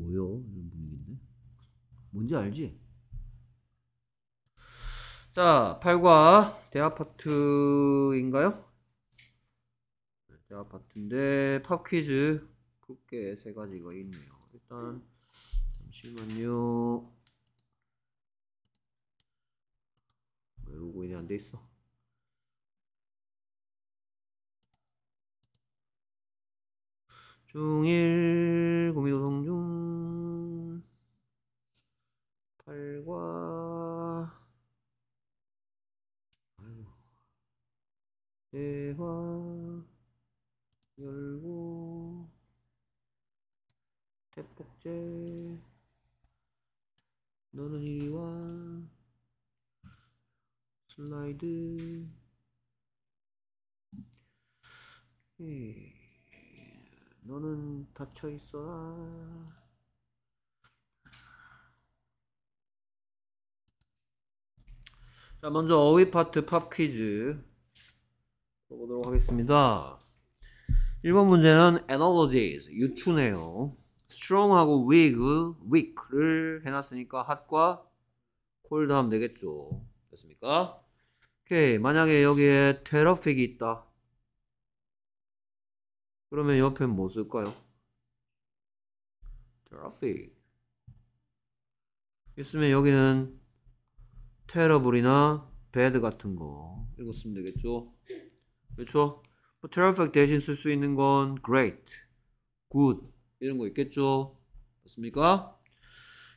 뭐요? 이런 분위기인데. 뭔지 알지? 자, 8과 대아파트인가요? 네, 대아파트인데 팝 퀴즈 크게 세 가지가 있네요. 일단 잠시만요. 왜 로그인이 안 돼 있어? 중1 구미유성중 8과 대화 열고 태폭제 너는 이와 슬라이드 에이. 예. 너는 닫혀 있어라 자, 먼저 어휘 파트 팝 퀴즈 보도록 하겠습니다. 1번 문제는 analogies, 유추네요. strong하고 weak, weak를 해놨으니까 hot과 cold 하면 되겠죠. 됐습니까? 오케이. 만약에 여기에 terrific이 있다. 그러면 옆엔뭐 쓸까요? terrific. 있으면 여기는 테러 r 이나 b 드 같은 거 읽었으면 되겠죠. 그렇죠? 뭐 terrific 대신 쓸 수 있는 건 great, good 이런 거 있겠죠. 맞습니까?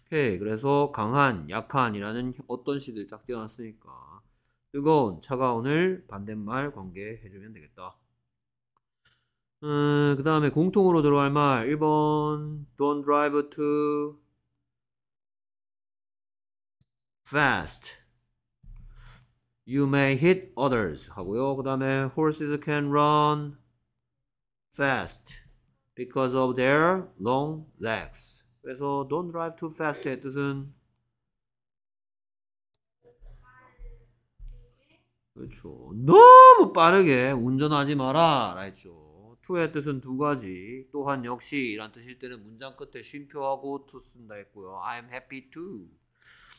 오케이. 그래서 강한, 약한이라는 어떤 시들 딱 띄워놨으니까 뜨거운, 차가운을 반대말 관계해주면 되겠다. 음, 어, 그 다음에 공통으로 들어갈 말 1번 Don't drive too fast You may hit others 하고요. 그 다음에 horses can run fast because of their long legs. 그래서 don't drive too fast의 뜻은 그렇죠. 너무 빠르게 운전하지 마라 라 했죠. to의 뜻은 두 가지. 또한 역시 이란 뜻일 때는 문장 끝에 쉼표하고 to 쓴다 했고요. I'm happy to.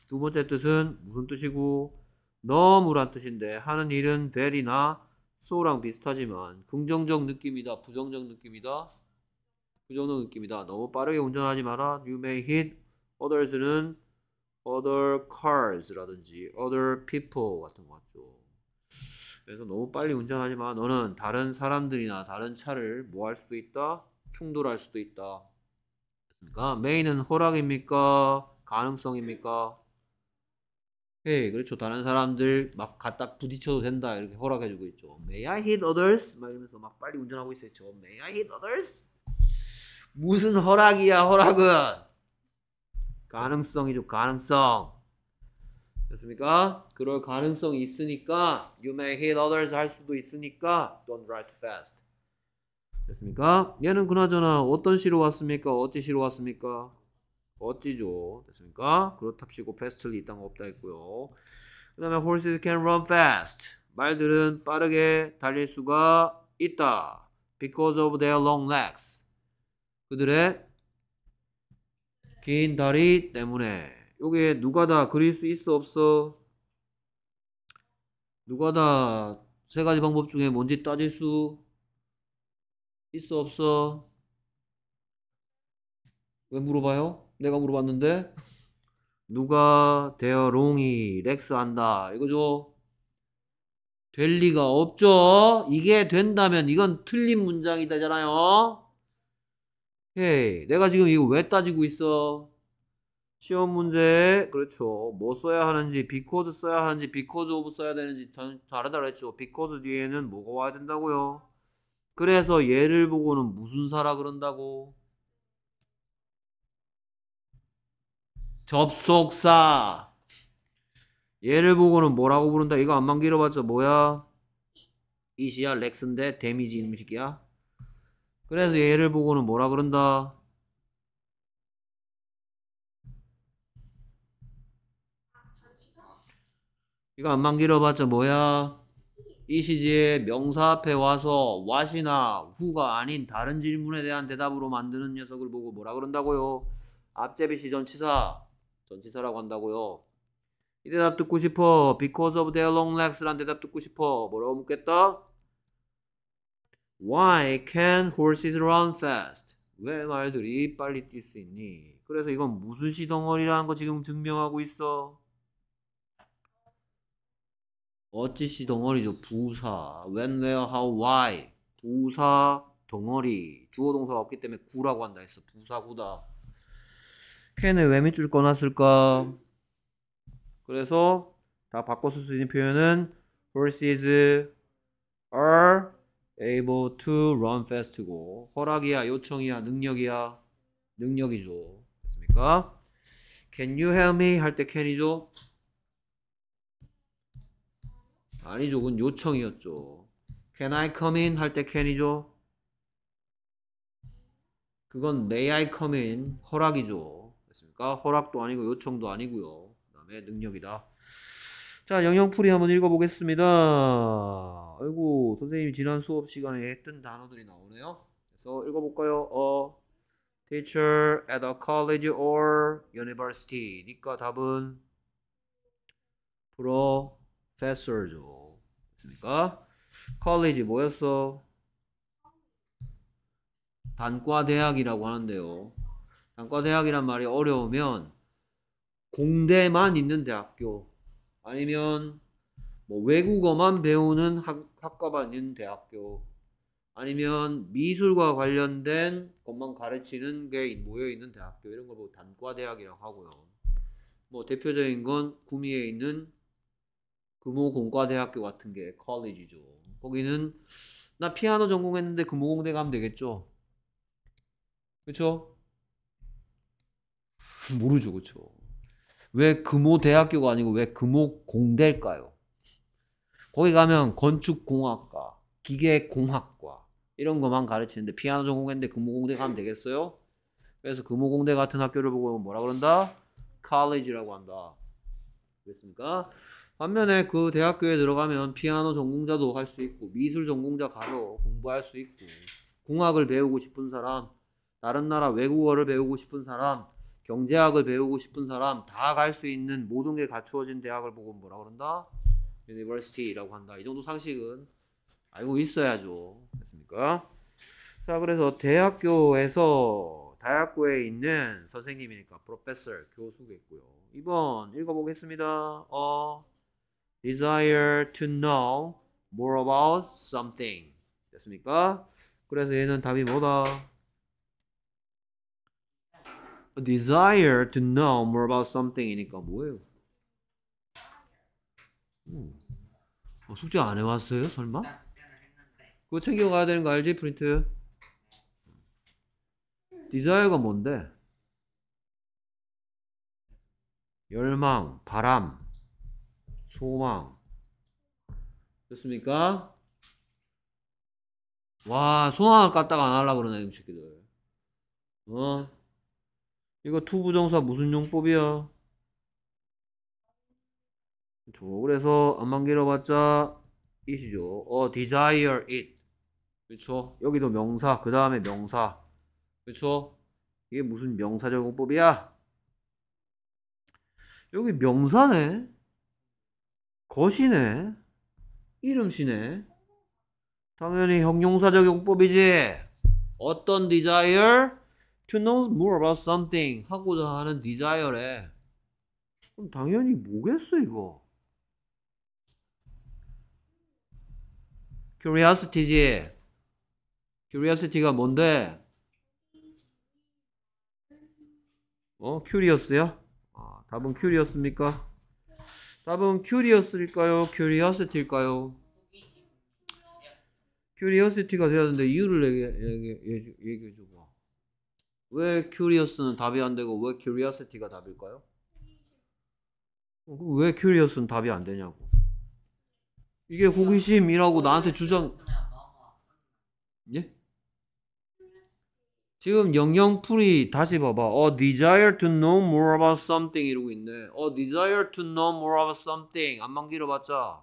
두 번째 뜻은 무슨 뜻이고 너무란 뜻인데 하는 일은 very나 so랑 비슷하지만 긍정적 느낌이다 부정적 느낌이다 부정적 느낌이다 너무 빠르게 운전하지 마라 you may hit others는 other cars라든지 other people 같은 것 같죠 그래서 너무 빨리 운전하지 마 너는 다른 사람들이나 다른 차를 뭐 할 수도 있다 충돌할 수도 있다 그러니까 메인은 는 허락입니까 가능성입니까 예, 그렇죠. 다른 사람들 막 갖다 부딪혀도 된다 이렇게 허락해주고 있죠. May I hit others? 막 이러면서 막 빨리 운전하고 있어요. 저 May I hit others? 무슨 허락이야 허락은 가능성이죠 가능성 됐습니까? 그럴 가능성이 있으니까 you may hit others 할 수도 있으니까 don't write fast 됐습니까? 얘는 그나저나 어떤 시로 왔습니까? 어찌 시로 왔습니까? 멋지죠. 됐습니까? 그렇답시고 패스트 t l y 있다는 거 없다 했고요. 그 다음에 horses can run fast. 말들은 빠르게 달릴 수가 있다. because of their long legs. 그들의 긴 다리 때문에. 여기에 누가 다 그릴 수 있어 없어? 누가 다 세 가지 방법 중에 뭔지 따질 수 있어 없어? 왜 물어봐요? 내가 물어봤는데 누가 대어롱이 렉스 한다 이거죠 될 리가 없죠 이게 된다면 이건 틀린 문장이다잖아요 헤이 내가 지금 이거 왜 따지고 있어 시험 문제 그렇죠 뭐 써야 하는지 because 써야 하는지 because of 써야 되는지 다르다 그랬죠 because 뒤에는 뭐가 와야 된다고요 그래서 얘를 보고는 무슨 사라 그런다고 접속사. 얘를 보고는 뭐라고 부른다? 이거 안만 길어봤자 뭐야? 이시야 렉스인데 데미지 음식이야 그래서 얘를 보고는 뭐라 그런다? 이거 안만 길어봤자 뭐야? 이시지의 명사 앞에 와서 what이나 who가 아닌 다른 질문에 대한 대답으로 만드는 녀석을 보고 뭐라 그런다고요? 앞제비 시전치사 전치사라고 한다고요. 이 대답 듣고 싶어. Because of their long legs란 대답 듣고 싶어. 뭐라고 묻겠다? Why can horses run fast? 왜 말들이 빨리 뛸 수 있니? 그래서 이건 무슨 시덩어리라는 거 지금 증명하고 있어. 어찌 시덩어리죠. 부사. When, where, how, why. 부사 덩어리. 주어 동사가 없기 때문에 구라고 한다 했어. 부사 구다. 캔에 왜 밑줄 꺼놨을까? 그래서 다 바꿔 쓸수 있는 표현은 horses are able to run fast고 허락이야, 요청이야, 능력이야, 능력이죠. 됐습니까? Can you help me 할 때 can이죠. 아니죠, 그건 요청이었죠. Can I come in 할 때 can이죠. 그건 may I come in 허락이죠. 않습니까? 허락도 아니고 요청도 아니고요. 그 다음에 능력이다. 자 영영풀이 한번 읽어보겠습니다. 아이고 선생님이 지난 수업 시간에 했던 단어들이 나오네요. 그래서 읽어볼까요? 어, teacher at a college or university. 니까 답은 professor죠. 됐습니까? college 뭐였어? 단과대학이라고 하는데요. 단과 대학이란 말이 어려우면 공대만 있는 대학교 아니면 뭐 외국어만 배우는 학, 학과만 있는 대학교 아니면 미술과 관련된 것만 가르치는 게 모여 있는 대학교 이런 걸보 단과 대학이라고 하고요. 뭐 대표적인 건 구미에 있는 금호공과대학교 같은 게 c o 지죠 거기는 나 피아노 전공했는데 금호공대 가면 되겠죠. 그렇죠? 모르죠, 그렇죠? 왜 금호 대학교가 아니고 왜 금호 공대일까요? 거기 가면 건축공학과, 기계공학과 이런 것만 가르치는데 피아노 전공했는데 금호공대 가면 되겠어요? 그래서 금호공대 같은 학교를 보고 뭐라 그런다? college라고 한다. 그렇습니까? 반면에 그 대학교에 들어가면 피아노 전공자도 할 수 있고 미술 전공자 가서 공부할 수 있고 공학을 배우고 싶은 사람, 다른 나라 외국어를 배우고 싶은 사람, 경제학을 배우고 싶은 사람 다 갈 수 있는 모든 게 갖추어진 대학을 보고 뭐라 그런다? University라고 한다. 이 정도 상식은 알고 있어야죠. 됐습니까? 자, 그래서 대학교에서 대학교에 있는 선생님이니까 professor 교수겠고요. 2번 읽어보겠습니다. 어, desire to know more about something 됐습니까? 그래서 얘는 답이 뭐다? a desire to know more about something이니까 뭐예요? 음. 어, 숙제 안 해왔어요? 설마? 그거 챙겨가야 되는 거 알지? 프린트 디자이어가 뭔데? 열망, 바람, 소망 됐습니까? 와 소망을 깠다가 안 하려고 그러네 이 새끼들 어? 이거 투부정사 무슨 용법이야? 저 그래서 안만 길어봤자 이시죠어 desire it. 그렇죠? 여기도 명사, 그 다음에 명사. 그렇죠? 이게 무슨 명사적 용법이야? 여기 명사네. 것이네. 이름시네. 당연히 형용사적 용법이지. 어떤 desire? to know more about something 하고자 하는 desire에 그럼 당연히 뭐겠어 이거? curiosity지. curiosity가 뭔데? 어, curious요? 아, 답은 curious입니까? 답은 curious일까요? curiosity일까요? curiosity가 되었는데 이유를 얘기, 얘기, 얘기, 얘기해줘봐. 왜 curious는 답이 안 되고 왜 curiosity가 답일까요? 왜 curious는 답이 안 되냐고. 이게 호기심이라고 나한테 주장. 예? 지금 영영풀이 다시 봐봐. 어, desire to know more about something 이러고 있네. 어, desire to know more about something 안만 길어봤자.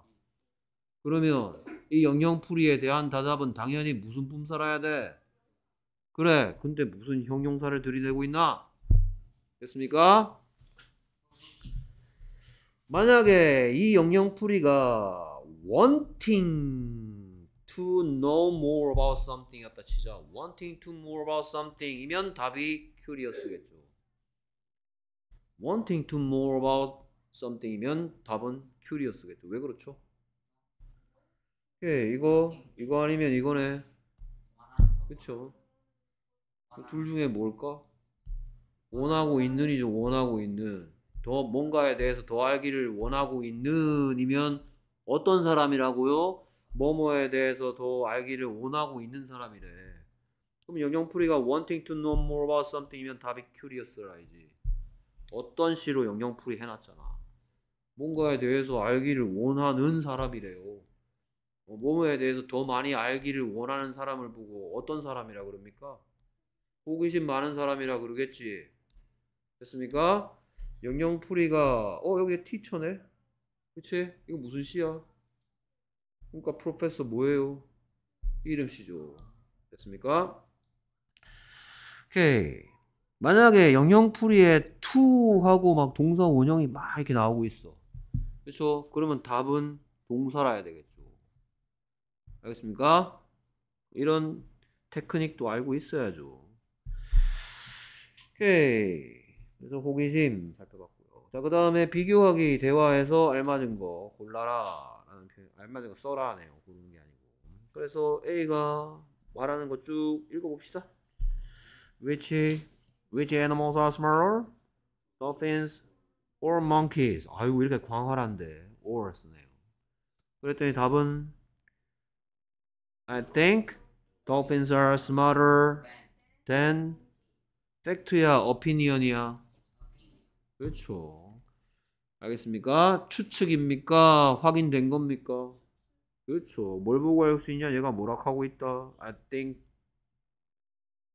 그러면 이 영영풀이에 대한 대답은 당연히 무슨 품사라야 돼? 그래. 근데 무슨 형용사를 들이대고 있나? 됐습니까? 만약에 이 영영풀이가 wanting to know more about something 같다 치자. wanting to know more about something이면 답이 curious겠죠. wanting to know more about something이면 답은 curious겠죠. 왜 그렇죠? 예, 이거 이거 아니면 이거네. 그렇죠. 아, 그 둘 중에 뭘까? 원하고 아. 있는이죠. 원하고 있는. 더 뭔가에 대해서 더 알기를 원하고 있는이면 어떤 사람이라고요? 뭐뭐에 대해서 더 알기를 원하고 있는 사람이래. 그럼 영영풀이가 wanting to know more about something이면 답이 curious라이지. 어떤 시로 영영풀이 해놨잖아. 뭔가에 대해서 알기를 원하는 사람이래요. 어, 뭐뭐에 대해서 더 많이 알기를 원하는 사람을 보고 어떤 사람이라 그럽니까? 호기심 많은 사람이라 그러겠지. 됐습니까? 영영풀이가 어 여기 티처네. 그치? 이거 무슨 시야? 그러니까 프로페서 뭐예요? 이름 시죠. 됐습니까? 오케이. 만약에 영영풀이에 투하고 막 동사 원형이 막 이렇게 나오고 있어. 그렇죠? 그러면 답은 동사라야 되겠죠. 알겠습니까? 이런 테크닉도 알고 있어야죠. 오케이. 그래서 호기심 살펴봤고요. 자, 그 다음에 비교하기 대화에서 알맞은 거 골라라. 라는 표현, 알맞은 거 써라 하네요. 고르는 게 아니고. 그래서 A가 말하는 거 쭉 읽어봅시다. Which, which animals are smaller? Dolphins or monkeys? 아유, 이렇게 광활한데. or 쓰네요. 그랬더니 답은 I think dolphins are smarter than 팩트야, 어피니언이야. 그렇죠. 알겠습니까? 추측입니까? 확인된 겁니까? 그렇죠. 뭘 보고 할 수 있냐? 얘가 뭐라고 있다. I think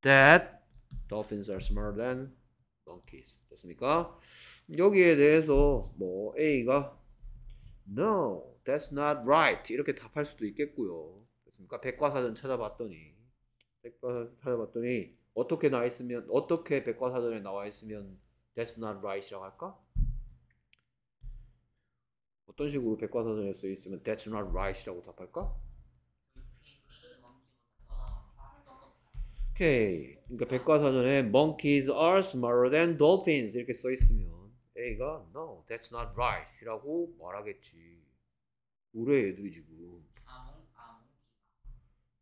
that dolphins are smarter than monkeys. 됐습니까? 여기에 대해서 뭐 A가 No, that's not right. 이렇게 답할 수도 있겠고요. 됐습니까? 백과사전 찾아봤더니 백과사전 찾아봤더니 어떻게 나 있으면 어떻게 백과사전에 나와 있으면 that's not right이라고 할까? 어떤 식으로 백과사전에 쓰여 있으면 that's not right이라고 답할까? 오케이. 그러니까 백과사전에 monkeys are smarter than dolphins 이렇게 써 있으면 A가 no, that's not right이라고 말하겠지. 우리 애들이 지금. 아, 아,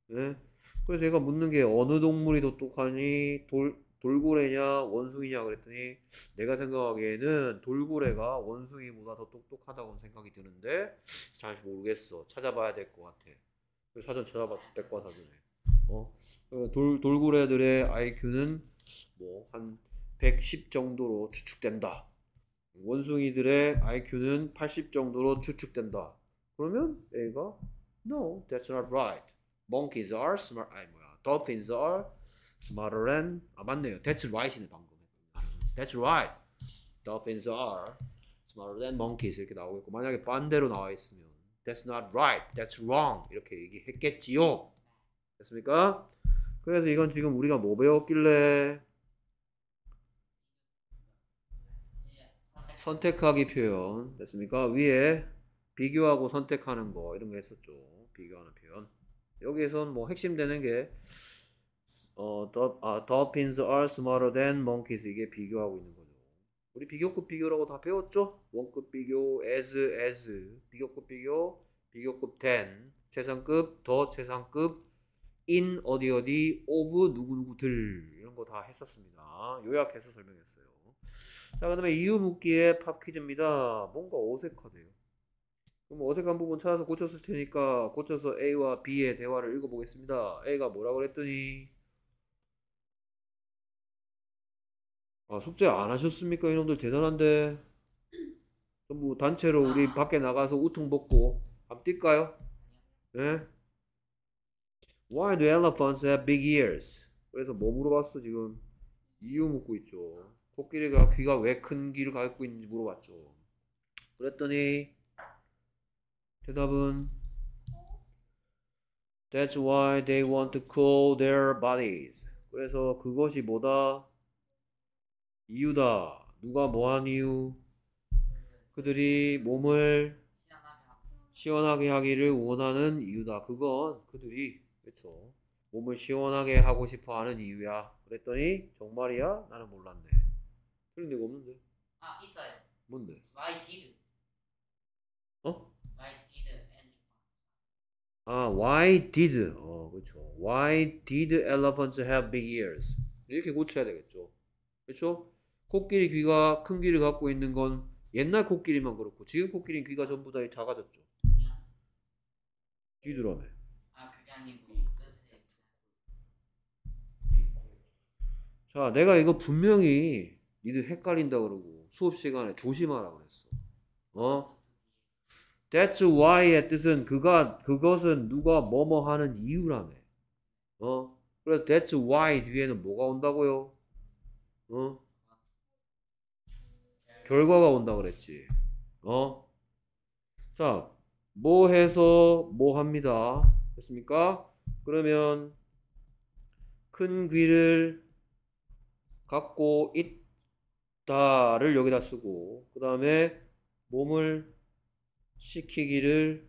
네? 그래서 얘가 묻는 게 어느 동물이 똑 똑하니 돌, 돌고래냐 원숭이냐 그랬더니 내가 생각하기에는 돌고래가 원숭이보다 더 똑똑하다고 생각이 드는데 잘 모르겠어 찾아봐야 될 것 같아 그래서 사전 찾아봤을 때과 사전에 어 돌, 돌고래들의 IQ는 뭐 한 110 정도로 추측된다 원숭이들의 IQ는 80 정도로 추측된다 그러면 A가 No, that's not right monkeys are smart 아니 뭐야 dolphins are smarter than 아 맞네요 that's right이네 방금 that's right dolphins are smarter than monkeys 이렇게 나오고 있고 만약에 반대로 나와 있으면 that's not right that's wrong 이렇게 얘기했겠지요 됐습니까? 그래서 이건 지금 우리가 뭐 배웠길래 선택하기 표현 됐습니까? 위에 비교하고 선택하는 거 이런 거 했었죠. 비교하는 표현. 여기서뭐 핵심 되는 게 어, 더, 아, d o 스 p h i n s are smarter than monkeys 이게 비교하고 있는 거죠. 우리 비교급 비교라고 다 배웠죠? 원급 비교, as, as, 비교급 비교, 비교급 than, 최상급, 더 최상급, in 어디 어디, of 누구누구들 이런 거 다 했었습니다. 요약해서 설명했어요. 자, 그 다음에 이유 묻기의 팝 퀴즈입니다. 뭔가 어색하대요. 뭐 어색한 부분 찾아서 고쳤을 테니까 고쳐서 A와 B의 대화를 읽어보겠습니다. A가 뭐라고 그랬더니 아 숙제 안 하셨습니까? 이놈들 대단한데 전부 단체로 우리 밖에 나가서 우통 벗고 한번 뛸까요? 네? Why do elephants have big ears? 그래서 뭐 물어봤어 지금 이유 묻고 있죠. 코끼리가 귀가 왜 큰 귀를 갖고 있는지 물어봤죠. 그랬더니 대답은 That's why they want to cool their bodies. 그래서 그것이 뭐다? 이유다. 누가 뭐한 이유? 그들이 몸을 시원하게 하기를 원하는 이유다. 그건 그들이 그렇죠. 몸을 시원하게 하고 싶어 하는 이유야. 그랬더니 정말이야? 나는 몰랐네. 틀린 데가 없는데. 아 있어요. 뭔데? I did. 아, why did 어, 그렇죠. Why did elephants have big ears? 이렇게 고쳐야 되겠죠. 그렇죠? 코끼리 귀가 큰 귀를 갖고 있는 건 옛날 코끼리만 그렇고 지금 코끼리 귀가 전부 다 작아졌죠. 뒤드아메 아, 그게 아니고 자, 내가 이거 분명히 니들 헷갈린다 그러고 수업 시간에 조심하라 그랬어. 어? That's why의 뜻은 그가 그것은 누가 뭐뭐 하는 이유라며. 어? 그래서 that's why 뒤에는 뭐가 온다고요? 어? 결과가 온다 그랬지. 어? 자, 뭐 해서 뭐 합니다. 됐습니까? 그러면 큰 귀를 갖고 있다를 여기다 쓰고 그 다음에 몸을 시키기를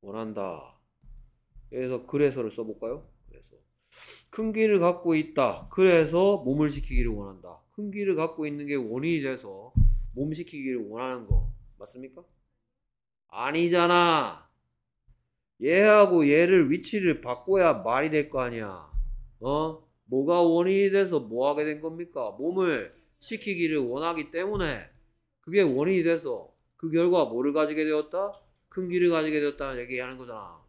원한다. 여기서 그래서를 써볼까요? 그래서 큰 길을 갖고 있다. 그래서 몸을 시키기를 원한다. 큰 길을 갖고 있는 게 원인이 돼서 몸 시키기를 원하는 거 맞습니까? 아니잖아. 얘하고 얘를 위치를 바꿔야 말이 될 거 아니야. 어? 뭐가 원인이 돼서 뭐 하게 된 겁니까? 몸을 시키기를 원하기 때문에 그게 원인이 돼서 그 결과 뭐를 가지게 되었다? 큰 길을 가지게 되었다는 얘기하는 거잖아.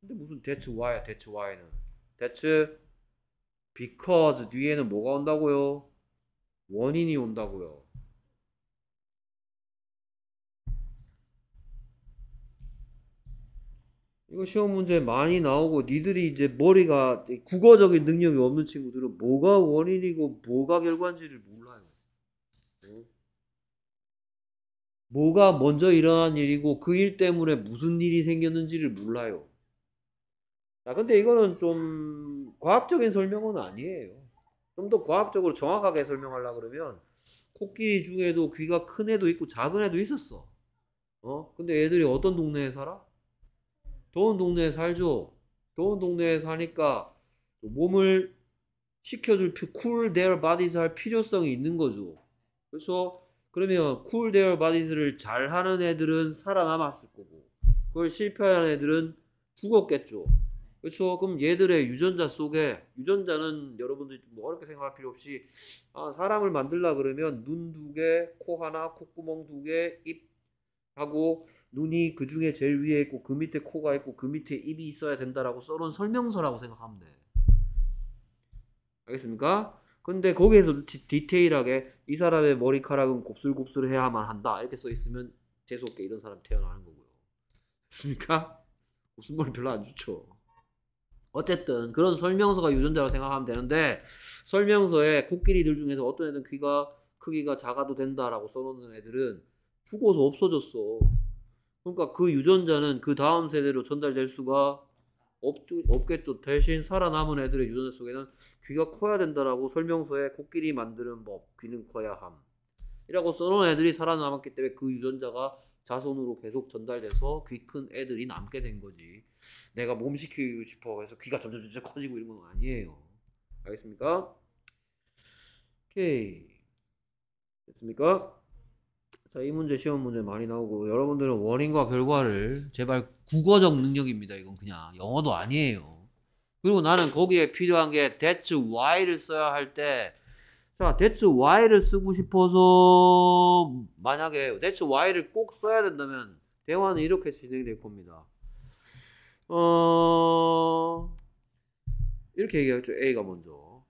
근데 무슨 대체 why야, 대체 why는. 대체 because 뒤에는 뭐가 온다고요? 원인이 온다고요. 이거 시험 문제 많이 나오고 니들이 이제 머리가 국어적인 능력이 없는 친구들은 뭐가 원인이고 뭐가 결과인지를 몰라요. 응? 뭐가 먼저 일어난 일이고 그 일 때문에 무슨 일이 생겼는지를 몰라요. 자, 근데 이거는 좀 과학적인 설명은 아니에요. 좀 더 과학적으로 정확하게 설명하려 그러면 코끼리 중에도 귀가 큰 애도 있고 작은 애도 있었어. 어? 근데 애들이 어떤 동네에 살아? 더운 동네에 살죠. 더운 동네에 사니까 몸을 식혀줄 필 쿨, cool their b o d 할 필요성이 있는 거죠. 그래서 그러면 쿨 대열 바디스를 잘하는 애들은 살아남았을 거고 그걸 실패하는 애들은 죽었겠죠. 그렇죠. 그럼 얘들의 유전자 속에 유전자는 여러분들이 뭐 어렵게 생각할 필요 없이 아, 사람을 만들라 그러면 눈 두 개, 코 하나, 콧구멍 두 개, 입 하고 눈이 그 중에 제일 위에 있고 그 밑에 코가 있고 그 밑에 입이 있어야 된다라고 써놓은 설명서라고 생각하면 돼. 알겠습니까? 근데 거기에서 디테일하게 이 사람의 머리카락은 곱슬곱슬해야만 한다 이렇게 써 있으면 재수 없게 이런 사람 태어나는 거고요. 맞습니까? 곱슬머리 별로 안 좋죠. 어쨌든 그런 설명서가 유전자라고 생각하면 되는데 설명서에 코끼리들 중에서 어떤 애는 귀가 크기가 작아도 된다라고 써놓는 애들은 후고서 없어졌어. 그러니까 그 유전자는 그 다음 세대로 전달될 수가 없, 없겠죠. 대신 살아남은 애들의 유전자 속에는 귀가 커야 된다라고 설명서에 코끼리 만드는 법, 귀는 커야 함. 이라고 써놓은 애들이 살아남았기 때문에 그 유전자가 자손으로 계속 전달돼서 귀 큰 애들이 남게 된 거지. 내가 몸 시키고 싶어 해서 귀가 점점 점점 커지고 이런 건 아니에요. 알겠습니까? 오케이. 됐습니까? 자, 이 문제 시험 문제 많이 나오고 여러분들은 원인과 결과를 제발 국어적 능력입니다. 이건 그냥 영어도 아니에요. 그리고 나는 거기에 필요한 게 that's why를 써야 할 때 자, that's why를 쓰고 싶어서 만약에 that's why를 꼭 써야 된다면 대화는 이렇게 진행될 겁니다. 어 이렇게 얘기하죠. A가 먼저.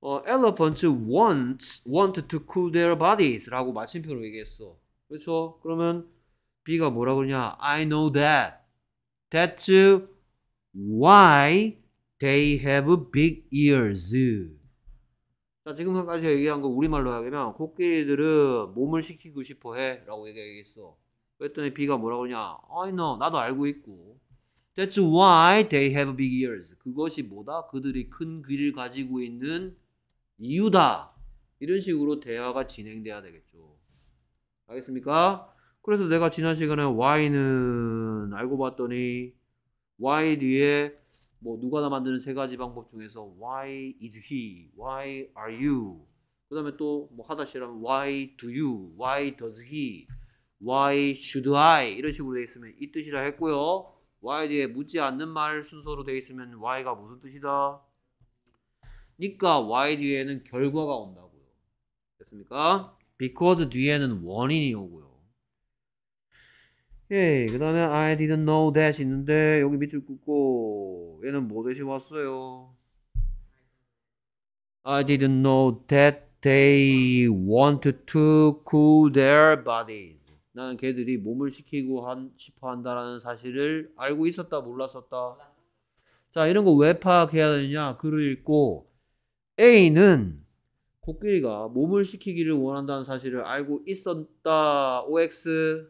어, elephants want, want to cool their bodies라고 마침표로 얘기했어. 그렇죠? 그러면 B가 뭐라 그러냐? I know that. That's why they have big ears. 자, 지금까지 얘기한 거 우리말로 하면 코끼리들은 몸을 시키고 싶어 해. 라고 얘기했어. 그랬더니 B가 뭐라 그러냐? I know. 나도 알고 있고. That's why they have big ears. 그것이 뭐다? 그들이 큰 귀를 가지고 있는 이유다. 이런 식으로 대화가 진행돼야 되겠죠. 알겠습니까? 그래서 내가 지난 시간에 y는 알고 봤더니 y 뒤에 뭐 누가나 만드는 세 가지 방법 중에서 why is he, why are you, 그 다음에 또 뭐 하다 시으면 why do you, why does he, why should I 이런 식으로 되어 있으면 이 뜻이라 했고요. why 뒤에 묻지 않는 말 순서로 되어 있으면 why가 무슨 뜻이다? 니까 그러니까 why 뒤에는 결과가 온다고요. 됐습니까? because 뒤에는 원인이 오고요. 예, 그 다음에 I didn't know that 있는데 여기 밑줄 긋고 얘는 뭐 대신 왔어요? I didn't know that they wanted to cool their bodies. 나는 걔들이 몸을 식히고 한, 싶어 한다라는 사실을 알고 있었다 몰랐었다. 자 이런 거 왜 파악해야 되냐? 글을 읽고 A는 코끼리가 몸을 식히기를 원한다는 사실을 알고 있었다. OX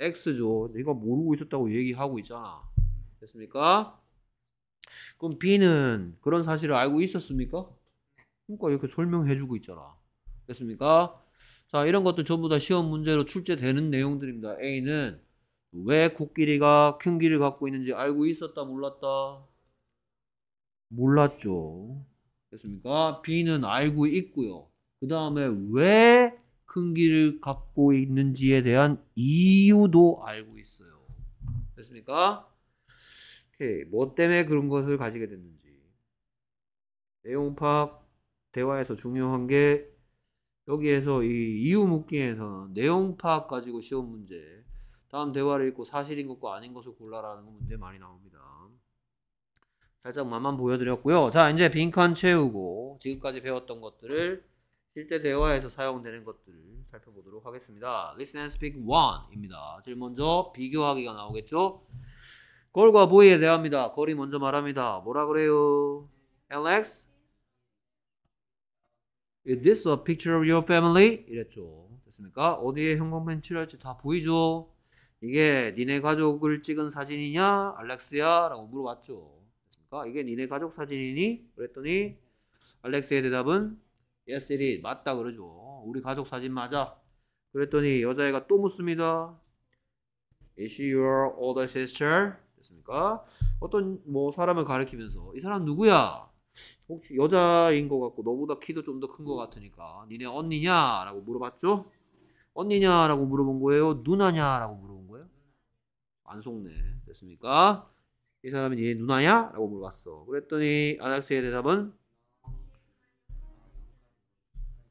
X죠. 네가 모르고 있었다고 얘기하고 있잖아. 됐습니까? 그럼 B는 그런 사실을 알고 있었습니까? 그러니까 이렇게 설명해주고 있잖아. 됐습니까? 자, 이런 것도 전부 다 시험 문제로 출제되는 내용들입니다. A는 왜 코끼리가 큰 귀를 갖고 있는지 알고 있었다, 몰랐다? 몰랐죠. 됐습니까? B는 알고 있고요. 그 다음에 왜 큰기를 갖고 있는지에 대한 이유도 알고 있어요. 됐습니까? 오케이. 뭐 때문에 그런 것을 가지게 됐는지. 내용 파악 대화에서 중요한 게 여기에서 이 이유 묻기에서는 내용 파악 가지고 시험 문제 다음 대화를 읽고 사실인 것과 아닌 것을 골라라는 문제 많이 나옵니다. 살짝 만만 보여드렸고요. 자, 이제 빈칸 채우고 지금까지 배웠던 것들을 실제 대화에서 사용되는 것들을 살펴보도록 하겠습니다. Listen and speak one입니다. 제일 먼저 비교하기가 나오겠죠? 골과 보이에 대합니다. 거리 먼저 말합니다. 뭐라 그래요? Alex? Is this a picture of your family? 이랬죠. 됐습니까? 어디에 형광펜 칠할지 다 보이죠? 이게 니네 가족을 찍은 사진이냐? 알렉스야? 라고 물어봤죠. 그러니까 이게 니네 가족 사진이니? 그랬더니 알렉스의 대답은 Yes, it is. 맞다 그러죠. 우리 가족 사진 맞아. 그랬더니 여자애가 또 묻습니다. Is she your older sister? 됐습니까? 어떤 뭐 사람을 가리키면서 이 사람 누구야? 혹시 여자인 것 같고 너보다 키도 좀 더 큰 것 같으니까 니네 언니냐라고 물어봤죠? 언니냐라고 물어본 거예요? 누나냐라고 물어본 거예요? 안 속네. 됐습니까? 이 사람은 얘 누나야? 라고 물어봤어. 그랬더니 아낙스의 대답은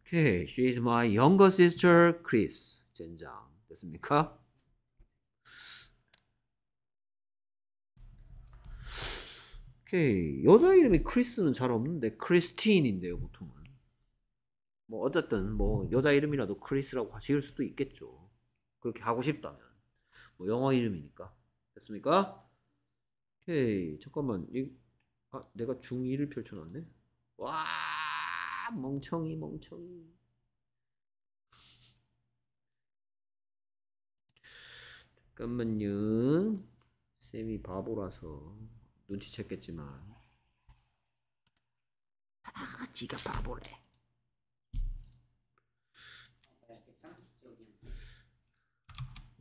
Okay, she is my younger sister, Chris. 젠장. 됐습니까? 케이 여자 이름이 크리스는 잘 없는데 크리스틴인데요, 보통은. 뭐 어쨌든 뭐 여자 이름이라도 크리스라고 지을 수도 있겠죠. 그렇게 하고 싶다면. 뭐 영어 이름이니까. 됐습니까? 오케이 잠깐만 이, 아 내가 중2를 펼쳐놨네 와 멍청이 멍청이 잠깐만요 쌤이 바보라서 눈치챘겠지만 아 지가 바보래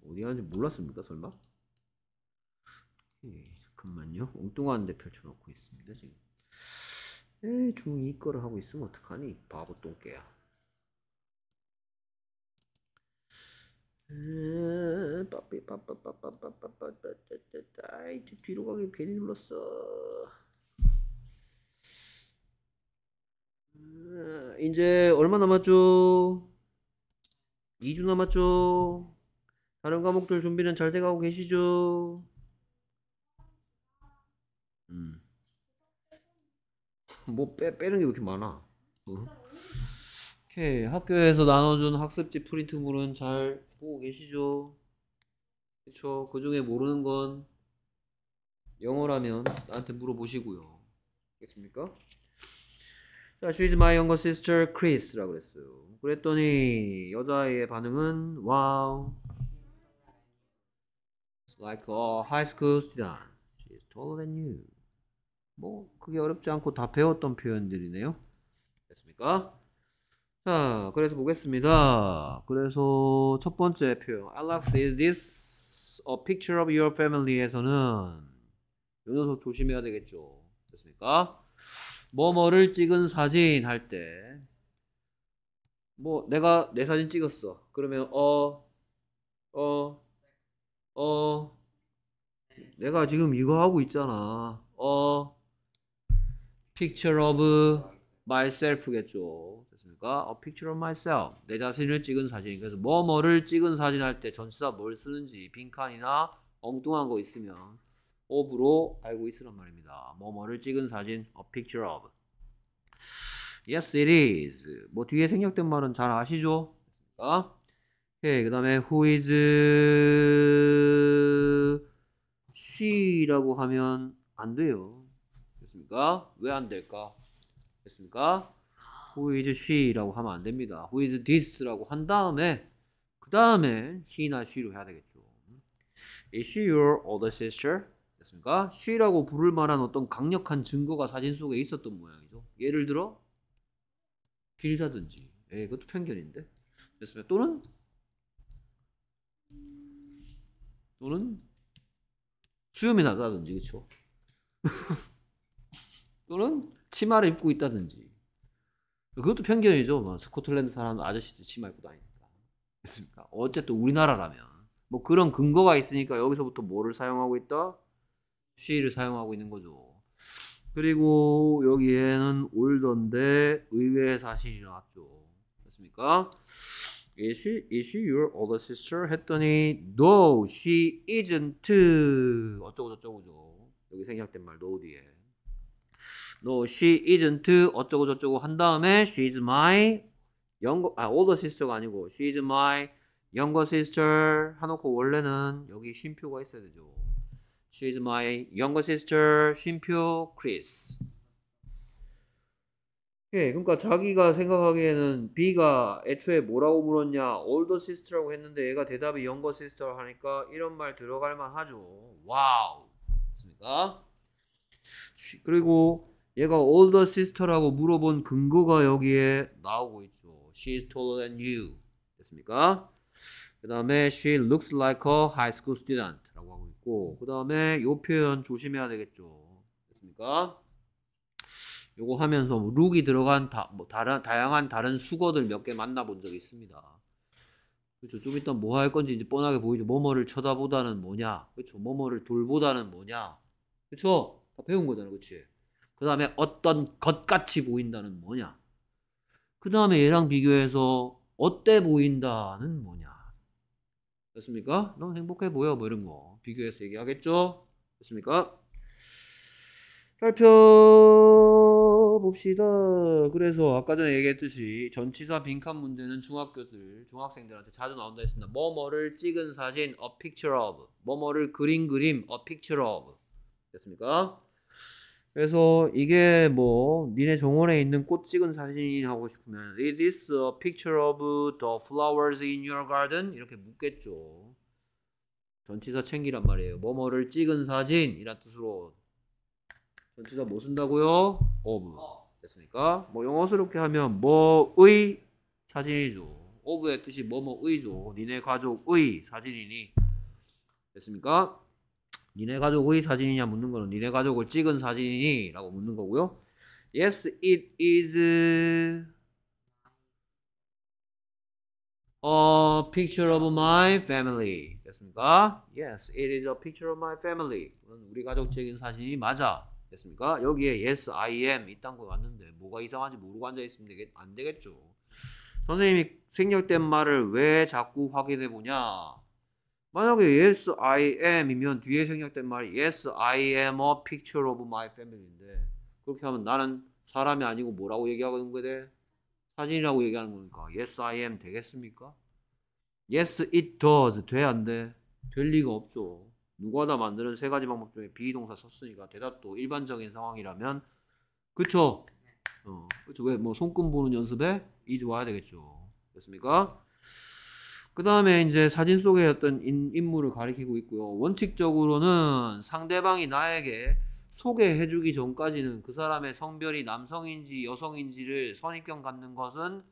어디 갔는지 몰랐습니까 설마? 오케이. 예. 잠깐만요. 엉뚱한 데 펼쳐놓고 있습니다, 지금. 에이, 중2 거를 하고 있으면 어떡하니? 바보 똥개야. 아이, 뒤로 가게 괜히 눌렀어. 이제 얼마 남았죠? 2주 남았죠? 다른 과목들 준비는 잘 돼가고 계시죠? 음. 뭐 빼, 빼는 게왜 이렇게 많아? 응? 어? 오케이 학교에서 나눠준 학습지 프린트물은 잘 보고 계시죠? 그쵸 그 중에 모르는 건 영어라면 나한테 물어보시고요 알겠습니까? 자, she is my younger sister Chris 라고 그랬어요 그랬더니 여자아이의 반응은 와우 wow. like a high school student she is taller than you 뭐 그게 어렵지 않고 다 배웠던 표현들이네요. 됐습니까? 자, 그래서 보겠습니다. 그래서 첫 번째 표현, Alex, is this a picture of your family?에서는 요 녀석 조심해야 되겠죠. 됐습니까? 뭐뭐를 찍은 사진 할 때, 뭐 내가 내 사진 찍었어. 그러면 어, 어, 어, 내가 지금 이거 하고 있잖아. 어, picture of myself겠죠. 됐습니까? A picture of myself. 내 자신을 찍은 사진. 그래서 뭐뭐를 찍은 사진 할 때 전치사 뭘 쓰는지 빈칸이나 엉뚱한 거 있으면 of로 알고 있으란 말입니다. 뭐뭐를 찍은 사진 a picture of. Yes, it is. 뭐 뒤에 생략된 말은 잘 아시죠? 됐습니까? 오케이, 그 다음에 who is she라고 하면 안 돼요. 됐습니까? 왜 안 될까? 됐습니까? Who is she라고 하면 안 됩니다. Who is this라고 한 다음에 그 다음에 he나 she로 해야 되겠죠. Is she your older sister? 됐습니까? she라고 부를 만한 어떤 강력한 증거가 사진 속에 있었던 모양이죠. 예를 들어 길다든지 예, 그것도 편견인데 됐습니다. 또는 또는 수염이 나다든지 그렇죠? 또는 치마를 입고 있다든지. 그것도 편견이죠. 뭐 스코틀랜드 사람 아저씨들 치마 입고 다니니까. 그렇습니까? 어쨌든 우리나라라면 뭐 그런 근거가 있으니까 여기서부터 뭐를 사용하고 있다? 시를 사용하고 있는 거죠. 그리고 여기에는 올던데 의외의 사실이 나왔죠. 그렇습니까? Is she, is she your older sister? 했더니 No, she isn't. 어쩌고저쩌고죠. 여기 생략된 말 no 뒤에. no, she isn't 어쩌고 저쩌고 한 다음에 she is my 영거 아 older sister가 아니고 she is my younger sister 하놓고 원래는 여기 쉼표가 있어야 되죠. She is my younger sister 쉼표 Chris. 예, 그러니까 자기가 생각하기에는 B가 애초에 뭐라고 물었냐 older sister라고 했는데 얘가 대답이 younger sister 하니까 이런 말 들어갈 만하죠. 와우, 맞습니까? 그리고 얘가 older sister라고 물어본 근거가 여기에 나오고 있죠. She's taller than you. 됐습니까? 그 다음에 she looks like a high school student 라고 하고 있고 그 다음에 요 표현 조심해야 되겠죠. 됐습니까? 요거 하면서 뭐 룩이 들어간 다, 뭐 다른, 다양한 다른 수거들 몇 개 만나본 적이 있습니다. 그렇죠. 좀 이따 뭐 할 건지 이제 뻔하게 보이죠. 뭐뭐를 쳐다보다는 뭐냐. 그렇죠. 뭐뭐를 돌보다는 뭐냐. 그렇죠. 다 배운 거잖아. 그렇지. 그 다음에 어떤 것같이 보인다는 뭐냐? 그 다음에 얘랑 비교해서 어때 보인다는 뭐냐? 됐습니까? 너무 행복해 보여 뭐 이런 거 비교해서 얘기하겠죠? 됐습니까? 살펴봅시다. 그래서 아까 전에 얘기했듯이 전치사 빈칸 문제는 중학교들, 중학생들한테 자주 나온다 했습니다. 뭐뭐를 찍은 사진, a picture of. 뭐뭐를 그린 그림, a picture of. 됐습니까? 그래서 이게 뭐 니네 정원에 있는 꽃 찍은 사진이 하고 싶으면 It is a picture of the flowers in your garden 이렇게 묻겠죠. 전치사 챙기란 말이에요. 뭐뭐를 찍은 사진이란 뜻으로 전치사 뭐 쓴다고요? of 어. 됐습니까? 뭐 영어스럽게 하면 뭐의 사진이죠. of의 뜻이 뭐뭐의죠. 니네 가족의 사진이니 됐습니까? 니네 가족의 사진이냐 묻는 거는 니네 가족을 찍은 사진이니? 라고 묻는 거고요. Yes, it is a picture of my family. 됐습니까? Yes, it is a picture of my family. 우리 가족 찍은 사진이 맞아. 됐습니까? 여기에 yes, I am 이딴 거 왔는데 뭐가 이상한지 모르고 앉아 있으면 되겠, 안 되겠죠. 선생님이 생략된 말을 왜 자꾸 확인해 보냐? 만약에 yes I am이면 뒤에 생략된 말이 yes I am a picture of my family인데 그렇게 하면 나는 사람이 아니고 뭐라고 얘기하는 거대? 사진이라고 얘기하는 거니까 yes I am 되겠습니까? yes it does 돼안 돼? 될 리가 없죠. 누가 다 만드는 세 가지 방법 중에 비동사 썼으니까 대답도 일반적인 상황이라면 그쵸? 네. 어, 그쵸? 왜뭐 손금 보는 연습에 이제 와야 되겠죠. 됐습니까? 그 다음에 이제 사진 속의 어떤 인물을 가리키고 있고요. 원칙적으로는 상대방이 나에게 소개해주기 전까지는 그 사람의 성별이 남성인지 여성인지를 선입견 갖는 것은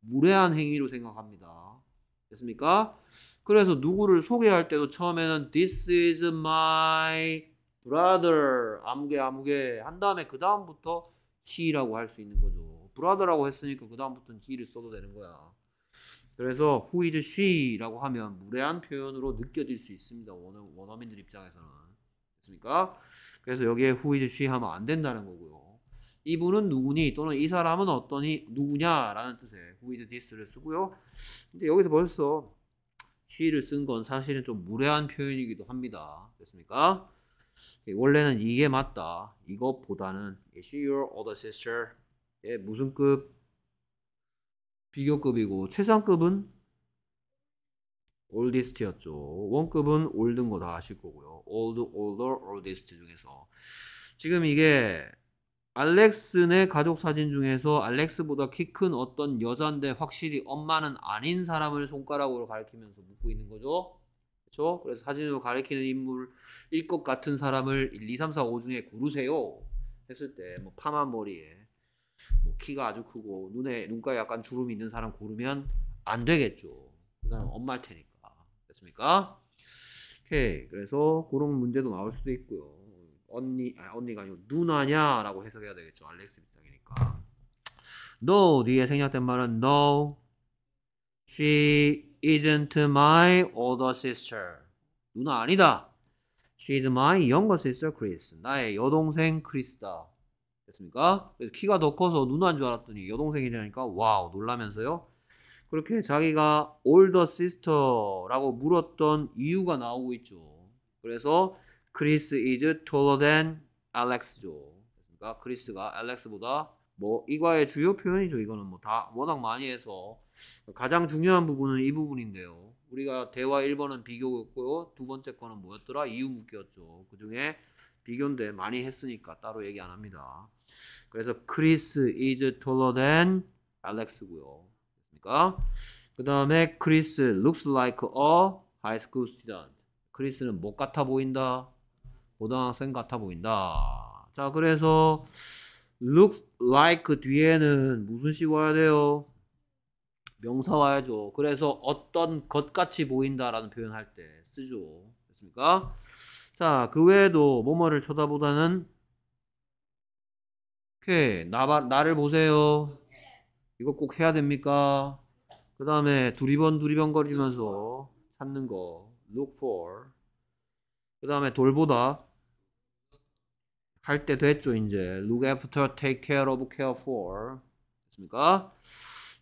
무례한 행위로 생각합니다. 됐습니까? 그래서 누구를 소개할 때도 처음에는 This is my brother 아무개 아무개 한 다음에 그 다음부터 he라고 할 수 있는 거죠. brother라고 했으니까 그 다음부터는 he를 써도 되는 거야. 그래서 who is she라고 하면 무례한 표현으로 느껴질 수 있습니다. 원어, 원어민들 입장에서는 됐습니까? 그래서 여기에 who is she 하면 안 된다는 거고요. 이분은 누구니 또는 이 사람은 어떠니 누구냐라는 뜻의 who is this를 쓰고요. 근데 여기서 벌써 she를 쓴 건 사실은 좀 무례한 표현이기도 합니다. 됐습니까? 원래는 이게 맞다. 이것보다는 is she your older sister? 예, 무슨 급 비교급이고 최상급은 올디스트였죠. 원급은 올든거 다 아실 거고요. 올드, 올더, 올디스트 중에서 지금 이게 알렉스네 가족 사진 중에서 알렉스보다 키 큰 어떤 여잔데 확실히 엄마는 아닌 사람을 손가락으로 가리키면서 묻고 있는 거죠. 그렇죠? 그래서 사진으로 가리키는 인물일 것 같은 사람을 1, 2, 3, 4, 5 중에 고르세요. 했을 때뭐 파마 머리에 뭐 키가 아주 크고 눈에 눈가에 약간 주름이 있는 사람 고르면 안 되겠죠. 그 사람 엄마일 테니까 됐습니까? 오케이 그래서 그런 문제도 나올 수도 있고요. 언니 아니 언니가 아니고 누나냐라고 해석해야 되겠죠. 알렉스 입장이니까. No 뒤에 생략된 말은 no. She isn't my older sister. 누나 아니다. She is my younger sister, Chris. 나의 여동생 크리스다. 됐습니까? 그래서 키가 더 커서 누나인 줄 알았더니 여동생이라니까 와우 놀라면서요. 그렇게 자기가 올더 시스터라고 물었던 이유가 나오고 있죠. 그래서 크리스 is taller than Alex죠. 그러니까 크리스가 알렉스보다뭐 이과의 주요 표현이죠. 이거는 뭐 다 워낙 많이 해서 가장 중요한 부분은 이 부분인데요. 우리가 대화 1번은 비교였고요. 두 번째 거는 뭐였더라? 이유 묻기였죠. 그 중에 비교인데 많이 했으니까 따로 얘기 안 합니다. 그래서 크리스 is taller than 알렉스고요. 그러니까 그 다음에 크리스 looks like a high school student. 크리스는 못 같아 보인다. 고등학생 같아 보인다. 자 그래서 looks like 뒤에는 무슨 시 와야 돼요? 명사 와야죠. 그래서 어떤 것같이 보인다라는 표현할 때 쓰죠. 됐습니까? 자, 그 외에도 뭐뭐를 쳐다보다는 오케이. 나, 나를 보세요. 이거 꼭 해야 됩니까? 그 다음에 두리번 두리번 거리면서 찾는 거. look for. 그 다음에 돌보다. 할 때 됐죠, 이제. look after, take care of, care for. 됐습니까?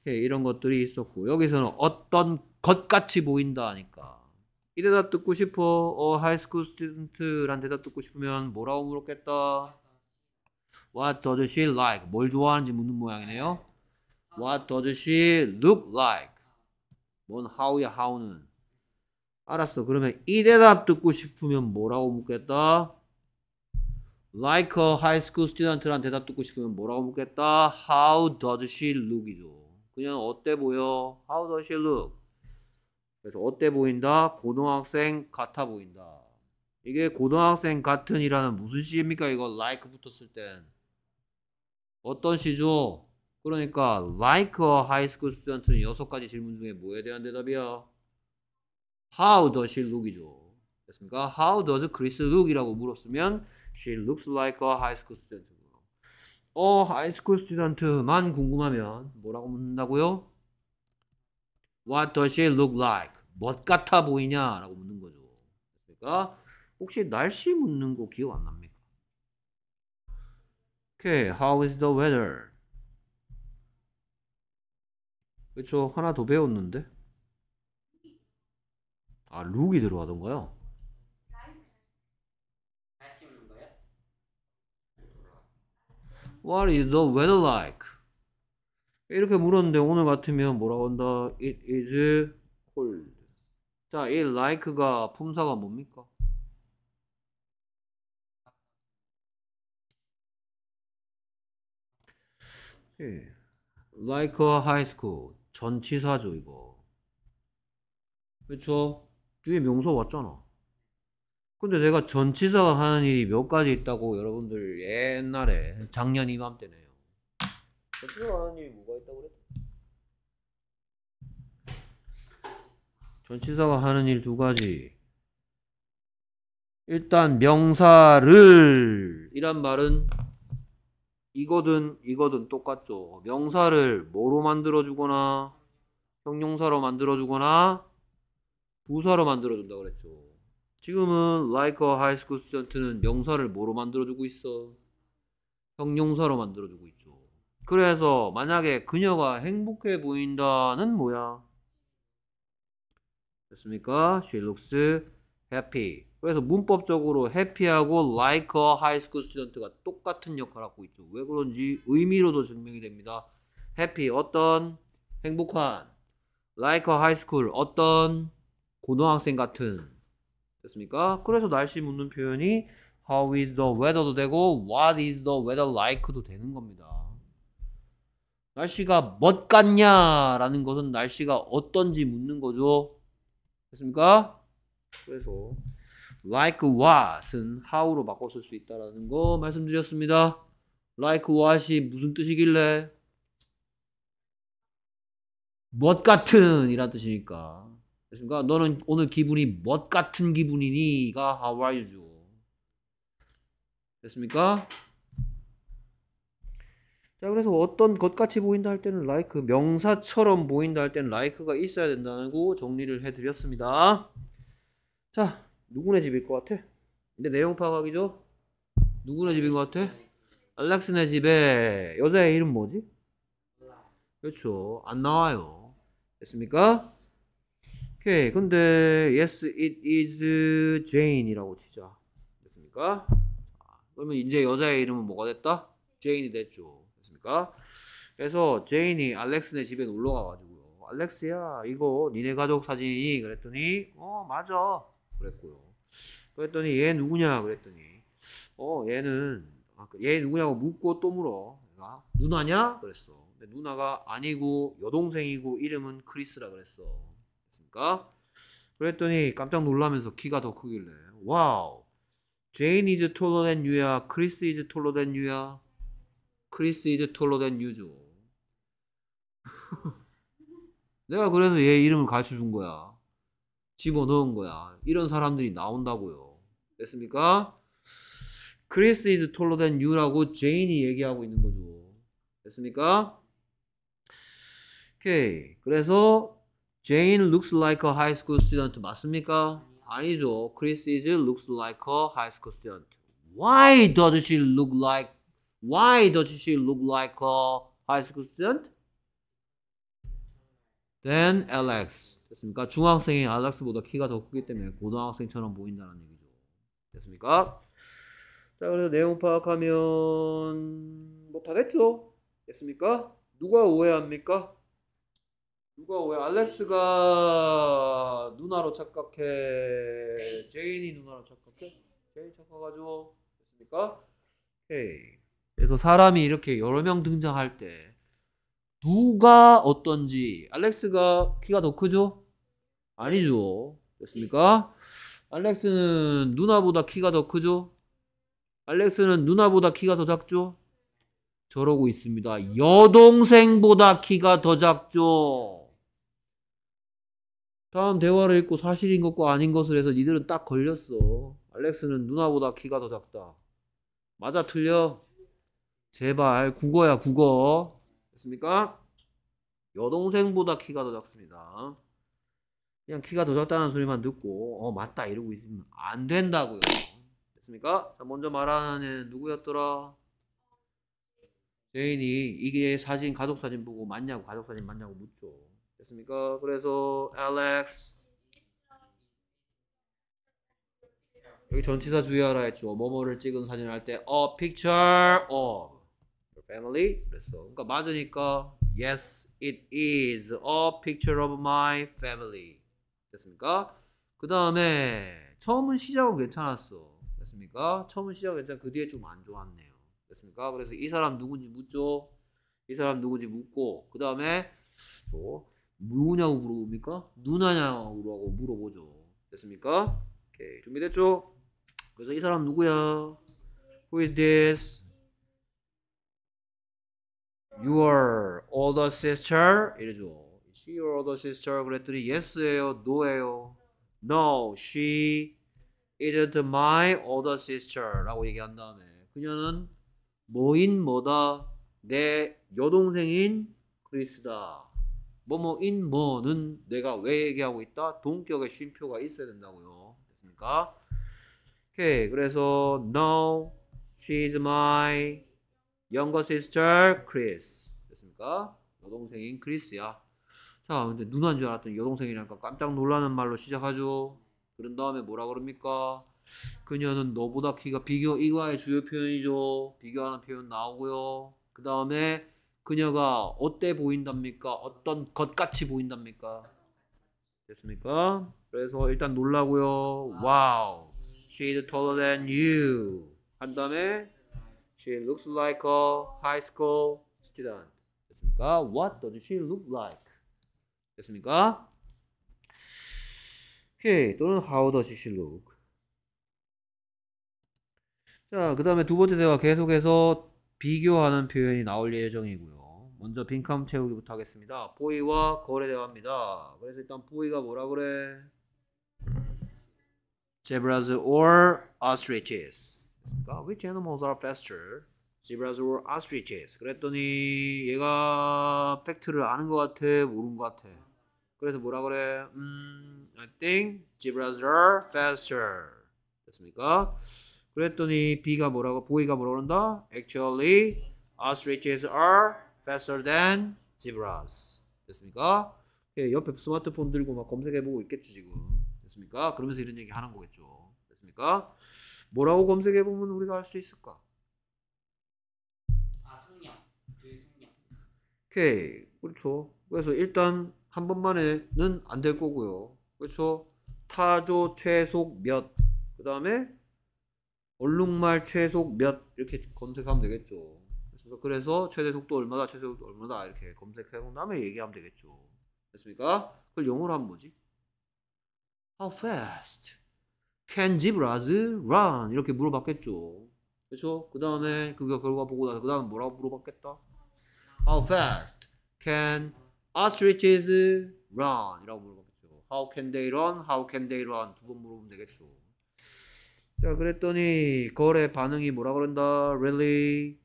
오케이. 예, 이런 것들이 있었고. 여기서는 어떤 것같이 보인다 하니까. 이 대답 듣고 싶어. 어, 하이스쿨 스튜던트란 대답 듣고 싶으면 뭐라고 물었겠다. What does she like? 뭘 좋아하는지 묻는 모양이네요. What does she look like? 뭔 how야 how는. 알았어. 그러면 이 대답 듣고 싶으면 뭐라고 묻겠다? Like a high school student란 대답 듣고 싶으면 뭐라고 묻겠다? How does she look이죠. 그냥 어때 보여? How does she look? 그래서 어때 보인다? 고등학생 같아 보인다. 이게 고등학생 같은이라는 무슨 시입니까? 이거 like 붙었을 땐. 어떤 시죠? 그러니까 like a high school student는 여섯 가지 질문 중에 뭐에 대한 대답이야? How does she look이죠. 됐습니까? How does Chris look이라고 물었으면 she looks like a high school student. 어, high school student만 궁금하면 뭐라고 묻는다고요? What does she look like? 멋 같아 보이냐라고 묻는 거죠. 그러니까 혹시 날씨 묻는 거 기억 안 납니다. 오케이, how is the weather? 그쵸, 하나 더 배웠는데? 아, 룩이 들어가던가요? What is the weather like? 이렇게 물었는데 오늘 같으면 뭐라고 한다? It is cold. 자, 이 like가 품사가 뭡니까? 예. Like a high school. 전치사죠, 이거. 그쵸? 뒤에 명소 왔잖아. 근데 내가 전치사가 하는 일이 몇 가지 있다고 여러분들 옛날에 작년 이맘때네요. 전치사가 하는 일이 뭐가 있다고 그랬 전치사가 하는 일 두 가지. 일단 명사를 이란 말은 이거든 이거든 똑같죠. 명사를 뭐로 만들어주거나 형용사로 만들어주거나 부사로 만들어준다 그랬죠. 지금은 like a high school student는 명사를 뭐로 만들어주고 있어? 형용사로 만들어주고 있죠. 그래서 만약에 그녀가 행복해 보인다는 뭐야? 됐습니까? She looks happy. 그래서 문법적으로 해피하고 like a high school student가 똑같은 역할을 하고 있죠. 왜 그런지 의미로도 증명이 됩니다. happy 어떤 행복한 like a high school 어떤 고등학생 같은 됐습니까? 그래서 날씨 묻는 표현이 how is the weather도 되고 what is the weather like도 되는 겁니다. 날씨가 멋 같냐라는 것은 날씨가 어떤지 묻는 거죠. 됐습니까? 그래서 like what은 how로 바꿔 쓸수 있다라는 거 말씀드렸습니다. like what이 무슨 뜻이길래? 뭣 같은 이란 뜻이니까. 그러니까 너는 오늘 기분이 뭣 같은 기분이니가 how are y o u 됐습니까? 자 그래서 어떤 것같이 보인다 할 때는 like 명사처럼 보인다 할 때는 like가 있어야 된다고 정리를 해드렸습니다. 자 누구네 집일 것 같아? 근데 내용 파악하기 죠 누구네 집인 것 같아? 알렉스네 집에 여자의 이름 뭐지? 그렇죠. 안 나와요. 됐습니까? 오케이. 근데 yes it is Jane이라고 치자. 됐습니까? 그러면 이제 여자의 이름은 뭐가 됐다? j a n e 이 됐죠. 됐습니까? 그래서 j a n e 이 알렉스네 집에 놀러 가가지고요. 알렉스야, 이거 니네 가족 사진이 그랬더니 어 맞아. 그랬고요. 그랬더니 얘 누구냐 그랬더니 어 얘는 아, 그 얘 누구냐고 묻고 또 물어. 내가 누나냐 그랬어. 근데 누나가 아니고 여동생이고 이름은 크리스라 그랬어. 그랬습니까? 그랬더니 깜짝 놀라면서 키가 더 크길래 와우 제인 이즈 톨러 댄 유야 크리스 이즈 톨러 댄 유야 크리스 이즈 톨러 댄 유죠 내가 그래서 얘 이름을 가르쳐 준 거야 집어넣은 거야. 이런 사람들이 나온다고요. 됐습니까? 크리스 is taller than you라고 제인이 얘기하고 있는 거죠. 됐습니까? 오케이. 그래서 제인 looks like a high school student 맞습니까? 아니죠. 크리스 is looks like a high school student. Why does she look like Why does she look like a high school student? than Alex. 됐습니까? 중학생이 알렉스보다 키가 더 크기 때문에 고등학생처럼 보인다는 얘기죠. 됐습니까? 자, 그래서 내용 파악하면 뭐 다 됐죠? 됐습니까? 누가 오해합니까? 누가 오해? 알렉스가 누나로 착각해. 제인. 이 누나로 착각해. 제인 착각하죠. 됐습니까? 오케이. 그래서 사람이 이렇게 여러 명 등장할 때 누가 어떤지 알렉스가 키가 더 크죠? 아니죠. 됐습니까? 알렉스는 누나보다 키가 더 크죠? 알렉스는 누나보다 키가 더 작죠? 저러고 있습니다. 여동생보다 키가 더 작죠? 다음 대화를 읽고 사실인 것과 아닌 것을 해서 니들은 딱 걸렸어. 알렉스는 누나보다 키가 더 작다. 맞아 틀려? 제발 국어야 국어. 됐습니까? 여동생보다 키가 더 작습니다. 그냥 키가 더 작다는 소리만 듣고 어 맞다 이러고 있으면 안 된다고요. 됐습니까? 자, 먼저 말하는 누구였더라? 제인이 이게 사진 가족 사진 보고 맞냐고 가족 사진 맞냐고 묻죠. 됐습니까? 그래서 Alex 여기 전치사 주의하라 했죠. 뭐뭐를 찍은 사진 을할때 a 어, picture of 어. family. 그랬어. 그러니까 맞으니까 yes it is a picture of my family. 됐습니까? 그 다음에 처음은 시작은 괜찮았어. 됐습니까? 처음은 시작은 괜찮. 그 뒤에 좀 안 좋았네요. 됐습니까? 그래서 이 사람 누군지 묻죠. 이 사람 누군지 묻고 그 다음에 또 누구냐고 물어봅니까? 누나냐고 물어보죠. 됐습니까? 오케이 준비됐죠? 그래서 이 사람 누구야? Who is this? your older sister 이래죠. She your older sister 그랬더니 yes예요, no예요. No, she isn't my older sister라고 얘기한 다음에 그녀는 뭐인 뭐다 내 여동생인 크리스다. 뭐뭐인 뭐는 내가 왜 얘기하고 있다? 동격의 쉼표가 있어야 된다고요. 됐습니까? 오케이. 그래서 no, she's my younger sister Chris. 됐습니까? 여동생인 크리스야. 자, 근데 누나인 줄 알았더니 여동생이라니까 깜짝 놀라는 말로 시작하죠. 그런 다음에 뭐라 그럽니까? 그녀는 너보다 키가 비교 이과의 주요 표현이죠. 비교하는 표현 나오고요. 그 다음에 그녀가 어때 보인답니까? 어떤 것같이 보인답니까? 됐습니까? 그래서 일단 놀라고요. 와우. Wow. She's taller than you. 한 다음에 She looks like a high school student. 됐습니까? What does she look like? 됐습니까? 오케이. 또는 how does she look? 자, 그 다음에 두 번째 대화 계속해서 비교하는 표현이 나올 예정이고요. 먼저 빈칸 채우기부터 하겠습니다. 보이와 거래 대화입니다. 그래서 일단 보이가 뭐라 그래? Zebras or ostriches. 맞습니까? Which animals are faster? Zebras or ostriches? 그랬더니 얘가 팩트를 아는 것 같아, 모르는 것 같아. 그래서 뭐라 그래? 음, I think zebras are faster. 됐습니까? 그랬더니 B가 뭐라고, 보이가 뭐라고 그런다? Actually, ostriches are faster than zebras. 됐습니까? 옆에 스마트폰 들고 막 검색해보고 있겠죠, 지금. 됐습니까? 그러면서 이런 얘기 하는 거겠죠. 됐습니까? 뭐라고 검색해 보면 우리가 할 수 있을까? 아 성령, 그 성령. 오케이, 그렇죠. 그래서 일단 한 번만에는 안 될 거고요. 그렇죠. 타조 최속 몇, 그 다음에 얼룩말 최속 몇 이렇게 검색하면 되겠죠. 그래서, 그래서 최대 속도 얼마다, 최대 속도 얼마다 이렇게 검색하고 다음에 얘기하면 되겠죠. 됐습니까? 그걸 영어로 하면 뭐지? How fast? can zebras run? 이렇게 물어봤겠죠. 그렇죠? 그 다음에 그거 결과 보고 나서 그 다음 뭐라고 물어봤겠다? How fast can ostriches run? 이라고 물어봤겠죠. How can they run? How can they run? 두 번 물어보면 되겠죠. 자 그랬더니 거울의 반응이 뭐라 그런다? Really?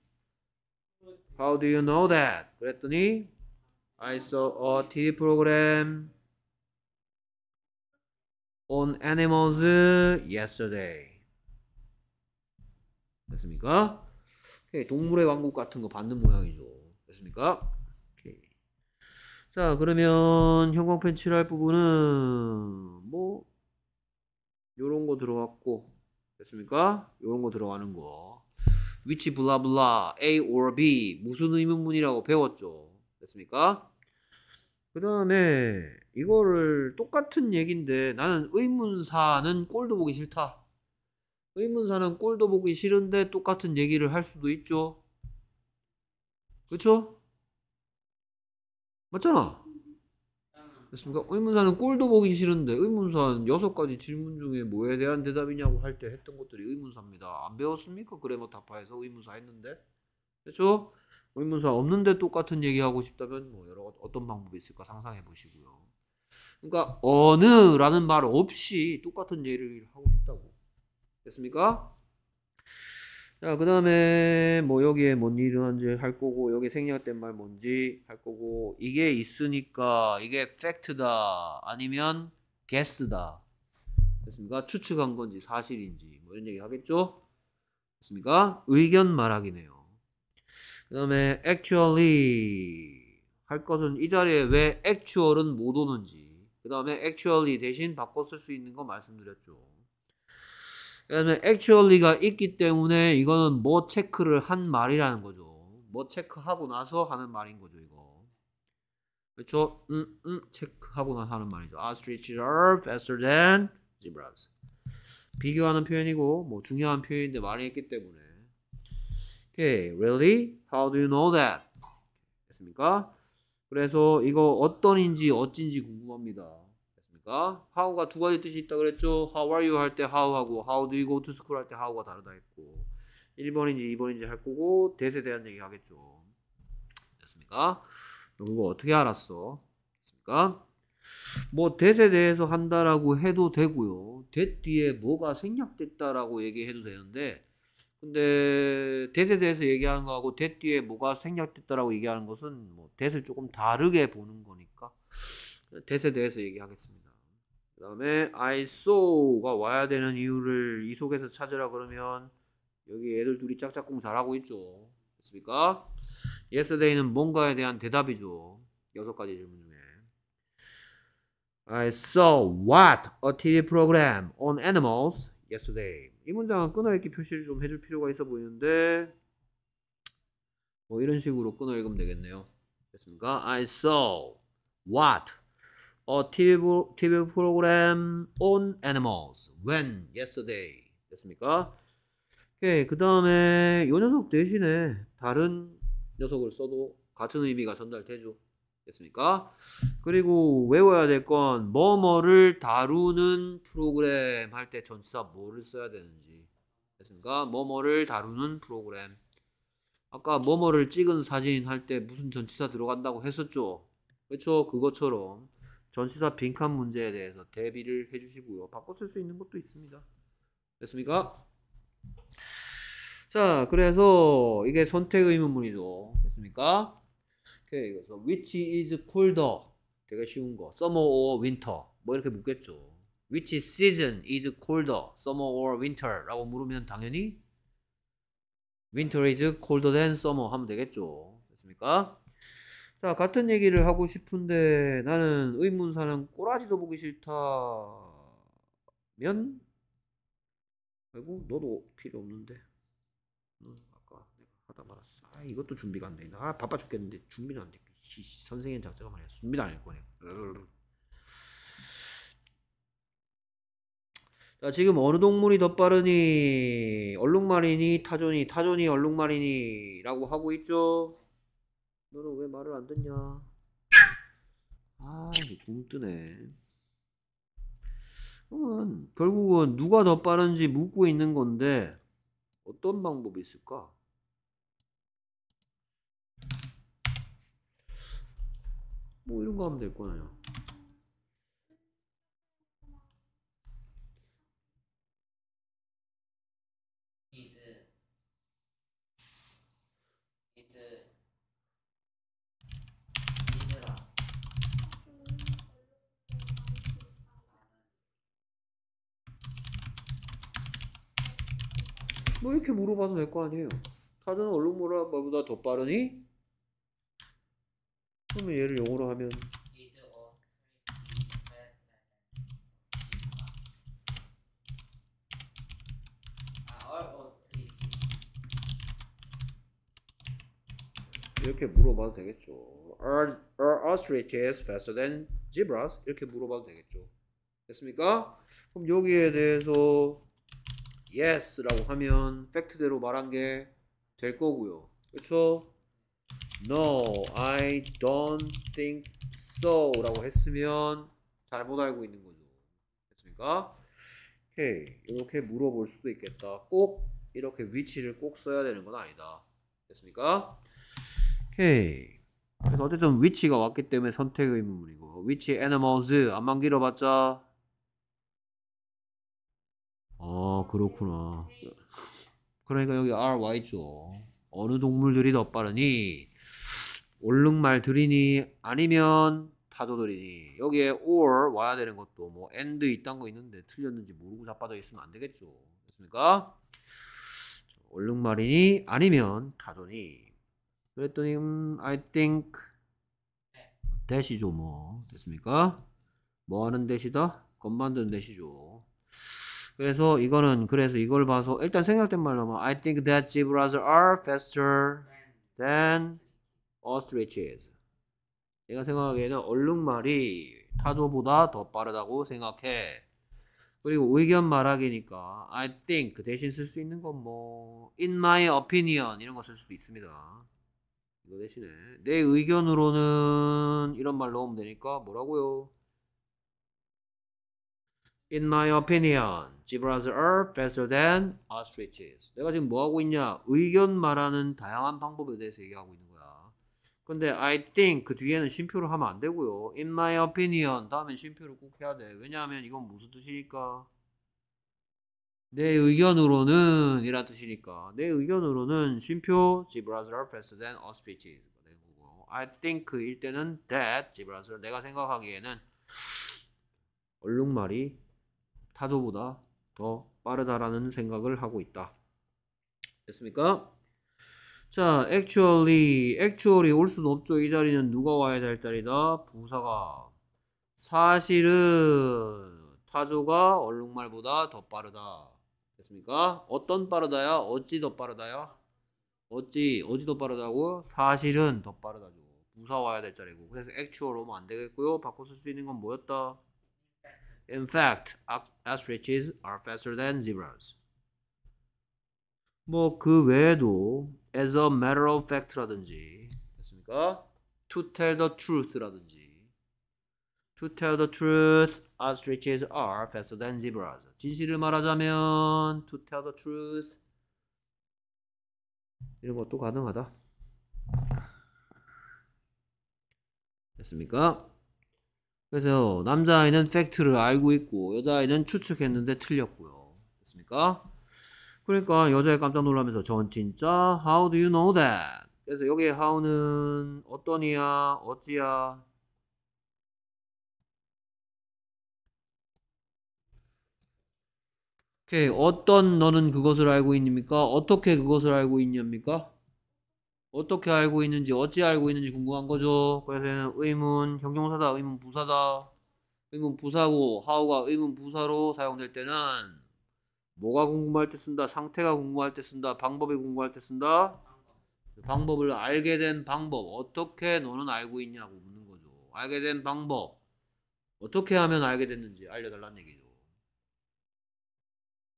How do you know that? 그랬더니 I saw a TV program on animals yesterday. 됐습니까? 동물의 왕국 같은 거 받는 모양이죠. 됐습니까? 오케이. 자, 그러면 형광펜 칠할 부분은 뭐 요런 거 들어왔고 됐습니까? 요런 거 들어가는 거. which 블라블라 A or B 무슨 의문문이라고 배웠죠. 됐습니까? 그 다음에 이거를 똑같은 얘기인데 나는 의문사는 꼴도 보기 싫다. 의문사는 꼴도 보기 싫은데 똑같은 얘기를 할 수도 있죠. 그쵸? 맞잖아. 됐습니까? 의문사는 꼴도 보기 싫은데 의문사는 여섯 가지 질문 중에 뭐에 대한 대답이냐고 할 때 했던 것들이 의문사입니다. 안 배웠습니까? 그래머 타파에서 의문사 했는데. 그렇죠? 의문사 없는데 똑같은 얘기하고 싶다면 뭐 여러 어떤 방법이 있을까 상상해 보시고요. 그러니까 어느라는 말 없이 똑같은 얘기를 하고 싶다고. 됐습니까? 자, 그 다음에 뭐 여기에 뭔 일어난지 할 거고 여기 생략된 말 뭔지 할 거고 이게 있으니까 이게 팩트다 아니면 게스다 됐습니까? 추측한 건지 사실인지 뭐 이런 얘기 하겠죠? 됐습니까? 의견 말하기네요. 그 다음에 actually 할 것은 이 자리에 왜 actual은 못 오는지 그 다음에 actually 대신 바꿔 쓸 수 있는 거 말씀드렸죠 그 다음에 actually가 있기 때문에 이거는 뭐 체크를 한 말이라는 거죠 뭐 체크하고 나서 하는 말인 거죠 이거 그쵸 그렇죠? 음, 음, 체크하고 나서 하는 말이죠 ostrich are faster than zebras 비교하는 표현이고 뭐 중요한 표현인데 많이 했기 때문에 오케이, 예, really? How do you know that? 됐습니까? 그래서 이거 어떤인지 어찌인지 궁금합니다. 됐습니까? How가 두 가지 뜻이 있다 그랬죠? How are you 할 때 how하고 How do you go to school 할 때 how가 다르다 했고 1번인지 2번인지 할 거고 대세 에 대한 얘기 하겠죠. 됐습니까? 영거 어떻게 알았어? 됐습니까? 뭐 대세 에 대해서 한다라고 해도 되고요. 대 뒤에 뭐가 생략됐다라고 얘기해도 되는데 근데 대세 에 대해서 얘기하는 거하고 대 뒤에 뭐가 생략됐다라고 얘기하는 것은 뭐 대세를 조금 다르게 보는 거니까 대세 에 대해서 얘기하겠습니다. 그 다음에 I saw가 와야 되는 이유를 이 속에서 찾으라 그러면 여기 애들 둘이 짝짝꿍 잘하고 있죠. 됐습니까? yesterday는 뭔가에 대한 대답이죠. 여섯 가지 질문 중에. I saw what? A TV program on animals yesterday. 이 문장은 끊어읽기 표시를 좀 해줄 필요가 있어 보이는데 뭐 이런 식으로 끊어 읽으면 되겠네요. 됐습니까? I saw what a TV, TV program on animals when yesterday. 됐습니까? 그 다음에 이 녀석 대신에 다른 녀석을 써도 같은 의미가 전달되죠. 됐습니까? 그리고 외워야 될 건 뭐뭐를 다루는 프로그램 할 때 전치사 뭐를 써야 되는지 됐습니까? 뭐뭐를 다루는 프로그램 아까 뭐뭐를 찍은 사진 할 때 무슨 전치사 들어간다고 했었죠? 그렇죠? 그것처럼 전치사 빈칸 문제에 대해서 대비를 해주시고요. 바꿔 쓸 수 있는 것도 있습니다. 됐습니까? 자, 그래서 이게 선택 의문문이죠. 됐습니까? 오케이. 그래서 which is colder 되게 쉬운 거. summer or winter 뭐 이렇게 묻겠죠. which season is colder, summer or winter라고 물으면 당연히 winter is colder than summer 하면 되겠죠. 됐습니까? 자, 같은 얘기를 하고 싶은데 나는 의문사는 꼬라지도 보기 싫다면 아이고 너도 필요 없는데. 응, 아까 내가 하다 말았어. 아, 이것도 준비가 안 되나. 아, 바빠 죽겠는데 준비는 안 돼. 선생님 작자가 말이야. 준비도 안할 거네. 자, 지금 어느 동물이 더 빠르니? 얼룩말이니? 타조니? 타조니? 얼룩말이니? 라고 하고 있죠? 너는 왜 말을 안 듣냐? 아, 이거 뜨네. 그러면 결국은 누가 더 빠른지 묻고 있는 건데 어떤 방법이 있을까? 뭐 이런 거 하면 될 거예요. 이뭐 이렇게 물어봐도 될 거 아니에요. 다른 은 얼른 물어보다 더 빠르니? 그러면 얘를 영어로 하면 이렇게 물어봐도 되겠죠. Are, are ostriches faster than zebras? 이렇게 물어봐도 되겠죠. 됐습니까? 그럼 여기에 대해서 yes라고 하면 팩트대로 말한 게 될 거고요. 그렇죠? No, I don't think so 라고 했으면 잘못 알고 있는 거죠. 됐습니까? 오케이. 이렇게 물어볼 수도 있겠다. 꼭 이렇게 위치를 꼭 써야 되는 건 아니다. 됐습니까? 오케이. 그래서 어쨌든 위치가 왔기 때문에 선택 의문이고 위치 animals 안만 길어봤자 아 그렇구나 그러니까 여기 ry죠 어느 동물들이 더 빠르니 얼룩말 들이니 아니면 타도들이니 여기에 or 와야 되는 것도 뭐 and 이딴 거 있는데 틀렸는지 모르고 자빠져 있으면 안 되겠죠. 그렇습니까? 얼룩말이니 아니면 타도니 그랬더니 음, I think 대시죠 뭐 됐습니까? 뭐 하는 대시다? 것 만드는 대시죠. 그래서 이거는 그래서 이걸 봐서 일단 생각된 말로 하면 I think that zebras are faster than ostriches. 내가 생각하기에는 얼룩말이 타조보다 더 빠르다고 생각해. 그리고 의견 말하기니까 I think 대신 쓸 수 있는 건 뭐 in my opinion 이런 거 쓸 수도 있습니다. 이거 대신에 내 의견으로는 이런 말 넣으면 되니까 뭐라고요? In my opinion, zebras are faster than ostriches. 내가 지금 뭐 하고 있냐? 의견 말하는 다양한 방법에 대해서 얘기하고 있는 거. 근데 I think 그 뒤에는 쉼표로 하면 안 되고요. In my opinion 다음엔 쉼표로꼭 해야 돼. 왜냐하면 이건 무슨 뜻이니까? 내 의견으로는 이란 뜻이니까 내 의견으로는 쉼표 Gibraltar p r s i e n t auspices 되 I think 그 일 때는 that Gibraltar 내가 생각하기에는 얼룩말이 타조보다 더 빠르다라는 생각을 하고 있다. 됐습니까? 자, actually, actually 올 수는 없죠. 이 자리는 누가 와야 될 자리다? 부사가. 사실은 타조가 얼룩말보다 더 빠르다. 됐습니까? 어떤 빠르다야? 어찌 더 빠르다야? 어찌, 어찌 더 빠르다고? 사실은 더 빠르다죠. 부사 와야 될 자리고. 그래서 actual 오면 안 되겠고요. 바꿔 쓸 수 있는 건 뭐였다? In fact, ostriches are faster than zebras. 뭐그 외에도 as a matter of fact라든지 됐습니까? to tell the truth라든지 to tell the truth ostriches are faster than zebras 진실을 말하자면 to tell the truth 이런 것도 가능하다 됐습니까? 그래서 남자아이는 팩트를 알고 있고 여자아이는 추측했는데 틀렸고요 됐습니까? 그러니까 여자애 깜짝 놀라면서 전 진짜 How do you know that? 그래서 여기 how는 어떠니야 어찌야 오케이 어떤 너는 그것을 알고 있습니까? 어떻게 그것을 알고 있냐입니까? 어떻게 알고 있는지 어찌 알고 있는지 궁금한 거죠. 그래서 얘는 의문 형용사다 의문 부사다 의문 부사고 how가 의문 부사로 사용될 때는 뭐가 궁금할 때 쓴다. 상태가 궁금할 때 쓴다. 방법이 궁금할 때 쓴다. 방법을 알게 된 방법. 어떻게 너는 알고 있냐고 묻는 거죠. 알게 된 방법. 어떻게 하면 알게 됐는지 알려달라는 얘기죠.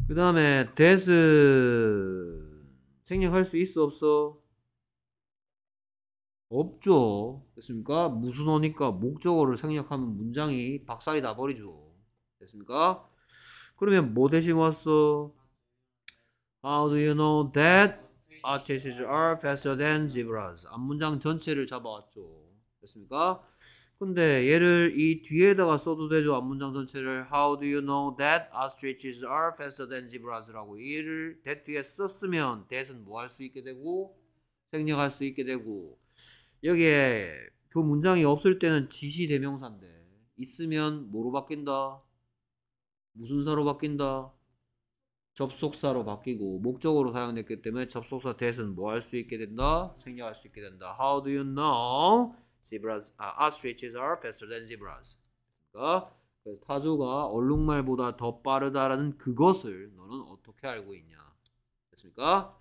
그 다음에 대은 생략할 수 있어 없어? 없죠. 됐습니까? 무슨어니까 목적어를 생략하면 문장이 박살이 나버리죠. 됐습니까? 그러면 뭐 대신 왔어? How do you know that arches are faster than zebras? 앞문장 전체를 잡아왔죠. 됐습니까? 근데 얘를 이 뒤에다가 써도 되죠. 앞문장 전체를 How do you know that ostriches are faster than zebras라고 얘를 that 뒤에 썼으면 that은 뭐 할 수 있게 되고 생략할 수 있게 되고 여기에 그 문장이 없을 때는 지시 대명사인데 있으면 뭐로 바뀐다? 무슨 사로 바뀐다? 접속사로 바뀌고 목적으로 사용됐기 때문에 접속사 대신 뭐 할 수 있게 된다? 생략할 수 있게 된다. How do you know zebras, 아, ostriches are faster than zebras? 그러니까 그래서 타조가 얼룩말보다 더 빠르다라는 그것을 너는 어떻게 알고 있냐? 됐습니까?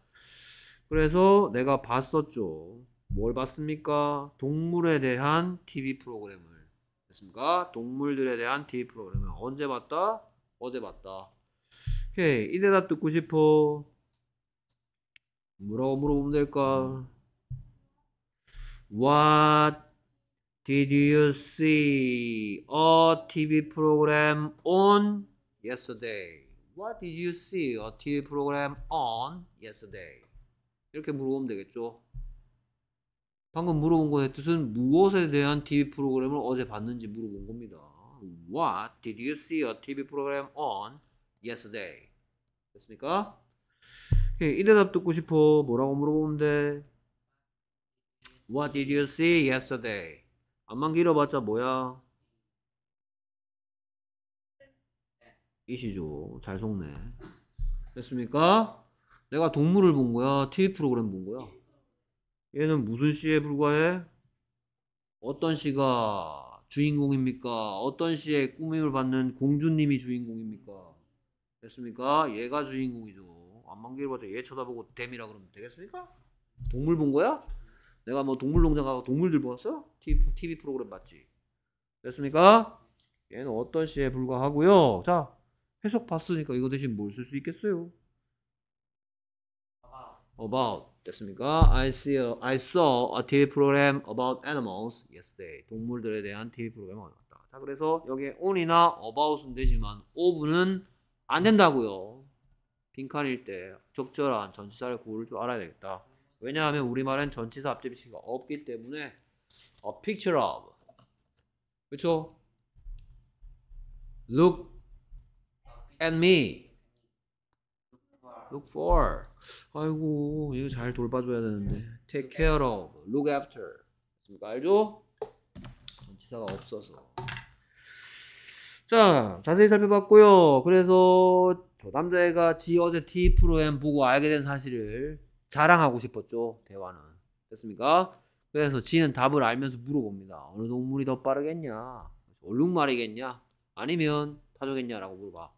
그래서 내가 봤었죠. 뭘 봤습니까? 동물에 대한 TV 프로그램을 됐습니까? 동물들에 대한 TV 프로그램을 언제 봤다? 어제 봤다. 오케이 이 대답 듣고 싶어. 뭐라고 물어보면 될까? What did you see a TV program on yesterday? What did you see a TV program on yesterday? 이렇게 물어보면 되겠죠. 방금 물어본 것의 뜻은 무엇에 대한 TV 프로그램을 어제 봤는지 물어본 겁니다. What did you see a TV program on yesterday? 됐습니까? 오이 예, 대답 듣고 싶어. 뭐라고 물어보는데? What did you see yesterday? 안만 길어봤자 뭐야? 이시죠. 잘 속네. 됐습니까? 내가 동물을 본 거야? TV 프로그램 본 거야? 얘는 무슨 시에 불과해? 어떤 시가? 주인공입니까? 어떤 시에 꾸밈을 받는 공주님이 주인공입니까? 됐습니까? 얘가 주인공이죠. 안만기를 봐서 얘 쳐다보고 댐이라 그러면 되겠습니까? 동물 본 거야? 내가 뭐 동물농장 가고 동물들 보았어? TV, TV 프로그램 봤지? 됐습니까? 얘는 어떤 시에 불과하고요. 자, 해석 봤으니까 이거 대신 뭘 쓸 수 있겠어요? About. 됐습니까? I, see a, I saw a TV program about animals yesterday. 동물들에 대한 TV 프로그램을 봤다. 자, 그래서 여기 on이나 about은 되지만 of는 안 된다고요. 빈칸일 때 적절한 전치사를 고를 줄 알아야 되겠다. 왜냐하면 우리말엔 전치사 앞접시가 없기 때문에 a picture of 그렇죠? look at me look for 아이고 이거 잘 돌봐줘야 되는데 take care of, look after 알죠? 전치사가 없어서 자 자세히 살펴봤고요 그래서 저 남자애가 지 어제 t 프로엠 보고 알게 된 사실을 자랑하고 싶었죠 대화는 됐습니까? 그래서 지는 답을 알면서 물어봅니다 어느 동물이 더 빠르겠냐 얼룩말이겠냐 아니면 타조겠냐라고 물어봐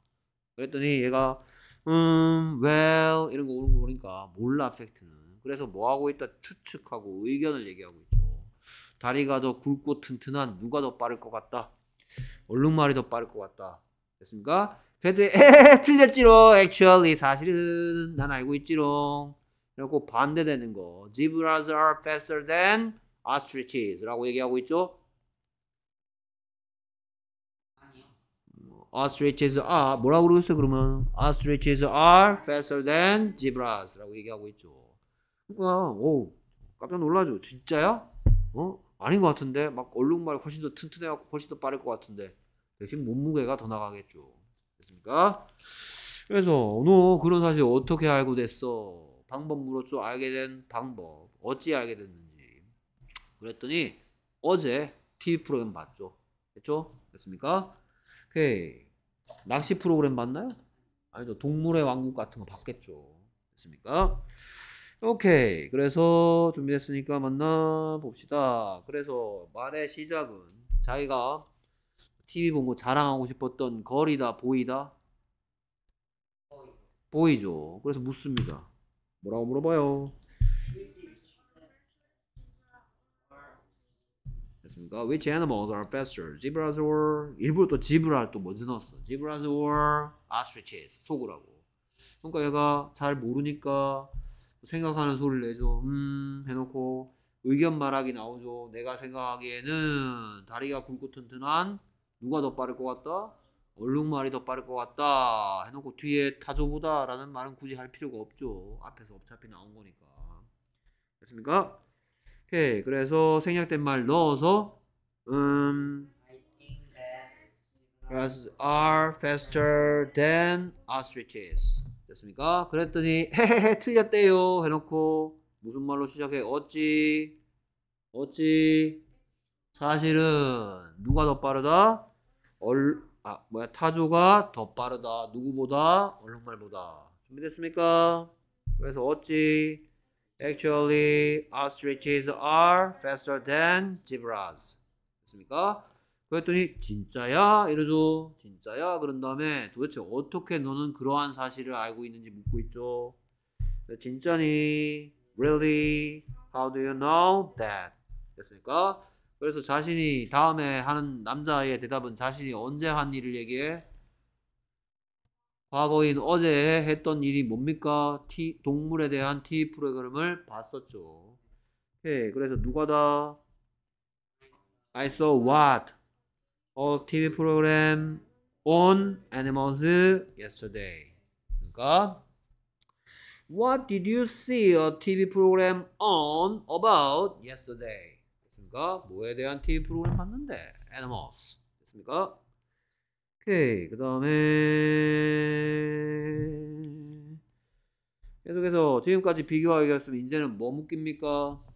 그랬더니 얘가 음, well 이런 거 오는 거 보니까 몰라 팩트는. 그래서 뭐 하고 있다 추측하고 의견을 얘기하고 있죠. 다리가 더 굵고 튼튼한 누가 더 빠를 것 같다. 얼룩말이 더 빠를 것 같다. 됐습니까? 그래도 틀렸지롱. Actually 사실은 난 알고 있지롱. 이러고 반대되는 거. Zebras are faster than ostriches 라고 얘기하고 있죠. ostriches are 뭐라고 그러겠어 그러면 ostriches are faster than zebras라고 얘기하고 있죠. 그러니까 오 깜짝 놀라죠. 진짜야? 어 아닌 것 같은데 막 얼룩말 훨씬 더 튼튼해갖고 훨씬 더 빠를 것 같은데 대신 몸무게가 더 나가겠죠. 됐습니까? 그래서 너 그런 사실 어떻게 알고 됐어? 방법 물었죠. 알게 된 방법. 어찌 알게 됐는지. 그랬더니 어제 TV 프로그램 봤죠. 됐죠? 됐습니까? 오케이. 낚시 프로그램 맞나요 아니죠. 동물의 왕국 같은 거 봤겠죠. 됐습니까? 오케이. 그래서 준비했으니까 만나봅시다. 그래서 말의 시작은 자기가 TV 본거 자랑하고 싶었던 거리다, 보이다? 보이죠. 그래서 묻습니다. 뭐라고 물어봐요? 있으니까 which animals are faster? zebras or 일부러 또 zebra 또 먼저 넣었어. zebras or ostriches 속으라고. 그러니까 얘가 잘 모르니까 생각하는 소리를 내죠. 음 해놓고 의견 말하기 나오죠. 내가 생각하기에는 다리가 굵고 튼튼한 누가 더 빠를 것 같다? 얼룩말이 더 빠를 것 같다 해놓고 뒤에 타조보다 라는 말은 굳이 할 필요가 없죠 앞에서 어차피 나온 거니까 됐습니까? 오케이 그래서 생략된 말 넣어서 um, birds are faster than ostriches. 됐습니까? 그랬더니 헤헤헤 틀렸대요 해놓고 무슨 말로 시작해? 어찌 어찌 사실은 누가 더 빠르다? 얼, 아 뭐야 타조가 더 빠르다 누구보다? 얼룩말보다 준비됐습니까? 그래서 어찌 Actually, ostriches are faster than zebras. 않습니까? 그랬더니 진짜야 이러죠. 진짜야 그런 다음에 도대체 어떻게 너는 그러한 사실을 알고 있는지 묻고 있죠. 네, 진짜니? Really? How do you know that? 됐습니까? 그래서 자신이 다음에 하는 남자의 대답은 자신이 언제 한 일을 얘기해? 과거인 어제 했던 일이 뭡니까? 티, 동물에 대한 T 프로그램을 봤었죠. 오케이, 예, 그래서 누가다? I saw what? A TV program on animals yesterday. 그러니까 What did you see a TV program on about yesterday? 됐습니까? 뭐에 대한 TV 프로그램 봤는데? Animals. 됐습니까? 오케이. 그 다음에 계속해서 지금까지 비교하기였으면 이제는 뭐 묶입니까?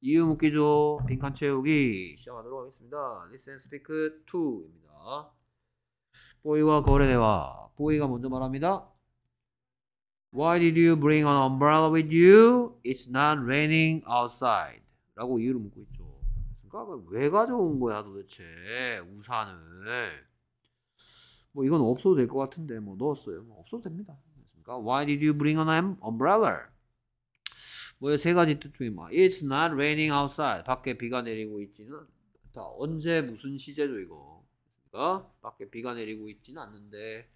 이유 묻기죠. 빈칸 채우기 시작하도록 하겠습니다. Listen, speak to입니다. 보이와 거래 대화. 보이가 먼저 말합니다. Why did you bring an umbrella with you? It's not raining outside. 라고 이유를 묻고 있죠. 그러니까 왜 가져온 거야 도대체 우산을. 뭐 이건 없어도 될 것 같은데 뭐 넣었어요. 뭐 없어도 됩니다. 그러니까 Why did you bring an um, umbrella? 뭐세 가지 뜻 중에 막 뭐. It's not raining outside. 밖에 비가 내리고 있지는 다 언제 무슨 시제죠 이거? 그러니까 밖에 비가 내리고 있지는 않는데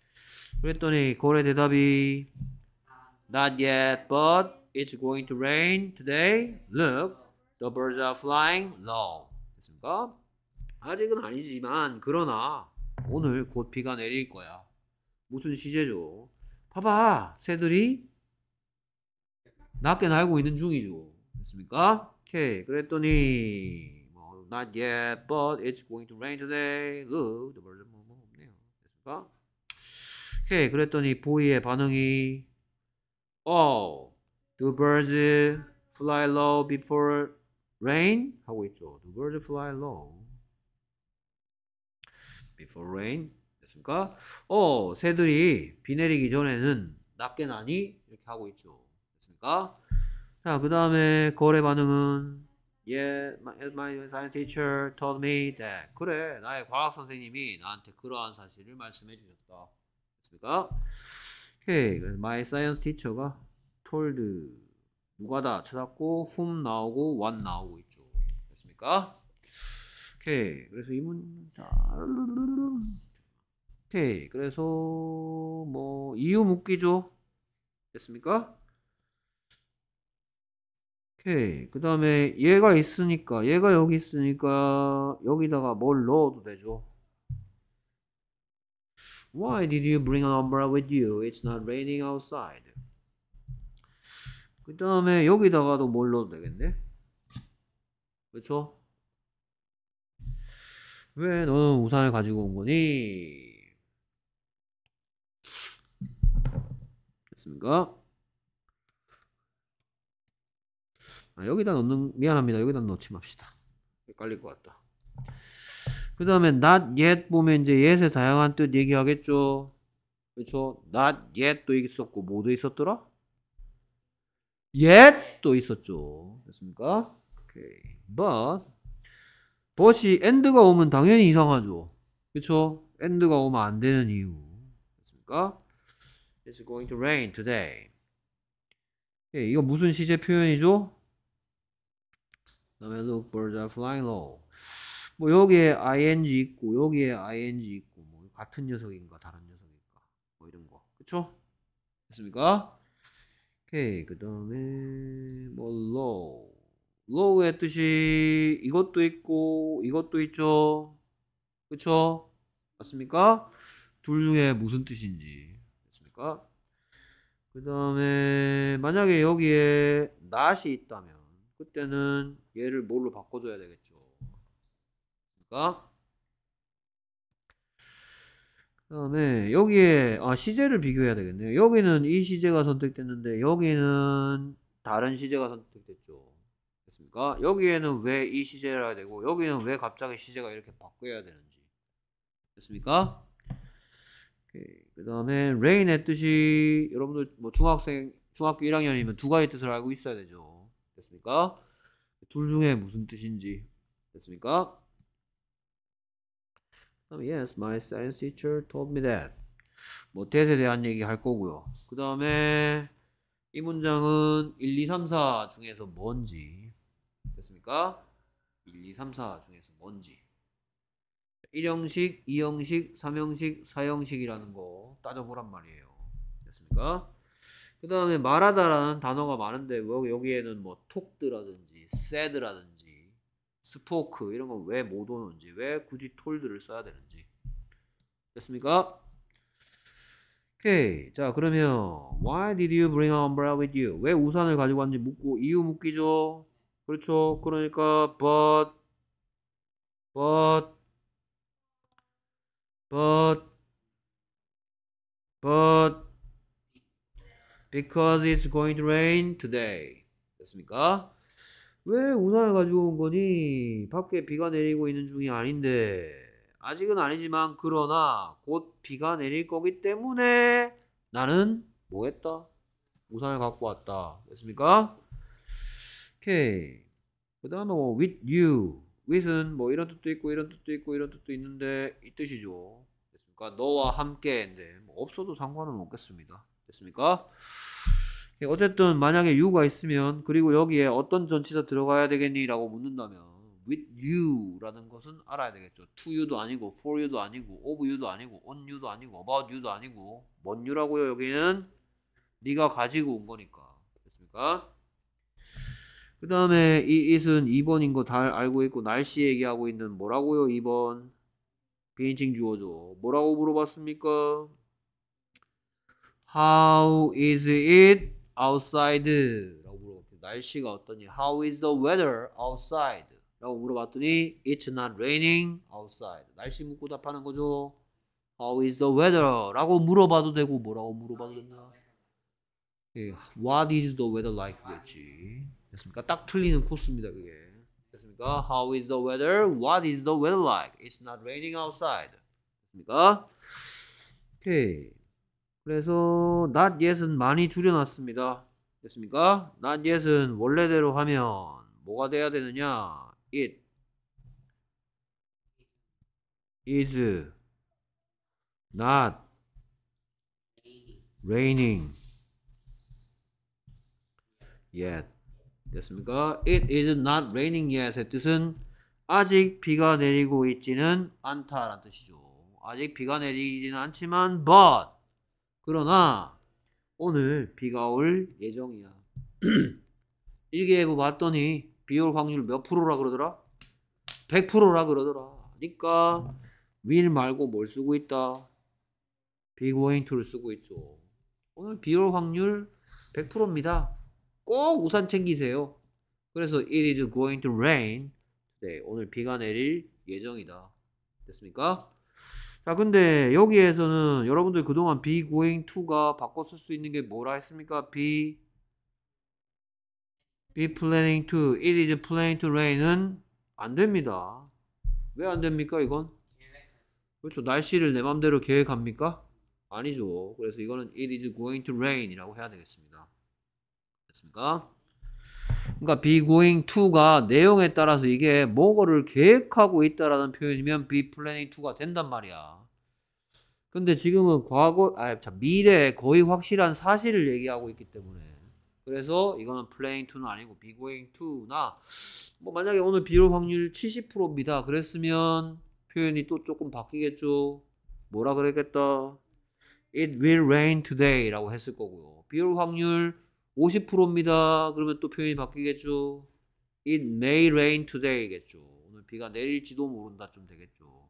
그랬더니 고래 대답이 Not yet, but it's going to rain today. Look, the birds are flying low. 됐습니까? 아직은 아니지만 그러나 오늘 곧 비가 내릴 거야. 무슨 시제죠? 봐봐, 새들이 낮게 날고 있는 중이죠. 됐습니까? 오케이. 그랬더니 뭐 not yet, but it's going to rain today. Look, the version 뭐, 뭐 없네요. 됐습니까? 오케이. 그랬더니 보이의 반응이 oh, the birds fly low before rain 하고 있죠. The birds fly low before rain 됐습니까? 어 새들이 비 내리기 전에는 낮게 나니 이렇게 하고 있죠. 됐습니까? 자, 그 다음에 거래 반응은 Yeah, 예, my, my science teacher told me that 그래, 나의 과학 선생님이 나한테 그러한 사실을 말씀해 주셨다. 됐습니까? 오케이, 그 my science teacher가 told 누가다 찾았고 whom 나오고 what 나오고 있죠. 됐습니까? 오케이, 그래서 이 문자 오케이, 그래서 뭐 이유 묻기죠. 됐습니까? 오케이. 그 다음에 얘가 있으니까 얘가 여기 있으니까 여기다가 뭘 넣어도 되죠. Why did you bring an umbrella with you? It's not raining outside. 그 다음에 여기다가도 뭘 넣어도 되겠네? 그쵸? 왜 너는 우산을 가지고 온 거니? 됐습니까? 아, 여기다 넣는 미안합니다. 여기다 넣지 맙시다. 헷갈릴 것 같다. 그 다음에 not yet 보면 이제 yet의 다양한 뜻 얘기하겠죠. 그렇죠? not yet도 있었고 뭐도 있었더라? yet도 있었죠. 됐습니까? 오케이. but but이 and가 오면 당연히 이상하죠. 그렇죠? and가 오면 안 되는 이유. 됐습니까? It's going to rain today. 예, 이거 무슨 시제 표현이죠? 그다음에 look birds are flying low. 뭐 여기에 ing 있고 여기에 ing 있고 뭐 같은 녀석인가 다른 녀석인가 뭐 이런 거. 그쵸? 됐습니까? 오케이. 그다음에 뭐 low. low의 뜻이 이것도 있고 이것도 있죠. 그쵸? 맞습니까? 둘 중에 무슨 뜻인지 됐습니까? 그 다음에 만약에 여기에 not이 있다면 그때는 얘를 뭘로 바꿔줘야 되겠죠. 그러니까 그다음에 여기에 아 시제를 비교해야 되겠네요. 여기는 이 시제가 선택됐는데 여기는 다른 시제가 선택됐죠. 됐습니까? 여기에는 왜 이 시제라 되고 여기는 왜 갑자기 시제가 이렇게 바뀌어야 되는지 됐습니까? 그 다음에 레인의 뜻이 여러분들 뭐 중학생 중학교 1학년이면 두 가지 뜻을 알고 있어야 되죠. 됐습니까? 둘 중에 무슨 뜻인지 됐습니까? 그다 yes, my science teacher told me that. 뭐 t 에 대한 얘기 할 거고요. 그 다음에 이 문장은 1, 2, 3, 4 중에서 뭔지 됐습니까? 1, 2, 3, 4 중에서 뭔지 1형식, 2형식, 3형식, 4형식이라는 거 따져보란 말이에요. 됐습니까? 그 다음에 말하다라는 단어가 많은데 뭐 여기에는 뭐 톡드라든지 새드라든지 스포크 이런 건왜못 오는지 왜 굳이 톨드를 써야 되는지 됐습니까? 오케이 자 그러면 why did you bring an umbrella with you 왜 우산을 가지고 왔는지 묻고 이유 묻기죠 그렇죠 그러니까 but but but but because it's going to rain today 됐습니까? 왜 우산을 가지고 온 거니? 밖에 비가 내리고 있는 중이 아닌데. 아직은 아니지만 그러나 곧 비가 내릴 거기 때문에 나는 뭐 했다? 우산을 갖고 왔다. 됐습니까? 오케이. 그 다음에 뭐 with you. with은 뭐 이런 뜻도 있고 이런 뜻도 있고 이런 뜻도 있는데 이 뜻이죠. 됐습니까? 너와 함께인데 뭐 없어도 상관은 없겠습니다. 됐습니까? 예, 어쨌든 만약에 you가 있으면 그리고 여기에 어떤 전치사 들어가야 되겠니라고 묻는다면 with you라는 것은 알아야 되겠죠. to you도 아니고 for you도 아니고 of you도 아니고 on you도 아니고 about you도 아니고 뭔 you라고요? 여기는 네가 가지고 온 거니까. 됐습니까? 그 다음에 이 it은 2번인 거 다 알고 있고 날씨 얘기하고 있는 뭐라고요 2번 비인칭 주어죠 뭐라고 물어봤습니까 How is it outside? 라고 물어봤더니 날씨가 어떠니? How is the weather outside? 라고 물어봤더니 It's not raining outside. 날씨 묻고 답하는 거죠. How is the weather? 라고 물어봐도 되고 뭐라고 물어봐도 된다. 예, What is the weather like겠지. 됐습니까? 딱 틀리는 코스입니다. 그게. 됐습니까? How is the weather? What is the weather like? It's not raining outside. 됐습니까? 오케이. 그래서 not yet은 많이 줄여놨습니다. 됐습니까? not yet은 원래대로 하면 뭐가 돼야 되느냐? it is not raining yet 됐습니까? It is not raining yet의 뜻은 아직 비가 내리고 있지는 않다라는 뜻이죠. 아직 비가 내리지는 않지만 but 그러나 오늘 비가 올 예정이야. 일기예보 봤더니 비올 확률 몇 프로라 그러더라? 100%라 그러더라. 그러니까 w i 말고 뭘 쓰고 있다? 비고잉 o i 를 쓰고 있죠. 오늘 비올 확률 100%입니다. 꼭 우산 챙기세요. 그래서 it is going to rain. 네, 오늘 비가 내릴 예정이다. 됐습니까? 자, 아, 근데 여기에서는 여러분들 그동안 be going to가 바꿔 쓸수 있는 게 뭐라 했습니까? be be planning to, it is planning to rain은 안 됩니다. 왜 안 됩니까, 이건? 그렇죠. 날씨를 내 맘대로 계획합니까? 아니죠. 그래서 이거는 it is going to rain 이라고 해야 되겠습니다. 됐습니까? 그러니까 be going to가 내용에 따라서 이게 뭐를 계획하고 있다라는 표현이면 be planning to가 된단 말이야. 근데 지금은 과거, 아, 참, 미래에 거의 확실한 사실을 얘기하고 있기 때문에. 그래서 이거는 playing to는 아니고 be going to나, 뭐 만약에 오늘 비올 확률 70%입니다. 그랬으면 표현이 또 조금 바뀌겠죠. 뭐라 그랬겠다. It will rain today 라고 했을 거고요. 비올 확률 50%입니다. 그러면 또 표현이 바뀌겠죠. It may rain today겠죠. 오늘 비가 내릴지도 모른다 좀 되겠죠.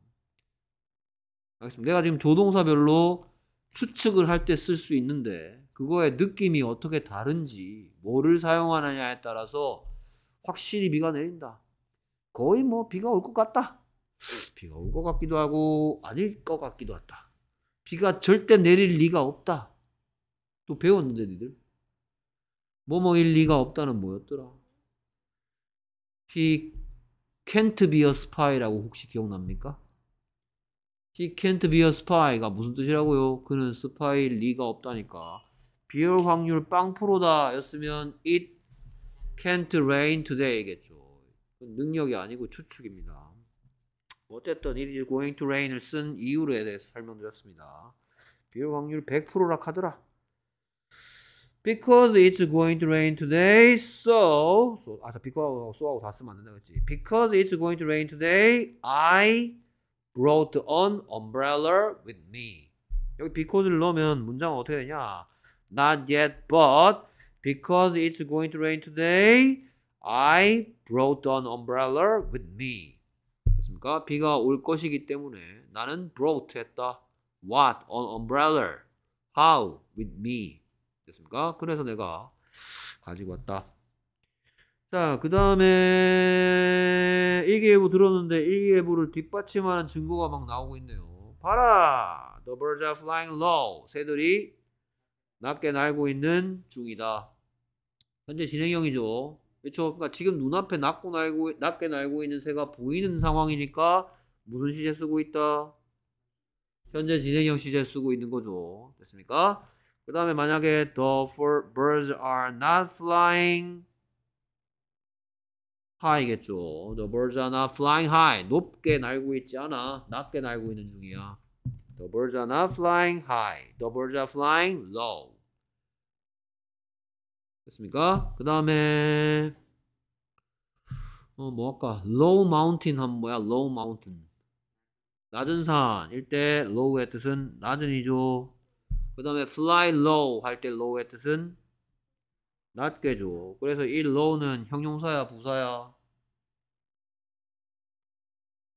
알겠습니다. 내가 지금 조동사별로 추측을 할 때 쓸 수 있는데 그거의 느낌이 어떻게 다른지 뭐를 사용하느냐에 따라서 확실히 비가 내린다. 거의 뭐 비가 올 것 같다. 비가 올 것 같기도 하고 아닐 것 같기도 하다. 비가 절대 내릴 리가 없다. 또 배웠는데 니들. 뭐뭐일 리가 없다는 뭐였더라? He can't be a spy라고 혹시 기억납니까? He can't be a spy가 무슨 뜻이라고요? 그는 스파이일 리가 없다니까. 비올 확률 빵 프로다 였으면 it can't rain today겠죠. 능력이 아니고 추측입니다. 어쨌든 it is going to rain을 쓴 이유에 대해서 설명드렸습니다. 비율 확률 100%라 카더라. because it's going to rain today, so so 아까 because하고 so하고 다안 된다 Because it's going to rain today, I brought an umbrella with me. 여기 because를 넣으면 문장은 어떻게 되냐? Not yet, but because it's going to rain today, I brought an umbrella with me. 됐습니까? 비가 올 것이기 때문에 나는 brought 했다. What? An umbrella. How? With me. 됐습니까? 그래서 내가 가지고 왔다. 자, 그 다음에 일기예보 들었는데 일기예보를 뒷받침하는 증거가 막 나오고 있네요. 봐라! The birds are flying low. 새들이 낮게 날고 있는 중이다. 현재 진행형이죠. 그렇죠? 그러니까 지금 눈앞에 낮고 날고, 낮게 날고 있는 새가 보이는 상황이니까 무슨 시제 쓰고 있다? 현재 진행형 시제 쓰고 있는 거죠. 됐습니까? 그 다음에 만약에 the birds are not flying high겠죠. The birds are not flying high. 높게 날고 있지 않아. 낮게 날고 있는 중이야. The birds are not flying high. The birds are flying low. 됐습니까? 그 다음에 어, 뭐 할까? low mountain 하면 뭐야? low mountain. 낮은 산 일때 low의 뜻은 낮은이죠. 그 다음에 fly low 할 때 low의 뜻은 낮게 줘. 그래서 이 low는 형용사야 부사야?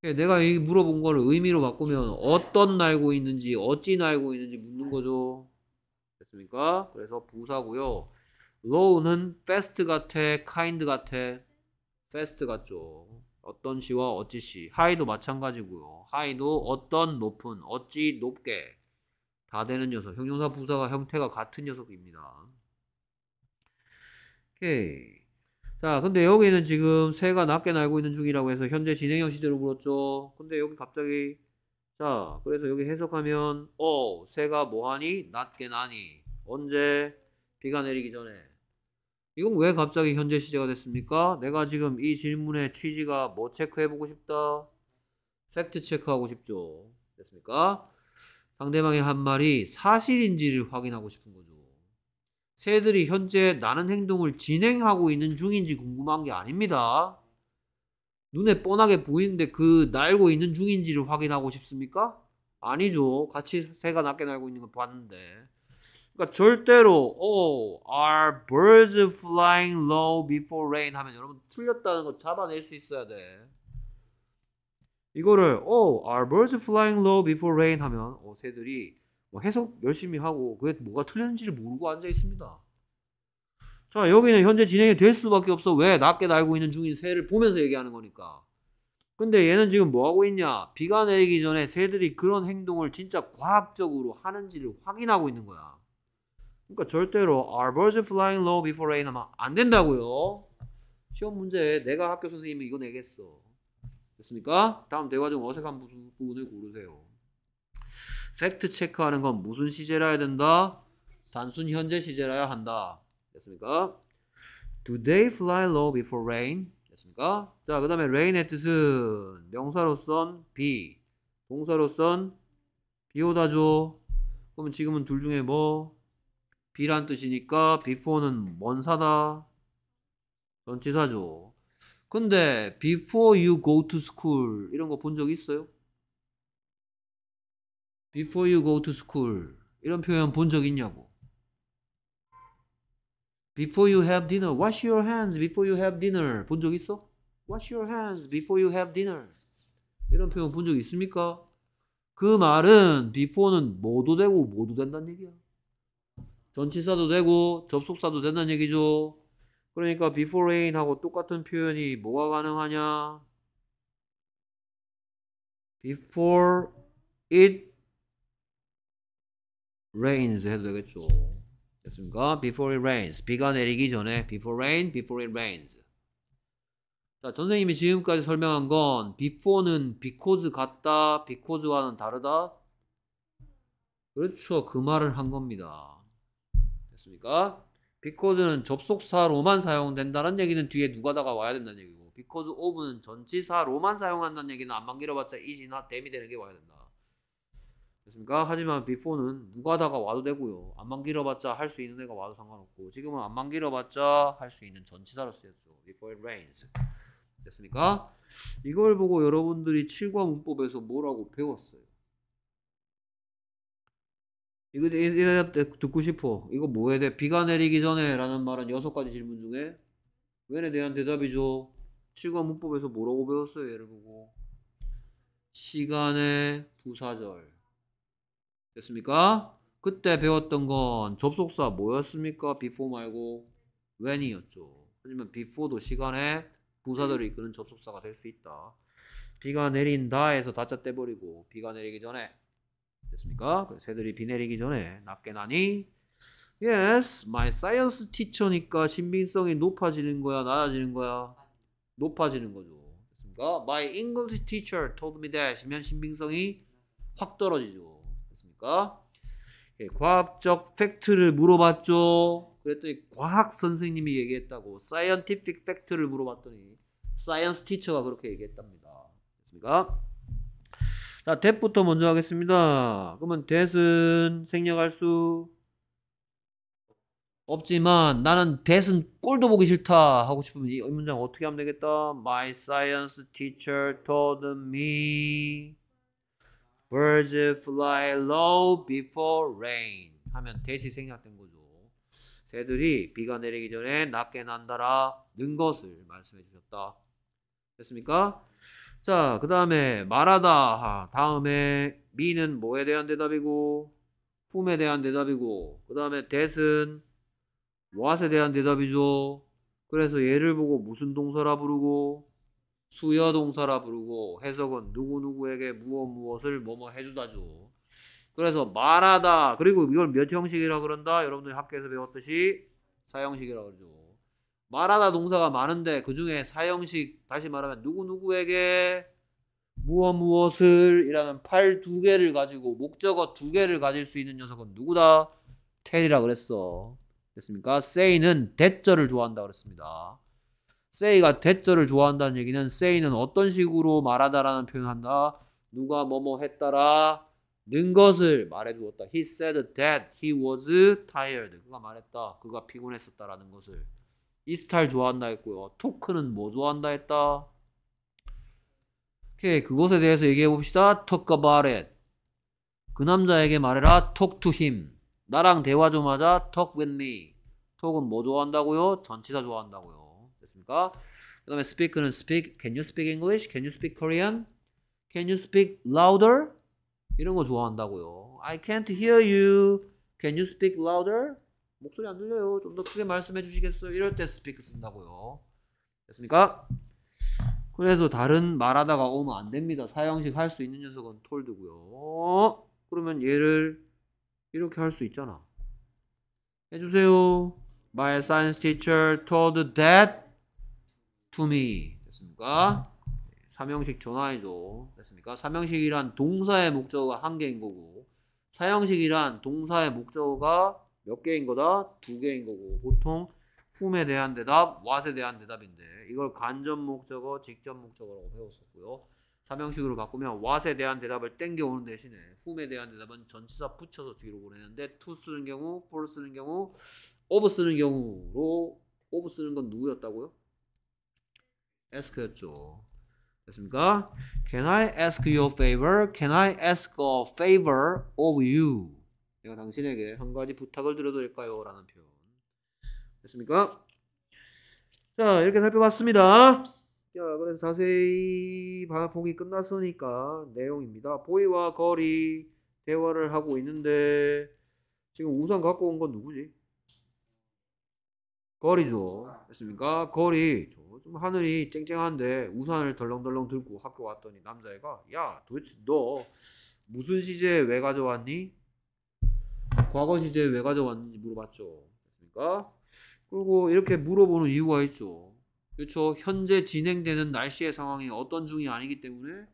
예, 내가 이 물어본 거를 의미로 바꾸면 어떤 날고 있는지 어찌 날고 있는지 묻는 거죠. 됐습니까? 그래서 부사고요. low는 fast 같아, kind 같아, fast 같죠. 어떤 시와 어찌 시. high도 마찬가지고요. high도 어떤 높은, 어찌 높게. 다 되는 녀석. 형용사 부사가 형태가 같은 녀석입니다. 오케이. 자, 근데 여기는 지금 새가 낮게 날고 있는 중이라고 해서 현재 진행형 시제로 물었죠. 근데 여기 갑자기 자, 그래서 여기 해석하면 어, 새가 뭐하니? 낮게 나니. 언제? 비가 내리기 전에. 이건 왜 갑자기 현재 시제가 됐습니까? 내가 지금 이 질문의 취지가 뭐 체크해보고 싶다? 팩트 체크하고 싶죠. 됐습니까? 상대방의 한 말이 사실인지를 확인하고 싶은 거죠. 새들이 현재 나는 행동을 진행하고 있는 중인지 궁금한 게 아닙니다. 눈에 뻔하게 보이는데 그 날고 있는 중인지를 확인하고 싶습니까? 아니죠. 같이 새가 낮게 날고 있는 걸 봤는데. 그러니까 절대로 oh, are birds flying low before rain 하면 여러분 틀렸다는 거 잡아낼 수 있어야 돼. 이거를 oh are birds flying low before rain 하면 어, 새들이 뭐 해석 열심히 하고 그게 뭐가 틀렸는지를 모르고 앉아 있습니다. 자 여기는 현재 진행이 될 수밖에 없어 왜 낮게 날고 있는 중인 새를 보면서 얘기하는 거니까. 근데 얘는 지금 뭐 하고 있냐? 비가 내리기 전에 새들이 그런 행동을 진짜 과학적으로 하는지를 확인하고 있는 거야. 그러니까 절대로 are birds flying low before rain 하면 안 된다고요. 시험 문제 에 내가 학교 선생님이 이거 내겠어. 됐습니까? 다음 대화 네 중 어색한 부분을 고르세요. 팩트 체크하는 건 무슨 시제라야 된다? 단순 현재 시제라야 한다. 됐습니까? Do they fly low before rain? 됐습니까? 자, 그 다음에 rain의 뜻은 명사로선 비, 동사로선 비 오다죠. 그러면 지금은 둘 중에 뭐? 비란 뜻이니까 before는 먼 사다. 전치사죠. 근데 before you go to school 이런 거 본 적 있어요? before you go to school 이런 표현 본 적 있냐고 before you have dinner wash your hands before you have dinner 본 적 있어? wash your hands before you have dinner 이런 표현 본 적 있습니까? 그 말은 before는 뭐도 되고 뭐도 된다는 얘기야 전치사도 되고 접속사도 된다는 얘기죠 그러니까 before rain하고 똑같은 표현이 뭐가 가능하냐? before it rains 해도 되겠죠. 됐습니까? before it rains. 비가 내리기 전에 before rain, before it rains. 자, 선생님이 지금까지 설명한 건 before는 because 같다, because와는 다르다. 그렇죠. 그 말을 한 겁니다. 됐습니까? 비코즈는 접속사로만 사용된다는 얘기는 뒤에 누가다가 와야 된다는 얘기고 비코즈 오브는 전치사로만 사용한다는 얘기는 안만 길어봤자 이지나 댐이 되는 게 와야 된다. 됐습니까? 하지만 비포는 누가다가 와도 되고요. 안만 길어봤자 할 수 있는 애가 와도 상관없고 지금은 안만 길어봤자 할 수 있는 전치사로 쓰였죠. Before it rains. 됐습니까? 이걸 보고 여러분들이 7과 문법에서 뭐라고 배웠어요? 이거 이래 듣고 싶어. 이거 뭐 해야 돼? 비가 내리기 전에라는 말은 여섯 가지 질문 중에 왜에 대한 대답이죠. 7관 문법에서 뭐라고 배웠어요? 예를 보고 시간의 부사절 됐습니까? 그때 배웠던 건 접속사 뭐였습니까? before 말고 when이었죠. 하지만 before도 시간의 부사절이 이끄는 접속사가 될 수 있다. 비가 내린다에서 다짜 떼버리고 비가 내리기 전에 됐습니까? 새들이 비 내리기 전에 낮게나니 Yes, my science teacher니까 신빙성이 높아지는 거야, 낮아지는 거야? 높아지는 거죠. 됐습니까? My English teacher told me that 이면 신빙성이 확 떨어지죠. 됐습니까? 예, 과학적 팩트를 물어봤죠. 그랬더니 과학 선생님이 얘기했다고 scientific 팩트를 물어봤더니 science teacher가 그렇게 얘기했답니다. 됐습니까? 자, t h a 부터 먼저 하겠습니다. 그러면 t h 은 생략할 수 없지만 나는 t h 은 꼴도 보기 싫다 하고 싶으면 이 문장 어떻게 하면 되겠다? My science teacher told me birds fly low before rain 하면 t h 생략된 거죠. 새들이 비가 내리기 전에 낮게 난다라는 것을 말씀해 주셨다. 됐습니까? 자, 그 다음에 말하다. 다음에 미는 뭐에 대한 대답이고, 품에 대한 대답이고, 그 다음에 대 h a t 은 what에 대한 대답이죠. 그래서 얘를 보고 무슨 동사라 부르고, 수여 동사라 부르고, 해석은 누구누구에게 무엇 무엇을 뭐뭐 해주다죠. 그래서 말하다. 그리고 이걸 몇 형식이라 그런다? 여러분들이 학교에서 배웠듯이 사형식이라 그러죠. 말하다 동사가 많은데 그 중에 사형식 다시 말하면 누구누구에게 무엇 무엇을 이라는 팔 두 개를 가지고 목적어 두 개를 가질 수 있는 녀석은 누구다? 텔이라 그랬어. 됐습니까? 세이는 대절을 좋아한다 그랬습니다. 세이가 대절을 좋아한다는 얘기는 세이는 어떤 식으로 말하다라는 표현한다. 누가 뭐뭐 했다라 는 것을 말해주었다. He said that he was tired. 그가 말했다. 그가 피곤했었다라는 것을. 이스탈 좋아한다 했고요. 토크는 뭐 좋아한다 했다. 오케이 그것에 대해서 얘기해 봅시다. Talk about it. 그 남자에게 말해라. Talk to him. 나랑 대화 좀 하자. Talk with me. Talk은 뭐 좋아한다고요? 전치사 좋아한다고요. 됐습니까? 그 다음에 speak는 speak. Can you speak English? Can you speak Korean? Can you speak louder? 이런 거 좋아한다고요. I can't hear you. Can you speak louder? 목소리 안 들려요. 좀 더 크게 말씀해 주시겠어요? 이럴 때 스피크 쓴다고요. 됐습니까? 그래서 다른 말하다가 오면 안 됩니다. 사형식 할 수 있는 녀석은 톨드고요. 그러면 얘를 이렇게 할 수 있잖아. 해주세요. My science teacher told that to me. 됐습니까? 삼형식 전화이죠. 됐습니까? 삼형식이란 동사의 목적어가 한 개인 거고 사형식이란 동사의 목적어가 몇 개인 거다? 두 개인 거고 보통 품에 대한 대답, 왓에 대한 대답인데 이걸 간접 목적어, 직접 목적어라고 배웠었고요. 삼형식으로 바꾸면 왓에 대한 대답을 땡겨오는 대신에 whom에 대한 대답은 전치사 붙여서 뒤로 보내는데 to 쓰는 경우, for 쓰는 경우, of 쓰는 경우로 of 쓰는 건 누구였다고요? ask였죠. 됐습니까? Can I ask you a favor? Can I ask a favor of you? 내가 당신에게 한 가지 부탁을 드려도 될까요? 라는 표현. 됐습니까? 자, 이렇게 살펴봤습니다. 자, 그래서 자세히 보기 끝났으니까 내용입니다. 보이와 거리 대화를 하고 있는데 지금 우산 갖고 온 건 누구지? 거리죠. 됐습니까? 거리. 좀 하늘이 쨍쨍한데 우산을 덜렁덜렁 들고 학교 왔더니 남자애가 야 도대체 너 무슨 시제 에왜 가져왔니? 과거 시제 왜 가져왔는지 물어봤죠. 그러니까 그리고 이렇게 물어보는 이유가 있죠. 그렇죠. 현재 진행되는 날씨의 상황이 어떤 중이 아니기 때문에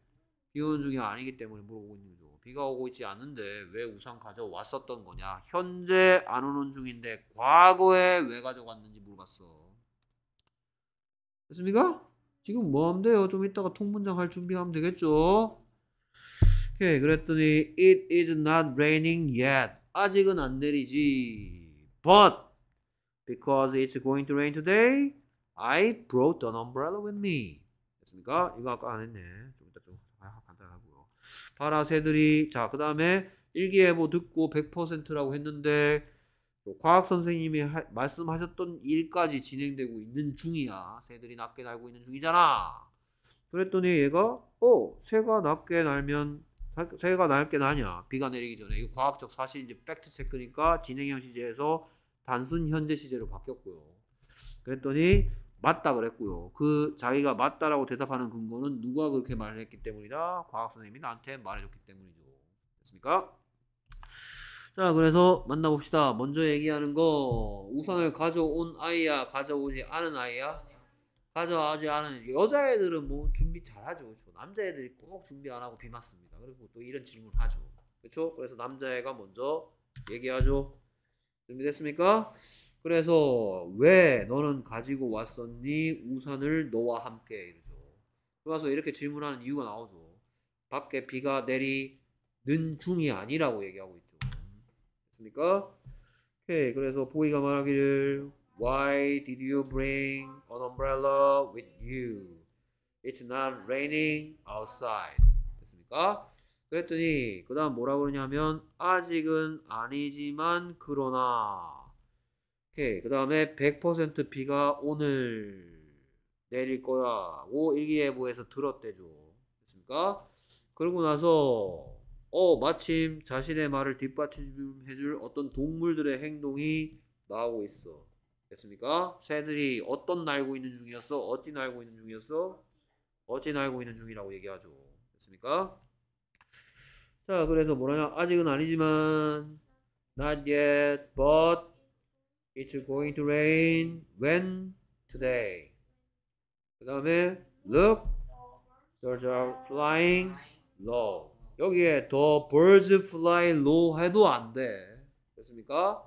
비 오는 중이 아니기 때문에 물어보고 있는 거죠. 비가 오고 있지 않은데 왜 우산 가져왔었던 거냐. 현재 안 오는 중인데 과거에 왜 가져왔는지 물어봤어. 됐습니까? 지금 뭐 하면 돼요? 좀 이따가 통문장 할 준비하면 되겠죠? 오케이, 그랬더니 It is not raining yet. 아직은 안 내리지. But because it's going to rain today, I brought an umbrella with me. 됐습니까? 이거 아까 안 했네. 좀 이따 좀 아, 간단하고요. 봐라 새들이 자 그 다음에 일기예보 듣고 100%라고 했는데 과학 선생님이 하, 말씀하셨던 일까지 진행되고 있는 중이야. 새들이 낮게 날고 있는 중이잖아. 그랬더니 얘가 어 새가 낮게 날면 새가 날게 나냐? 비가 내리기 전에 이거 과학적 사실 이제 팩트 체크니까 진행형 시제에서 단순 현재 시제로 바뀌었고요. 그랬더니 맞다 그랬고요. 그 자기가 맞다라고 대답하는 근거는 누가 그렇게 말을 했기 때문이다. 과학 선생님이 나한테 말해줬기 때문이죠. 됐습니까? 자, 그래서 만나봅시다. 먼저 얘기하는 거 우산을 가져온 아이야, 가져오지 않은 아이야. 가져가지 않은 여자애들은 뭐 준비 잘하죠. 그렇죠? 남자애들이 꼭 준비 안 하고 비 맞습니다. 그리고 또 이런 질문 을 하죠. 그렇죠? 그래서 남자애가 먼저 얘기하죠. 준비됐습니까? 그래서 왜 너는 가지고 왔었니? 우산을 너와 함께 이러죠. 그래서 이렇게 질문하는 이유가 나오죠. 밖에 비가 내리는 중이 아니라고 얘기하고 있죠. 됐습니까? 오케이. 그래서 보이가 말하기를 Why did you bring an umbrella with you? It's not raining outside. 됐습니까? 그랬더니 그 다음 뭐라고 그러냐면 아직은 아니지만 그러나 오케이 그 다음에 100% 비가 오늘 내릴 거야 고 일기예보에서 들었대죠 됐습니까? 그러고 나서 어 마침 자신의 말을 뒷받침해줄 어떤 동물들의 행동이 나오고 있어 됐습니까? 새들이 어떤 날고 있는 중이었어? 어찌 날고 있는 중이었어? 어찌 날고 있는 중이라고 얘기하죠. 됐습니까? 자, 그래서 뭐라냐? 아직은 아니지만 not yet, but it's going to rain when today. 그 다음에 look, birds are flying low. 여기에 더 h e birds fly low 해도 안 돼. 됐습니까?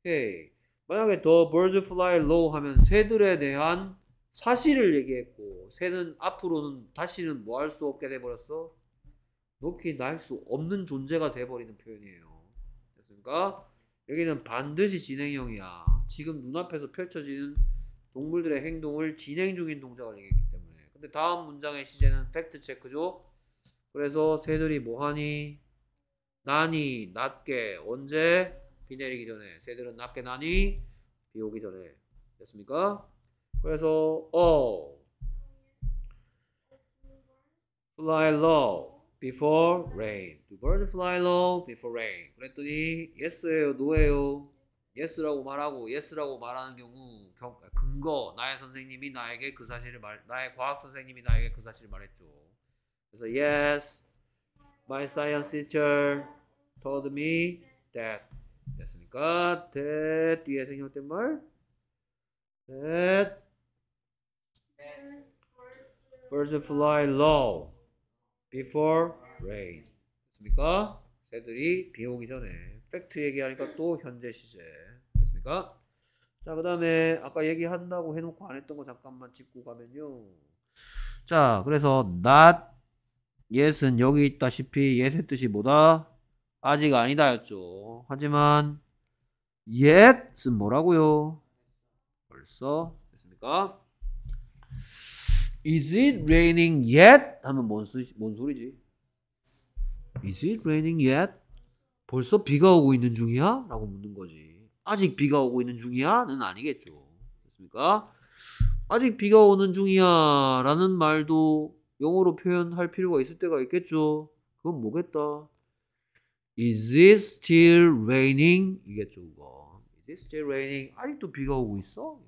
오케이. 만약에 더 h e birds fly low 하면 새들에 대한 사실을 얘기했고 새는 앞으로는 다시는 뭐 할 수 없게 돼버렸어 높이 날수 없는 존재가 돼버리는 표현이에요 됐습니까? 여기는 반드시 진행형이야 지금 눈앞에서 펼쳐지는 동물들의 행동을 진행 중인 동작을 얘기했기 때문에 근데 다음 문장의 시제는 팩트 체크죠 그래서 새들이 뭐하니 나니 낮게 언제 비 내리기 전에 새들은 낮게 나니 비 오기 전에 됐습니까? 그래서 all 어. fly low before rain. Do birds fly low before rain? 그랬더니 yes예요, no예요. yes라고 말하고 yes라고 말하는 경우 경, 근거 나의 선생님이 나에게 그 사실을 말 나의 과학 선생님이 나에게 그 사실을 말했죠. 그래서 yes, my science teacher told me that 됐습니까? t 뒤에 생략된 말 t birds fly low before rain 됐습니까? 새들이 비 오기 전에 팩트 얘기하니까 또 현재 시제 됐습니까? 자그 다음에 아까 얘기한다고 해놓고 안 했던 거 잠깐만 짚고 가면요 자 그래서 not yes은 여기 있다시피 yes의 뜻이 뭐다? 아직 아니다였죠. 하지만 yet은 뭐라고요? 벌써 됐습니까? Is it raining yet? 하면 뭔, 수, 뭔 소리지? Is it raining yet? 벌써 비가 오고 있는 중이야? 라고 묻는 거지. 아직 비가 오고 있는 중이야? 는 아니겠죠. 됐습니까? 아직 비가 오는 중이야 라는 말도 영어로 표현할 필요가 있을 때가 있겠죠. 그건 뭐겠다. Is it still raining? 이게 조금. Is it still raining? 아직도 비가 오고 있어?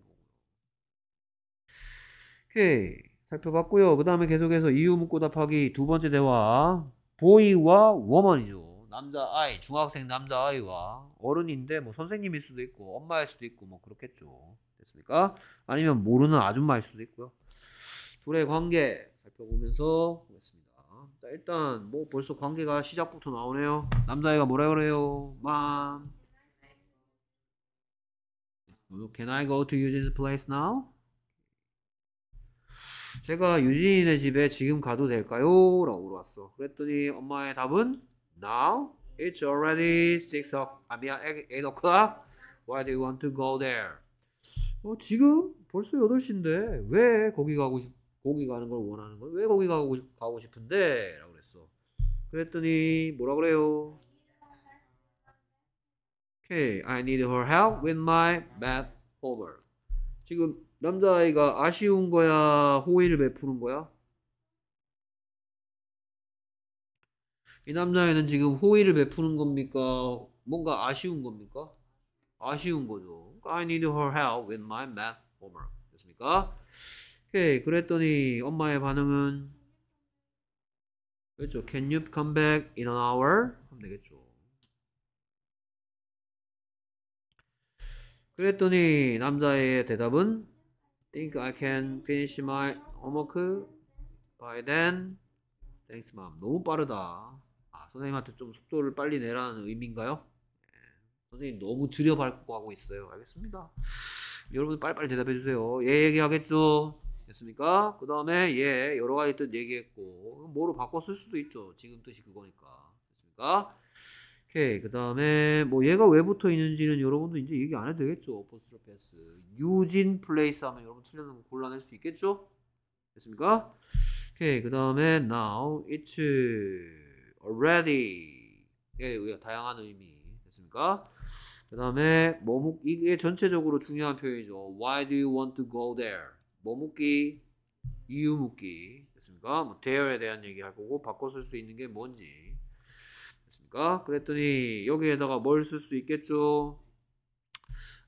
오케이. 살펴봤고요. 그 다음에 계속해서 이유 묻고 답하기 두 번째 대화. 보이와 워먼이죠. 남자아이, 중학생 남자아이와 어른인데 뭐 선생님일 수도 있고 엄마일 수도 있고 뭐 그렇겠죠. 됐습니까? 아니면 모르는 아줌마일 수도 있고요. 둘의 관계 살펴보면서 보겠습니다. 자, 일단 뭐 벌써 관계가 시작부터 나오네요. 남자애가 뭐라 그래요? 맘. 어, can I go to Eugene's place now? 제가 유진이네 집에 지금 가도 될까요? 라고 물어봤어. 그랬더니 엄마의 답은 Now? It's already 6 o'clock. 아 미안, 8 o'clock. Why do you want to go there? 어, 지금 벌써 8시인데 왜 거기 가고 싶 거기 가는 걸 원하는 거야. 왜 거기 가고, 가고 싶은데? 라고 그랬어. 그랬더니 뭐라 그래요? Okay, I need her help with my math homework. 지금 남자아이가 아쉬운 거야, 호의를 베푸는 거야? 이남자아이는 지금 호의를 베푸는 겁니까? 뭔가 아쉬운 겁니까? 아쉬운 거죠. I need her help with my math homework. 됐습니까? 오케이. 그랬더니 엄마의 반응은 그렇죠. Can you come back in an hour? 하면 되겠죠. 그랬더니 남자의 대답은 Think I can finish my homework by then. Thanks, mom. 너무 빠르다. 아, 선생님한테 좀 속도를 빨리 내라는 의미인가요? 네. 선생님 너무 들여밟고 하고 있어요. 알겠습니다. 여러분 빨리빨리 대답해 주세요. 예 얘기하겠죠. 됐습니까? 그 다음에 예 여러 가지 뜻 얘기했고 뭐로 바꿨을 수도 있죠. 지금 뜻이 그거니까 됐습니까? 오케이 그 다음에 뭐 얘가 왜 붙어 있는지는 여러분도 이제 얘기 안 해도 되겠죠. 어퍼스트로페스 유진 플레이스 하면 여러분 틀리는 거 골라낼 수 있겠죠? 됐습니까? 오케이 그 다음에 now it's already 예 우리가 다양한 의미 됐습니까? 그 다음에 뭐뭇 이게 전체적으로 중요한 표현이죠. Why do you want to go there? 뭐 묻기? 이유 묻기. 됐습니까? 뭐대 h 에 대한 얘기 할 거고 바꿔 쓸 수 있는 게 뭔지. 됐습니까? 그랬더니 여기에다가 뭘 쓸 수 있겠죠?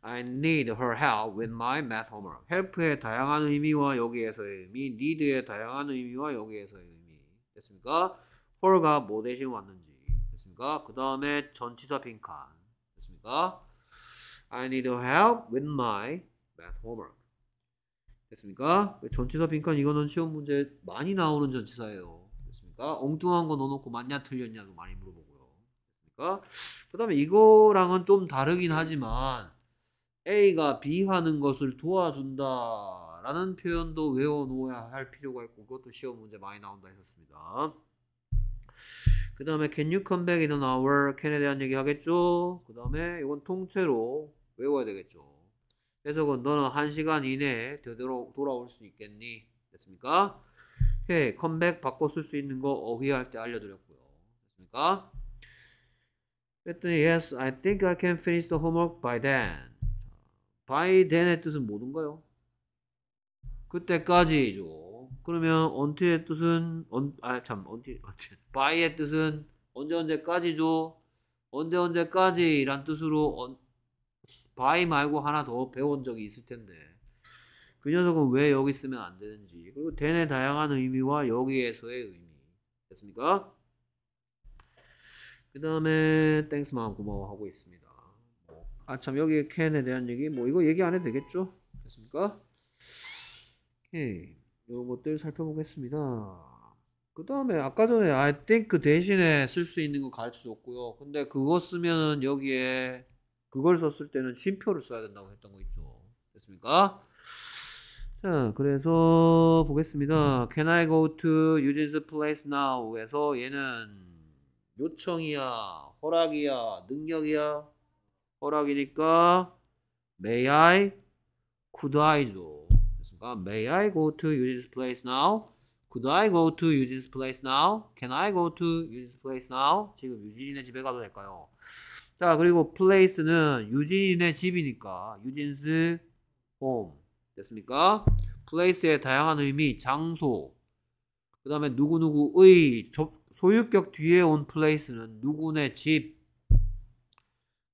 I need her help with my math homework. help의 다양한 의미와 여기에서의 의미, need의 다양한 의미와 여기에서의 의미. 됐습니까? her가 뭐 대신 왔는지. 됐습니까? 그 다음에 전치사 빈칸. 됐습니까? I need her help with my math homework. 됐습니까? 전치사 빈칸 이거는 시험 문제 많이 나오는 전치사예요. 됐습니까? 엉뚱한 거 넣어놓고 맞냐 틀렸냐도 많이 물어보고요. 됐습니까? 그 다음에 이거랑은 좀 다르긴 하지만 A가 B 하는 것을 도와준다 라는 표현도 외워놓아야 할 필요가 있고 그것도 시험 문제 많이 나온다 했었습니다. 그 다음에 can you come back in an hour? can에 대한 얘기 하겠죠? 그 다음에 이건 통째로 외워야 되겠죠. 해석은 너는 한시간 이내에 되도록 돌아올 수 있겠니? 됐습니까? 오케이. 컴백 바꿔 쓸수 있는 거 어휘할 때 알려드렸고요. 됐습니까? 그랬더니 Yes, I think I can finish the homework by then. by then의 뜻은 뭐든가요? 그때까지죠. 그러면 until의 뜻은 언, n 아참 until, until by의 뜻은 언제 언제까지죠. 언제 언제까지란 뜻으로 언, 바이 말고 하나 더 배운 적이 있을 텐데 그 녀석은 왜 여기 쓰면 안 되는지 그리고 t h 의 다양한 의미와 여기에서의 의미 됐습니까? 그 다음에 땡스 a n 고마워하고 있습니다 뭐, 아참 여기 에캔에 대한 얘기 뭐 이거 얘기 안 해도 되겠죠? 됐습니까? 오케이 요것들 살펴보겠습니다 그 다음에 아까 전에 I think 그 대신에 쓸 수 있는 거 가르쳐 줬고요. 근데 그거 쓰면은 여기에 그걸 썼을 때는 쉼표를 써야 된다고 했던 거 있죠. 됐습니까? 자, 그래서 보겠습니다. Can I go to Eugene's place now? 에서 얘는 요청이야, 허락이야, 능력이야. 허락이니까 may I, could I죠. 됐습니까? May I go to Eugene's place now? Could I go to Eugene's place now? Can I go to Eugene's place now? 지금 유진이네 집에 가도 될까요? 자, 그리고 place는 유진이네 집이니까 유진스 home 됐습니까? place의 다양한 의미, 장소. 그 다음에 누구누구의 소유격 뒤에 온 place는 누구네 집.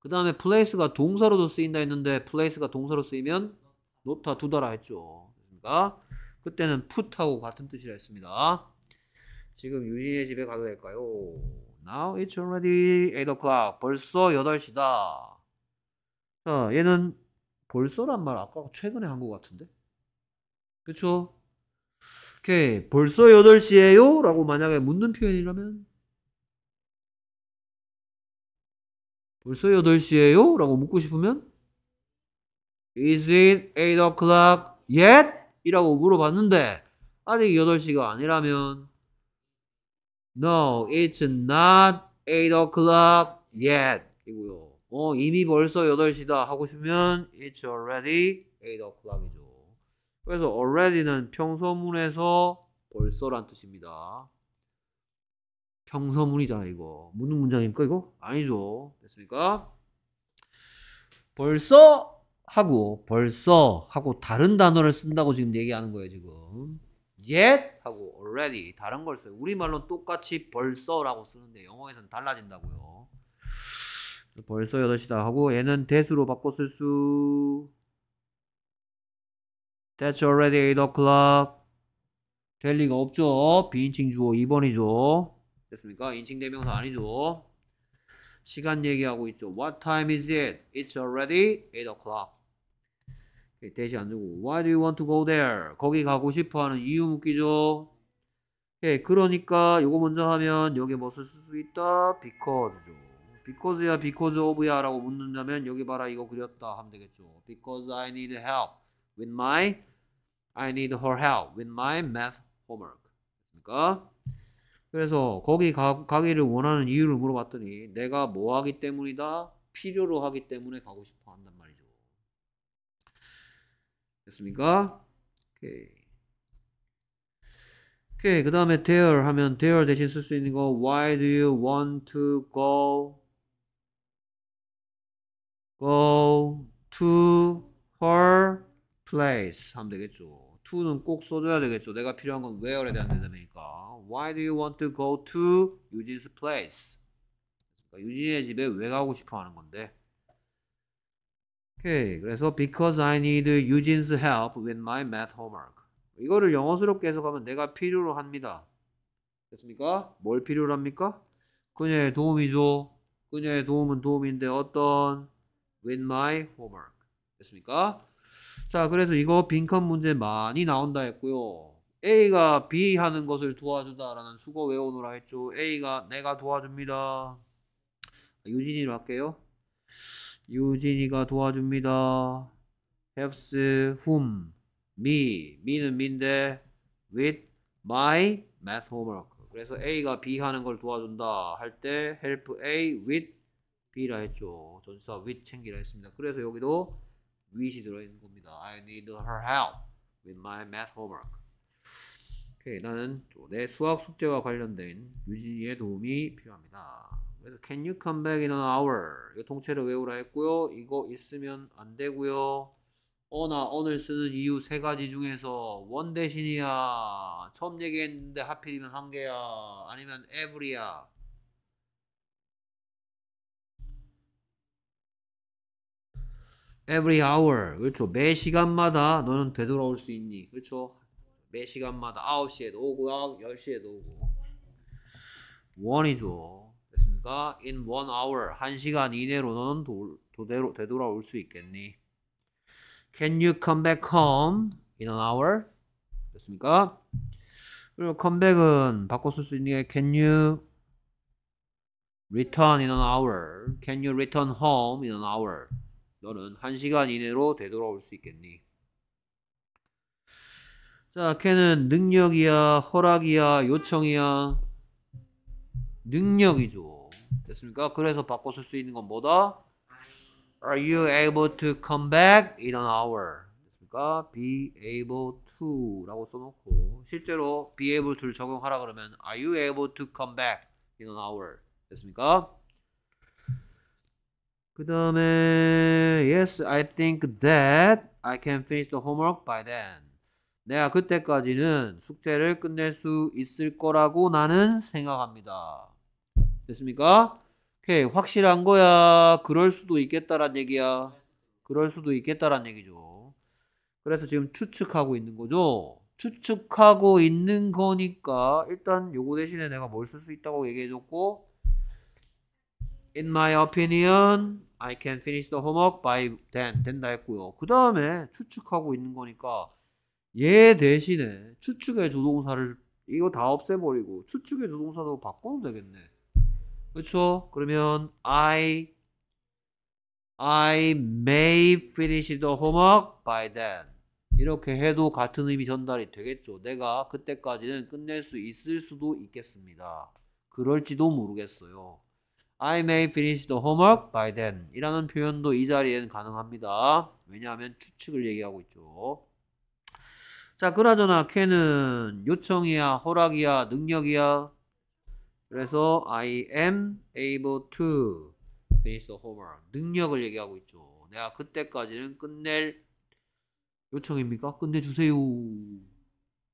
그 다음에 place가 동사로도 쓰인다 했는데 place가 동사로 쓰이면 놓다 두다라 했죠. 됐습니까? 그때는 put하고 같은 뜻이라 했습니다. 지금 유진의 집에 가도 될까요? Now it's already 8 o'clock. 벌써 8시다. 어, 얘는 벌써란 말 아까 최근에 한 것 같은데? 그쵸? 오케이. 벌써 8시에요? 라고 만약에 묻는 표현이라면 벌써 8시에요? 라고 묻고 싶으면 Is it 8 o'clock yet? 이라고 물어봤는데 아직 8시가 아니라면 No, it's not 8 o'clock yet. 이고요. 어, 이미 벌써 8시다 하고 싶으면 it's already 8 o'clock이죠. 그래서 already는 평소문에서 벌써란 뜻입니다. 평소문이잖아 이거 무슨 문장입니까 이거? 아니죠 됐습니까? 벌써 하고 벌써 하고 다른 단어를 쓴다고 지금 얘기하는 거예요 지금 yet 하고 already 다른 걸 써요. 우리말로 똑같이 벌써라고 쓰는데 영어에서는 달라진다고요. 벌써 8시다 하고 얘는 대수로 바꿔 쓸 수. That's already 8 o'clock. 될 리가 없죠. 비인칭 주어 2번이죠. 됐습니까? 인칭 대명사 아니죠. 시간 얘기하고 있죠. What time is it? It's already 8 o'clock. 예, 대시 안 주고 Why do you want to go there? 거기 가고 싶어하는 이유 묻기죠. 예, 그러니까 이거 먼저 하면 여기 뭐 쓸 수 있다? Because죠. Because야 because of야 라고 묻는다면 여기 봐라 이거 그렸다 하면 되겠죠. Because I need help with my I need her help with my math homework. 그러니까 그래서 거기 가, 가기를 원하는 이유를 물어봤더니 내가 뭐 하기 때문이다? 필요로 하기 때문에 가고 싶어 한다. 됐습니까? 오케이. 그 다음에 there 하면 there 대신 쓸 수 있는 거 Why do you want to go? Go to her place 하면 되겠죠. to는 꼭 써줘야 되겠죠. 내가 필요한 건 where에 대한 대답이니까. Why do you want to go to e e u g n e s place? 그러니까 유진의 집에 왜 가고 싶어 하는 건데. 오케이. 그래서 because I need Eugene's help with my math homework. 이거를 영어스럽게 해석하면 내가 필요로 합니다. 됐습니까? 뭘 필요로 합니까? 그녀의 도움이죠. 그녀의 도움은 도움인데 어떤 with my homework. 됐습니까? 자, 그래서 이거 빈칸 문제 많이 나온다 했고요. A가 B 하는 것을 도와주다라는 수거 외우느라 했죠. A가 내가 도와줍니다. 아, 유진이로 할게요. 유진이가 도와줍니다. helps whom? me. me는 민데 with my math homework. 그래서 A가 B 하는 걸 도와준다 할 때 help A with B라 했죠. 전치사 with 챙기라 했습니다. 그래서 여기도 with이 들어있는 겁니다. I need her help with my math homework. 오케이, 나는 내 수학 숙제와 관련된 유진이의 도움이 필요합니다. 그래서 can you come back in an hour? 이 동체를 외우라 했고요. 이거 있으면 안 되고요. 어나 언늘 쓰는 이유 세 가지 중에서 원 대신이야. 처음 얘기했는데 하필이면 한 개야. 아니면 every야. every 그렇죠. 매 시간마다 너는 되돌아올 수 있니? 그렇죠. 매 시간마다 9시에도 오고 10시에도 오고. 원이죠. 있으니까 in one hour 한 시간 이내로 는 도, 도대로 되돌아올 수 있겠니? Can you come back home in an hour? 됐습니까? 그리고 come b a c k 은 바꿔 쓸수 있는 게 Can you return in an hour? Can you return home in an hour? 너는 한 시간 이내로 되돌아올 수 있겠니? 자, 캔은 능력이야, 허락이야, 요청이야. 능력이죠. 됐습니까? 그래서 바꿔 쓸수 있는 건 뭐다? Are you able to come back in an hour? 됐습니까? Be able to라고 써놓고 실제로 be able to를 적용하라 그러면 Are you able to come back in an hour? 됐습니까? 그 다음에 Yes, I think that I can finish the homework by then. 내가 그때까지는 숙제를 끝낼 수 있을 거라고 나는 생각합니다. 됐습니까? 오케이 확실한 거야. 그럴 수도 있겠다란 얘기야. 그럴 수도 있겠다란 얘기죠. 그래서 지금 추측하고 있는 거죠. 추측하고 있는 거니까 일단 요거 대신에 내가 뭘 쓸 수 있다고 얘기해줬고 In my opinion, I can finish the homework by then. 된다 했고요. 그 다음에 추측하고 있는 거니까 얘 대신에 추측의 조동사를 이거 다 없애버리고 추측의 조동사도바꿔도 되겠네. 그렇죠? 그러면 I I may finish the homework by then. 이렇게 해도 같은 의미 전달이 되겠죠. 내가 그때까지는 끝낼 수 있을 수도 있겠습니다. 그럴지도 모르겠어요. I may finish the homework by then 이라는 표현도 이 자리엔 가능합니다. 왜냐하면 추측을 얘기하고 있죠. 자, 그나저나 캔은 요청이야, 허락이야, 능력이야, 그래서 I am able to finish the homework. 능력을 얘기하고 있죠. 내가 그때까지는 끝낼 요청입니까? 끝내주세요.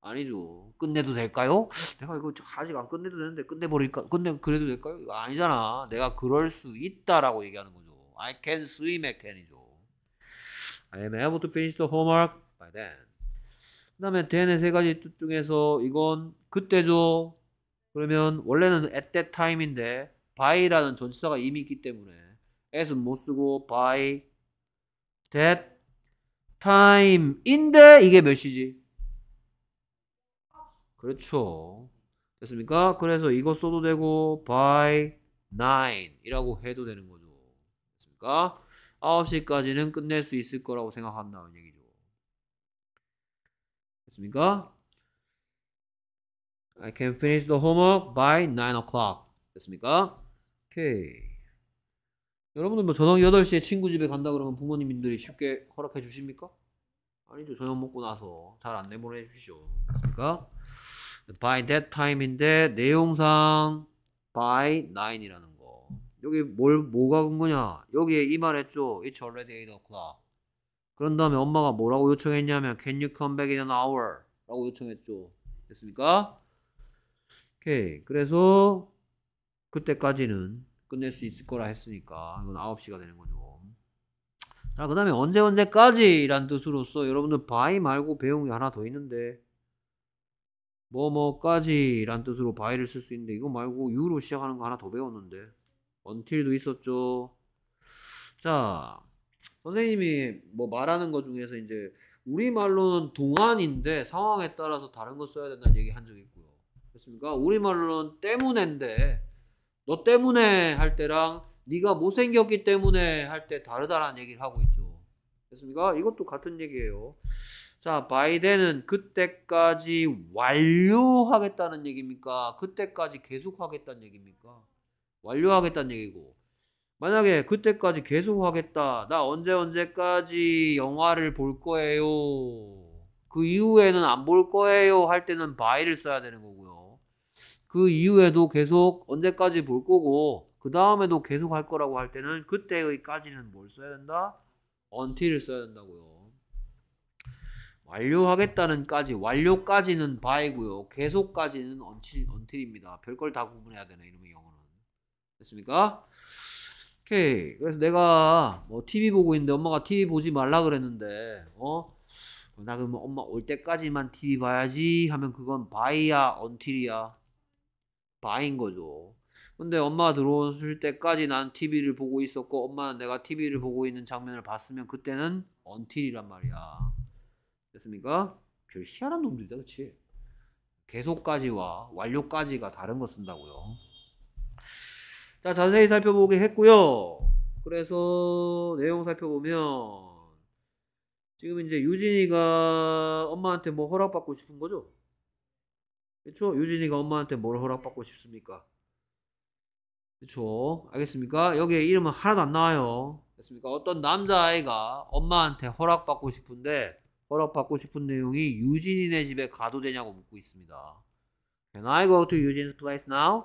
아니죠. 끝내도 될까요? 내가 이거 아직 안 끝내도 되는데 끝내버릴까? 끝내 그래도 될까요? 이거 아니잖아. 내가 그럴 수 있다라고 얘기하는 거죠. I can swim, a can이죠. I am able to finish the homework by then. 그 다음에 then의 세 가지 뜻 중에서 이건 그때죠. 그러면 원래는 at that time인데 by라는 전치사가 이미 있기 때문에 at은 못 쓰고 by that time인데 이게 몇 시지? 그렇죠. 됐습니까? 그래서 이거 써도 되고 by 9이라고 해도 되는 거죠. 됐습니까? 9시까지는 끝낼 수 있을 거라고 생각한다는 얘기죠. 됐습니까? I can finish the homework by 9 o'clock. 됐습니까? 오케이. 여러분들 뭐 저녁 8시에 친구 집에 간다 그러면 부모님들이 쉽게 허락해 주십니까? 아니죠. 저녁 먹고 나서 잘 안 내보내 주시죠. 됐습니까? by that time인데 내용상 by 9이라는 거. 여기 뭘 뭐가 온 거냐? 여기에 이 말했죠. It's already 8 o'clock. 그런 다음에 엄마가 뭐라고 요청했냐면 can you come back in an hour? 라고 요청했죠. 됐습니까? 오케이. 그래서 그때까지는 끝낼 수 있을 거라 했으니까 이건 9시가 되는 거죠. 자, 그 다음에 언제 언제까지 란뜻으로써 여러분들 바이 말고 배운 게 하나 더 있는데 뭐뭐까지 란 뜻으로 바이를 쓸 수 있는데 이거 말고 유로 시작하는 거 하나 더 배웠는데 언틸도 있었죠. 자, 선생님이 뭐 말하는 것 중에서 이제 우리말로는 동안인데 상황에 따라서 다른 거 써야 된다는 얘기 한적 있고 그렇습니까 우리말로는 때문에인데 너 때문에 할 때랑 네가 못생겼기 때문에 할 때 다르다라는 얘기를 하고 있죠. 그렇습니까 이것도 같은 얘기예요. 자, 바이든은 그때까지 완료하겠다는 얘기입니까? 그때까지 계속하겠다는 얘기입니까? 완료하겠다는 얘기고. 만약에 그때까지 계속하겠다. 나 언제 언제까지 영화를 볼 거예요. 그 이후에는 안 볼 거예요. 할 때는 바이를 써야 되는 거고. 그 이후에도 계속 언제까지 볼 거고 그 다음에도 계속 할 거라고 할 때는 그때의까지는 뭘 써야 된다? until을 써야 된다고요. 완료하겠다는까지 완료까지는 by고요. 계속까지는 until, until입니다. 별걸 다 구분해야 되네 이러면 영어는. 됐습니까? 오케이. 그래서 내가 뭐 TV 보고 있는데 엄마가 TV 보지 말라 그랬는데 어? 나 그러면 엄마 올 때까지만 TV 봐야지 하면 그건 by야 until이야. 바인 거죠. 근데 엄마 들어오실 때까지 난 TV를 보고 있었고 엄마는 내가 TV를 보고 있는 장면을 봤으면 그때는 언틸이란 말이야. 됐습니까? 별 희한한 놈들이다 그치? 계속까지와 완료까지가 다른 거 쓴다고요. 자 자세히 살펴보게 했고요. 그래서 내용 살펴보면 지금 이제 유진이가 엄마한테 뭐 허락받고 싶은 거죠? 그쵸? 유진이가 엄마한테 뭘 허락받고 싶습니까? 그쵸? 알겠습니까? 여기에 이름은 하나도 안 나와요. 됐습니까? 어떤 남자아이가 엄마한테 허락받고 싶은데, 허락받고 싶은 내용이 유진이네 집에 가도 되냐고 묻고 있습니다. Can I go to Eugene's place now?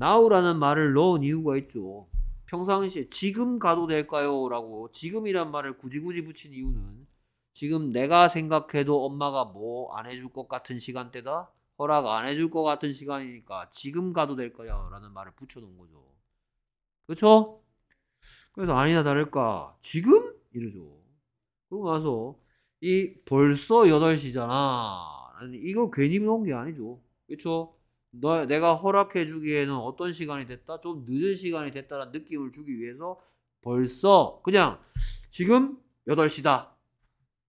now라는 말을 넣은 이유가 있죠. 평상시에 지금 가도 될까요? 라고 지금이란 말을 굳이 굳이 붙인 이유는 지금 내가 생각해도 엄마가 뭐 안 해줄 것 같은 시간대다? 허락 안 해줄 것 같은 시간이니까 지금 가도 될 거야 라는 말을 붙여놓은 거죠. 그렇죠? 그래서 아니나 다를까 지금? 이러죠. 그러고 나서 이 벌써 8시잖아. 이거 괜히 넣은 게 아니죠. 그렇죠? 너, 내가 허락해 주기에는 어떤 시간이 됐다? 좀 늦은 시간이 됐다라는 느낌을 주기 위해서 벌써 그냥 지금 8시다.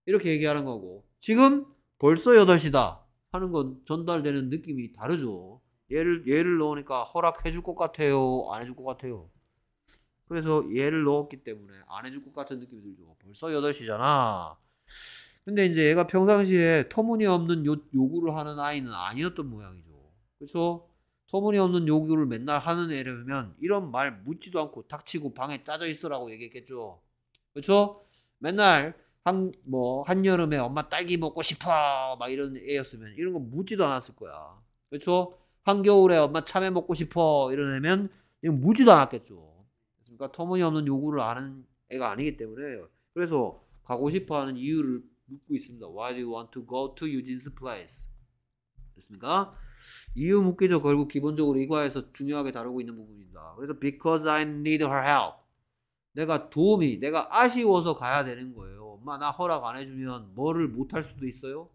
이렇게 얘기하는 거고 지금 벌써 8시다. 하는 건 전달되는 느낌이 다르죠. 얘를 얘를 넣으니까 허락해 줄 것 같아요. 안 해줄 것 같아요. 그래서 얘를 넣었기 때문에 안 해줄 것 같은 느낌이 들죠. 벌써 8시잖아. 근데 이제 얘가 평상시에 터무니없는 요, 요구를 하는 아이는 아니었던 모양이죠. 그렇죠? 터무니없는 요구를 맨날 하는 애라면 이런 말 묻지도 않고 닥치고 방에 짜져 있으라고 얘기했겠죠. 그렇죠? 맨날 한, 뭐, 한여름에 엄마 딸기 먹고 싶어! 막 이런 애였으면 이런 거 묻지도 않았을 거야. 그렇죠 한겨울에 엄마 참외 먹고 싶어! 이런 애면 묻지도 않았겠죠. 그러니까 터무니없는 요구를 아는 애가 아니기 때문에 그래서 가고 싶어 하는 이유를 묻고 있습니다. Why do you want to go to Eugene's place? 됐습니까? 이유 묻기죠. 결국 기본적으로 이과에서 중요하게 다루고 있는 부분입니다. 그래서 because I need her help. 내가 도움이 내가 아쉬워서 가야 되는 거예요. 엄마 나 허락 안 해주면 뭐를 못 할 수도 있어요.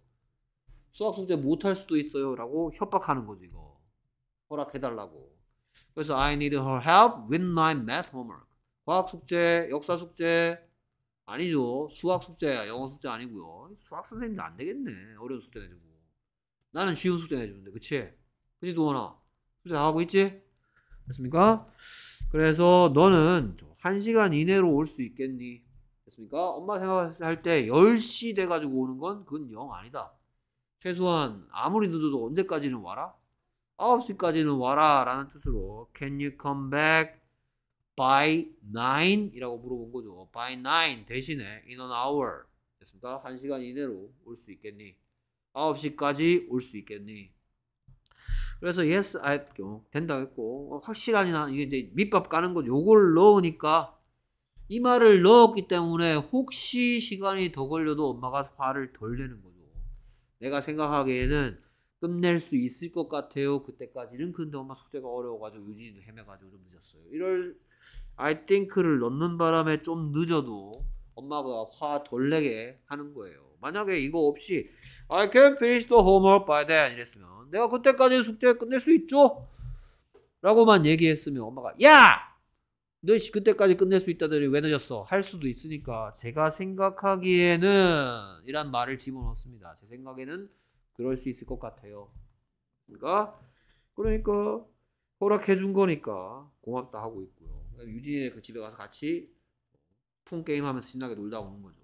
수학 숙제 못 할 수도 있어요라고 협박하는 거죠 이거. 허락해달라고. 그래서 I need her help with my math homework. 과학 숙제, 역사 숙제 아니죠. 수학 숙제야. 영어 숙제 아니고요. 수학 선생님도 안 되겠네. 어려운 숙제 내주고. 나는 쉬운 숙제 내주는데, 그치? 그치, 도원아? 숙제 다 하고 있지? 됐습니까? 그래서 너는 1시간 이내로 올 수 있겠니? 됐습니까? 엄마 생각할 때 10시 돼가지고 오는 건 그건 영 아니다. 최소한 아무리 늦어도 언제까지는 와라? 9시까지는 와라 라는 뜻으로 Can you come back by 9? 이라고 물어본 거죠. by 9 대신에 in an hour 됐습니까? 1시간 이내로 올 수 있겠니? 9시까지 올 수 있겠니? 그래서 yes I 아, 어, 된다 했고 어, 확실하니나 이게 이제 밑밥 까는 거 요걸 넣으니까 이 말을 넣었기 때문에 혹시 시간이 더 걸려도 엄마가 화를 덜 내는 거죠. 내가 생각하기에는 끝낼 수 있을 것 같아요. 그때까지는 근데 엄마 숙제가 어려워가지고 유진도 헤매가지고 좀 늦었어요. 이럴 I think를 넣는 바람에 좀 늦어도 엄마가 화덜 내게 하는 거예요. 만약에 이거 없이 I can finish the homework by then 이랬으면 내가 그때까지 숙제 끝낼 수 있죠? 라고만 얘기했으면 엄마가 야! 너 그때까지 끝낼 수 있다더니 왜 늦었어? 할 수도 있으니까 제가 생각하기에는 이란 말을 집어넣습니다. 제 생각에는 그럴 수 있을 것 같아요. 그러니까 그러니까 허락해 준 거니까 고맙다 하고 있고요. 그러니까 유진이네 그 집에 가서 같이 폰 게임 하면서 신나게 놀다 오는 거죠.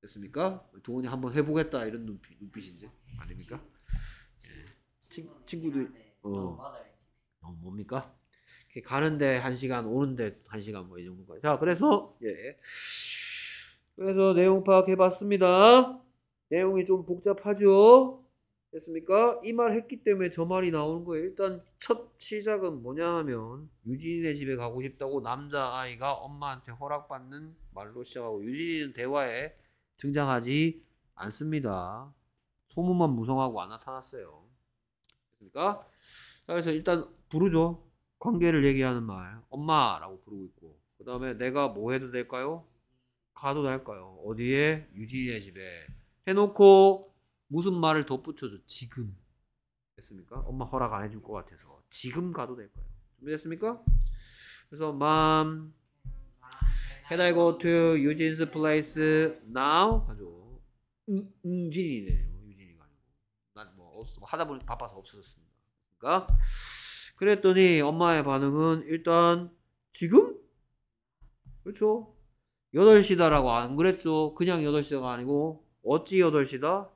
됐습니까? 동원이 한번 해보겠다 이런 눈빛, 눈빛인지 아닙니까? 친, 친구들 어. 어, 어 뭡니까? 가는데 한 시간 오는데 한 시간 뭐 이 정도인 거예요. 자 그래서 예 그래서 내용 파악해봤습니다. 내용이 좀 복잡하죠. 됐습니까? 이 말 했기 때문에 저 말이 나오는 거예요. 일단 첫 시작은 뭐냐 하면 유진이네 집에 가고 싶다고 남자아이가 엄마한테 허락받는 말로 시작하고 유진이는 대화에 등장하지 않습니다. 소문만 무성하고 안 나타났어요. 그러니까 그래서 일단 부르죠. 관계를 얘기하는 말. 엄마라고 부르고 있고. 그 다음에 내가 뭐 해도 될까요? 가도 될까요? 어디에? 유진이네 집에. 해놓고 무슨 말을 덧붙여줘. 지금. 됐습니까? 엄마 허락 안 해줄 것 같아서. 지금 가도 될까요? 준비됐습니까? 그래서 mom can I go to 유진's place now? 하죠. 음, 음진이네. 요 없어. 하다 보니 바빠서 없어졌습니다. 그러니까 그랬더니 엄마의 반응은 일단 지금? 그렇죠. 8시다라고 안 그랬죠. 그냥 8시가 아니고 어찌 8시다?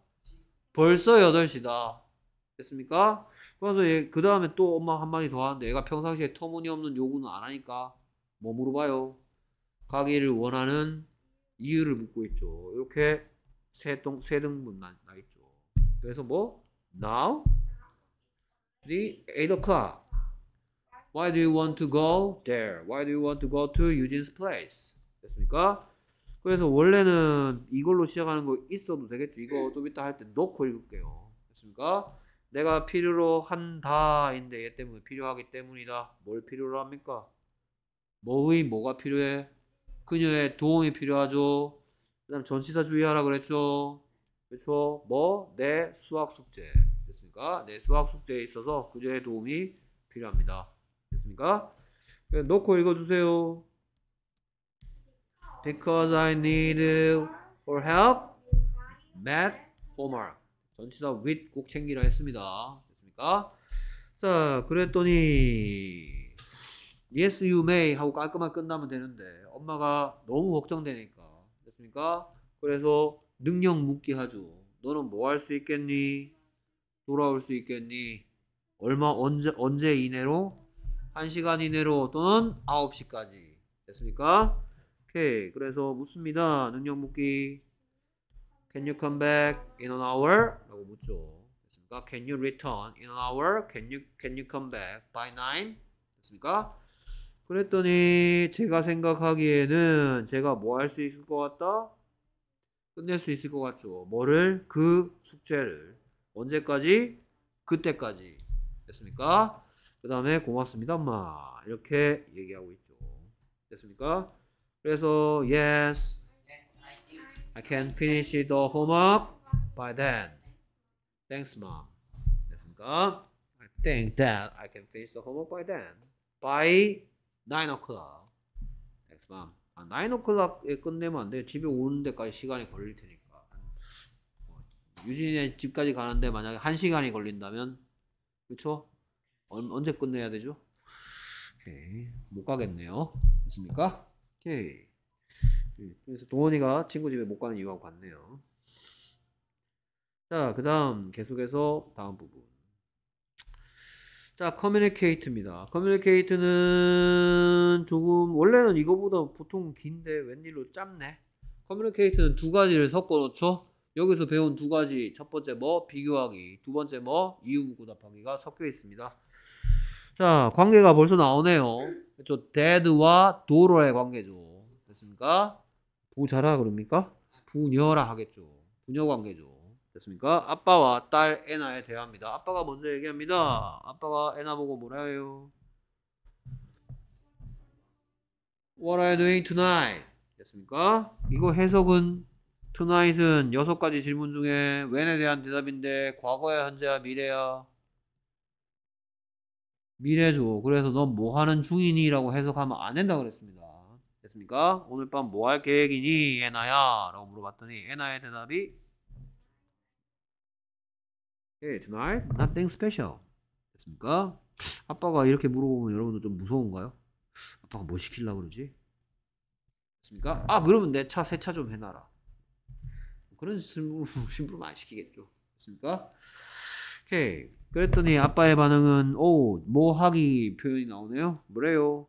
벌써 8시다. 됐습니까? 그래서 그 다음에 또 엄마 한 마디 더 하는데 얘가 평상시에 터무니없는 요구는 안 하니까 뭐 물어봐요. 가기를 원하는 이유를 묻고 있죠. 이렇게 세동 세등분 나, 나 있죠. 그래서 뭐 Now? The 8 o'clock. Why do you want to go there? Why do you want to go to Eugene's place? 됐습니까? 그래서 원래는 이걸로 시작하는 거 있어도 되겠죠. 이거 좀 이따 할때 놓고 읽을게요. 됐습니까? 내가 필요로 한다인데 얘 때문에 필요하기 때문이다. 뭘 필요로 합니까? 뭐의 뭐가 필요해? 그녀의 도움이 필요하죠. 그 다음 전치사 주의하라 그랬죠. 그렇죠? 뭐? 내 수학 숙제. 있으니까 네, 수학 숙제에 있어서 구제의 도움이 필요합니다. 됐습니까? 네, 놓고 읽어주세요. Because I need or help math homework. 전치사 with 꼭 챙기라 했습니다. 됐습니까? 자, 그랬더니 Yes, you may 하고 깔끔하게 끝나면 되는데 엄마가 너무 걱정되니까 됐습니까? 그래서 능력 묻기 하죠. 너는 뭐 할 수 있겠니? 돌아올 수 있겠니? 얼마 언제 언제 이내로? 1시간 이내로 또는 9시까지. 됐습니까? 오케이. 그래서 묻습니다. 능력 묻기. Can you come back in an hour? 라고 묻죠. 됐습니까? Can you return in an hour? Can you can you come back by 9? 됐습니까? 그랬더니 제가 생각하기에는 제가 뭐 할 수 있을 것 같다? 끝낼 수 있을 것 같죠. 뭐를? 그 숙제를. 언제까지? 그때까지. 됐습니까? 그 다음에 고맙습니다 엄마 이렇게 얘기하고 있죠. 됐습니까? 그래서 yes, I can finish the homework by then. Thanks, mom. 됐습니까? I think that I can finish the homework by then. By 9 o'clock. Thanks, mom. 아, 9 o'clock에 끝내면 안 돼요. 집에 오는 데까지 시간이 걸릴 테니까. 유진이네 집까지 가는데 만약에 한 시간이 걸린다면 그쵸? 언제 끝내야 되죠? 오케이 못 가겠네요. 됐습니까? 오케이 예, 그래서 동원이가 친구 집에 못 가는 이유하고 같네요. 자, 그 다음 계속해서 다음 부분. 자, 커뮤니케이트입니다. 커뮤니케이트는 조금 원래는 이거보다 보통 긴데 웬일로 짧네. 커뮤니케이트는 두 가지를 섞어 놓죠. 여기서 배운 두 가지 첫 번째 뭐 비교하기 두 번째 뭐 이유 묻고 답하기가 섞여 있습니다. 자 관계가 벌써 나오네요. 그렇죠. 데드와 도로의 관계죠. 됐습니까? 부자라 그럽니까? 부녀라 하겠죠. 부녀 관계죠. 됐습니까? 아빠와 딸 애나에 대합니다. 아빠가 먼저 얘기합니다. 아빠가 애나 보고 뭐라 해요? What are you doing tonight? 됐습니까? 이거 해석은 투나잇은 여섯 가지 질문 중에 웬에 대한 대답인데 과거야 현재야 미래야 미래죠. 그래서 넌뭐 하는 중이니? 라고 해석하면 안 된다 그랬습니다. 됐습니까? 오늘 밤 뭐 할 계획이니? 에나야? 라고 물어봤더니 에나의 대답이 Hey, tonight? Nothing special. 됐습니까? 아빠가 이렇게 물어보면 여러분도 좀 무서운가요? 아빠가 뭐 시키려고 그러지? 됐습니까? 아, 그러면 내 차, 세차좀 해놔라. 그런 심부름 안 시키겠죠. 맞습니까? 오케이. 그랬더니 아빠의 반응은 오, 뭐 하기 표현이 나오네요. 뭐래요?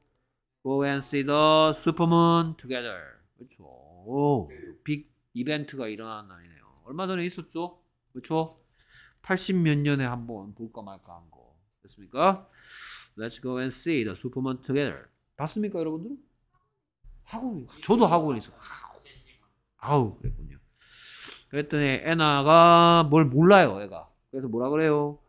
Go and see the supermoon together. 그렇죠. 오, 빅 이벤트가 일어나는 날이네요. 얼마 전에 있었죠? 그렇죠? 80 몇 년에 한번 볼까 말까 한 거. 됐습니까? Let's go and see the supermoon together. 봤습니까, 여러분들? 학원, 저도 학원에서 아우, 그랬군요. 그랬더니 애나가 뭘 몰라요, 애가. 그래서 뭐라 그래요?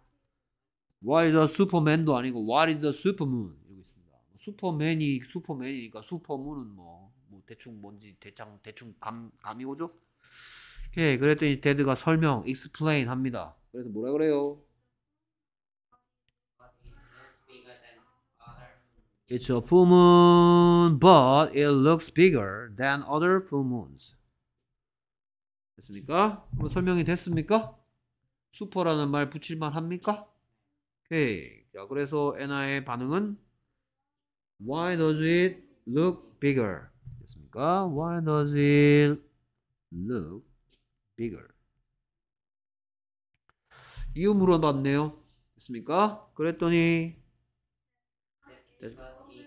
What is a superman도 아니고 What is a supermoon? 이러고 있습니다. 슈퍼맨이 슈퍼맨이니까 슈퍼문은 뭐, 뭐 대충 뭔지 대충 대충 감 감이 오죠? 예, 그랬더니 데드가 설명, explain 합니다. 그래서 뭐라 그래요? It's a full moon, but it looks bigger than other full moons. 됐습니까? 한번 설명이 됐습니까? 슈퍼라는 말 붙일만 합니까? 오케이. 자, 그래서 애나의 반응은 Why does it look bigger? 됐습니까? Why does it look bigger? 이유 물어봤네요. 됐습니까? 그랬더니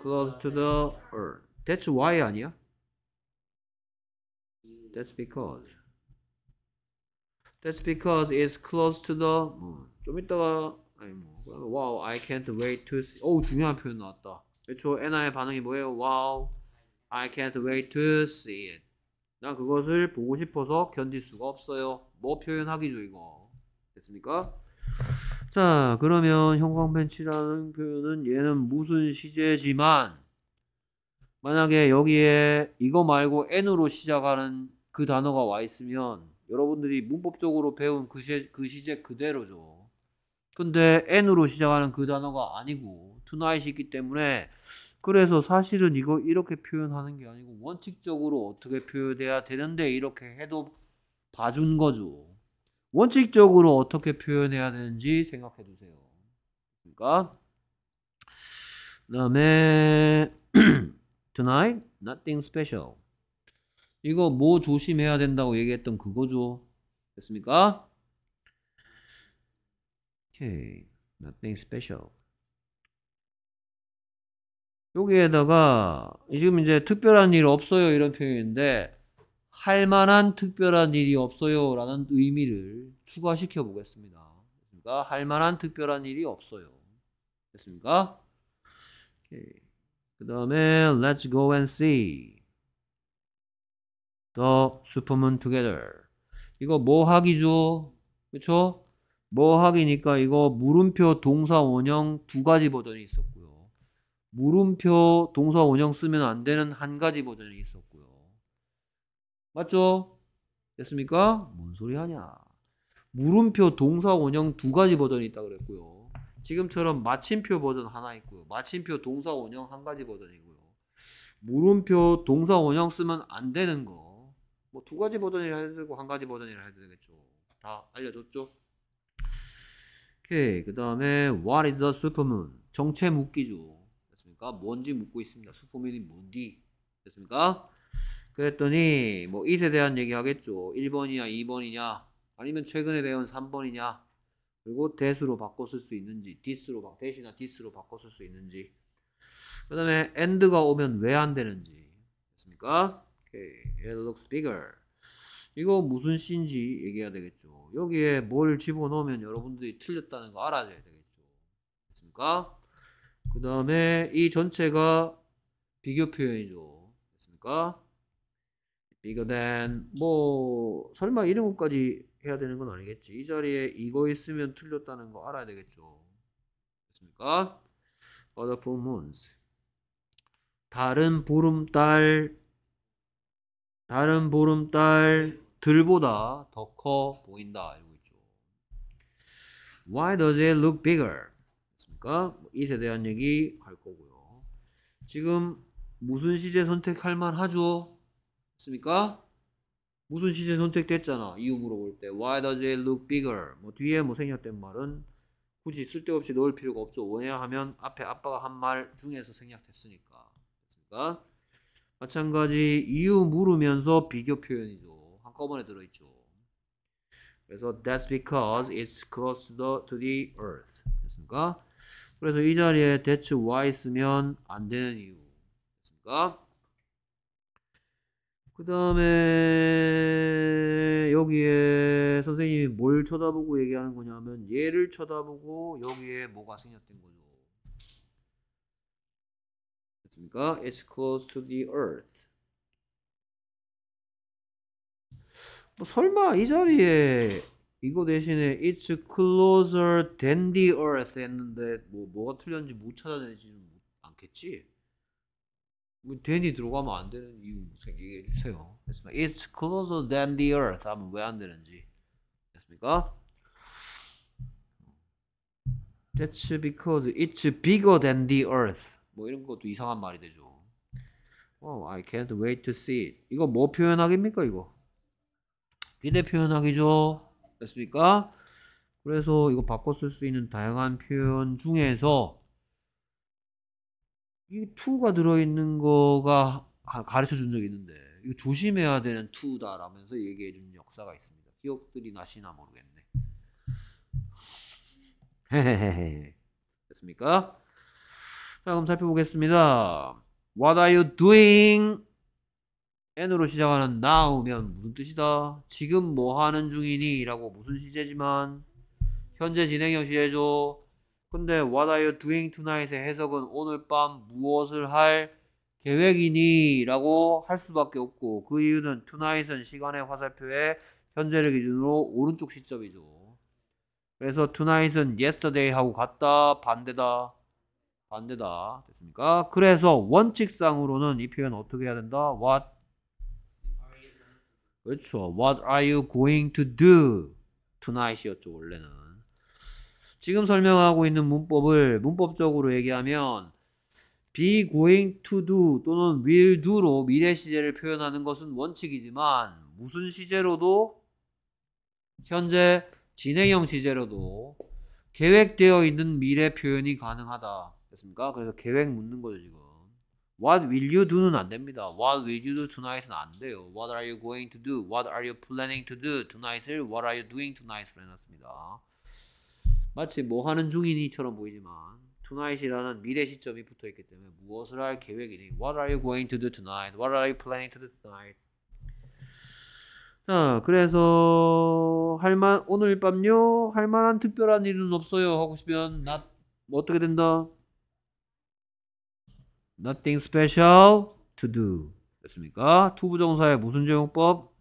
close to the earth. That's why 아니야? That's because. That's because it's close to the m 좀 이따가 아니 뭐 Wow, I can't wait to see. 오 중요한 표현 나왔다. 애초 애나의 반응이 뭐예요? Wow, I can't wait to see it. 난 그것을 보고 싶어서 견딜 수가 없어요. 뭐 표현하기죠 이거. 됐습니까? 자 그러면 형광펜치라는 표현은 얘는 무슨 시제지만 만약에 여기에 이거 말고 n으로 시작하는 그 단어가 와 있으면 여러분들이 문법적으로 배운 그, 시, 그 시제 그대로죠. 근데 n으로 시작하는 그 단어가 아니고 tonight이 있기 때문에 그래서 사실은 이거 이렇게 표현하는 게 아니고 원칙적으로 어떻게 표현해야 되는데 이렇게 해도 봐준 거죠. 원칙적으로 어떻게 표현해야 되는지 생각해 두세요. 그러니까 그다음에 tonight nothing special 이거 뭐 조심해야 된다고 얘기했던 그거죠. 됐습니까? 오케이. Nothing special. 여기에다가 지금 이제 특별한 일 없어요 이런 표현인데 할 만한 특별한 일이 없어요 라는 의미를 추가시켜 보겠습니다. 그러니까 할 만한 특별한 일이 없어요. 됐습니까? 그 다음에 let's go and see the s u p e r m o n together. 이거 뭐하기죠? 그쵸? 뭐하기니까 이거 물음표 동사 원형 두 가지 버전이 있었고요. 물음표 동사 원형 쓰면 안 되는 한 가지 버전이 있었고요. 맞죠? 됐습니까? 뭔 소리 하냐. 물음표 동사 원형 두 가지 버전이 있다 그랬고요. 지금처럼 마침표 버전 하나 있고요. 마침표 동사 원형 한 가지 버전이고요. 물음표 동사 원형 쓰면 안 되는 거. 뭐두 가지 버전이라 해도 되고 한 가지 버전이라 해도 되겠죠. 다 알려줬죠. 오케이. 그 다음에 What is the supermoon? 정체 묻기죠. 됐습니까? 뭔지 묻고 있습니다. 슈퍼맨이 뭔디 됐습니까? 그랬더니 뭐이세 대한 얘기 하겠죠. 1번이냐 2번이냐 아니면 최근에 배운 3번이냐 그리고 대수로 바꿨을수 있는지 디스로 막 대시나 디스로 바꿨을수 있는지 그 다음에 e 드가 오면 왜 안 되는지 됐습니까? It looks bigger. 이거 무슨 C인지 얘기해야 되겠죠. 여기에 뭘 집어넣으면 여러분들이 틀렸다는 거 알아줘야 되겠죠. 됐습니까? 그 다음에 이 전체가 비교 표현이죠. 됐습니까? bigger than 뭐 설마 이런 것까지 해야 되는 건 아니겠지. 이 자리에 이거 있으면 틀렸다는 거 알아야 되겠죠. 됐습니까? Other full moons 다른 보름달 다른 보름달 들보다 더 커 보인다 알고 있죠. Why does it look bigger? 맞습니까? 뭐 이에 대한 얘기 할 거고요. 지금 무슨 시제 선택할 만하죠? 맞습니까? 무슨 시제 선택됐잖아. 이유 물어볼 때 Why does it look bigger? 뭐 뒤에 뭐 생략된 말은 굳이 쓸데없이 넣을 필요가 없죠. 왜냐 하면 앞에 아빠가 한 말 중에서 생략됐으니까. 됐습니까? 마찬가지 이유 물으면서 비교 표현이죠. 한꺼번에 들어있죠. 그래서 that's because it's close to the, to the earth. 됐습니까? 그래서 이 자리에 that's why 쓰면 안 되는 이유. 됐습니까? 그 다음에 여기에 선생님이 뭘 쳐다보고 얘기하는 거냐면 얘를 쳐다보고 여기에 뭐가 생겼던 거죠. 됐습니까? It's close to the earth. 뭐 설마 이 자리에 이거 대신에 It's closer than the earth 했는데 뭐 뭐가 틀렸는지 못 찾아내지는 않겠지? t 이 들어가면 안 되는 이유 얘기해 주세요. It's closer than the earth 하면 왜안 되는지 됐습니까? That's because it's bigger than the earth. 뭐 이런 것도 이상한 말이 되죠. Oh, I can't wait to see it. 이거 뭐 표현하기입니까 이거? 기대 표현하기죠. 됐습니까? 그래서 이거 바꿔 쓸 수 있는 다양한 표현 중에서 이 to가 들어있는 거가 가르쳐 준 적이 있는데 이거 조심해야 되는 to다 라면서 얘기해 준 역사가 있습니다. 기억들이 나시나 모르겠네. 헤헤헤헤. 됐습니까? 자, 그럼 살펴보겠습니다. What are you doing? n으로 시작하는 now면 무슨 뜻이다? 지금 뭐 하는 중이니? 라고 무슨 시제지만 현재 진행형 시제죠. 근데 what are you doing tonight의 해석은 오늘 밤 무엇을 할 계획이니? 라고 할 수밖에 없고 그 이유는 tonight은 시간의 화살표에 현재를 기준으로 오른쪽 시점이죠. 그래서 tonight은 yesterday하고 같다 반대다. 반대다. 됐습니까? 그래서 원칙상으로는 이 표현 어떻게 해야 된다? What? 그렇죠. What are you going to do tonight이었죠 원래는. 지금 설명하고 있는 문법을 문법적으로 얘기하면 be going to do 또는 will do로 미래 시제를 표현하는 것은 원칙이지만 무슨 시제로도 현재 진행형 시제로도 계획되어 있는 미래 표현이 가능하다. 됐습니까? 그래서 계획 묻는 거죠 지금. What will you do는 안 됩니다. What will you do tonight은 안 돼요. What are you going to do? What are you planning to do tonight을 What are you doing tonight으로 해놨습니다. 마치 뭐 하는 중이니처럼 보이지만 tonight이라는 미래 시점이 붙어 있기 때문에 무엇을 할 계획이니? What are you going to do tonight? What are you planning to do tonight? 자, 그래서 할만 오늘 밤요 할 만한 특별한 일은 없어요 하고 싶으면 나뭐 어떻게 된다? nothing special to do. 됐습니까? t 부정사의 무슨 제용법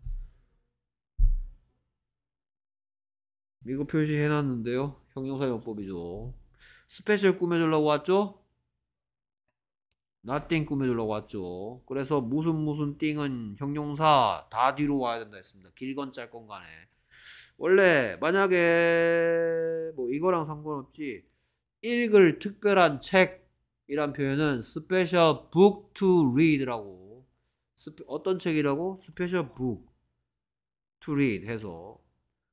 이거 표시해놨는데요. 형용사 용법이죠. 스페셜 꾸며주려고 왔죠? nothing 꾸며주려고 왔죠. 그래서 무슨 무슨 띵은 형용사 다 뒤로 와야 된다 했습니다. 길건 짧건 간에. 원래 만약에 뭐 이거랑 상관없지 읽을 특별한 책 이란 표현은 special book to read라고 어떤 책이라고? special book to read 해서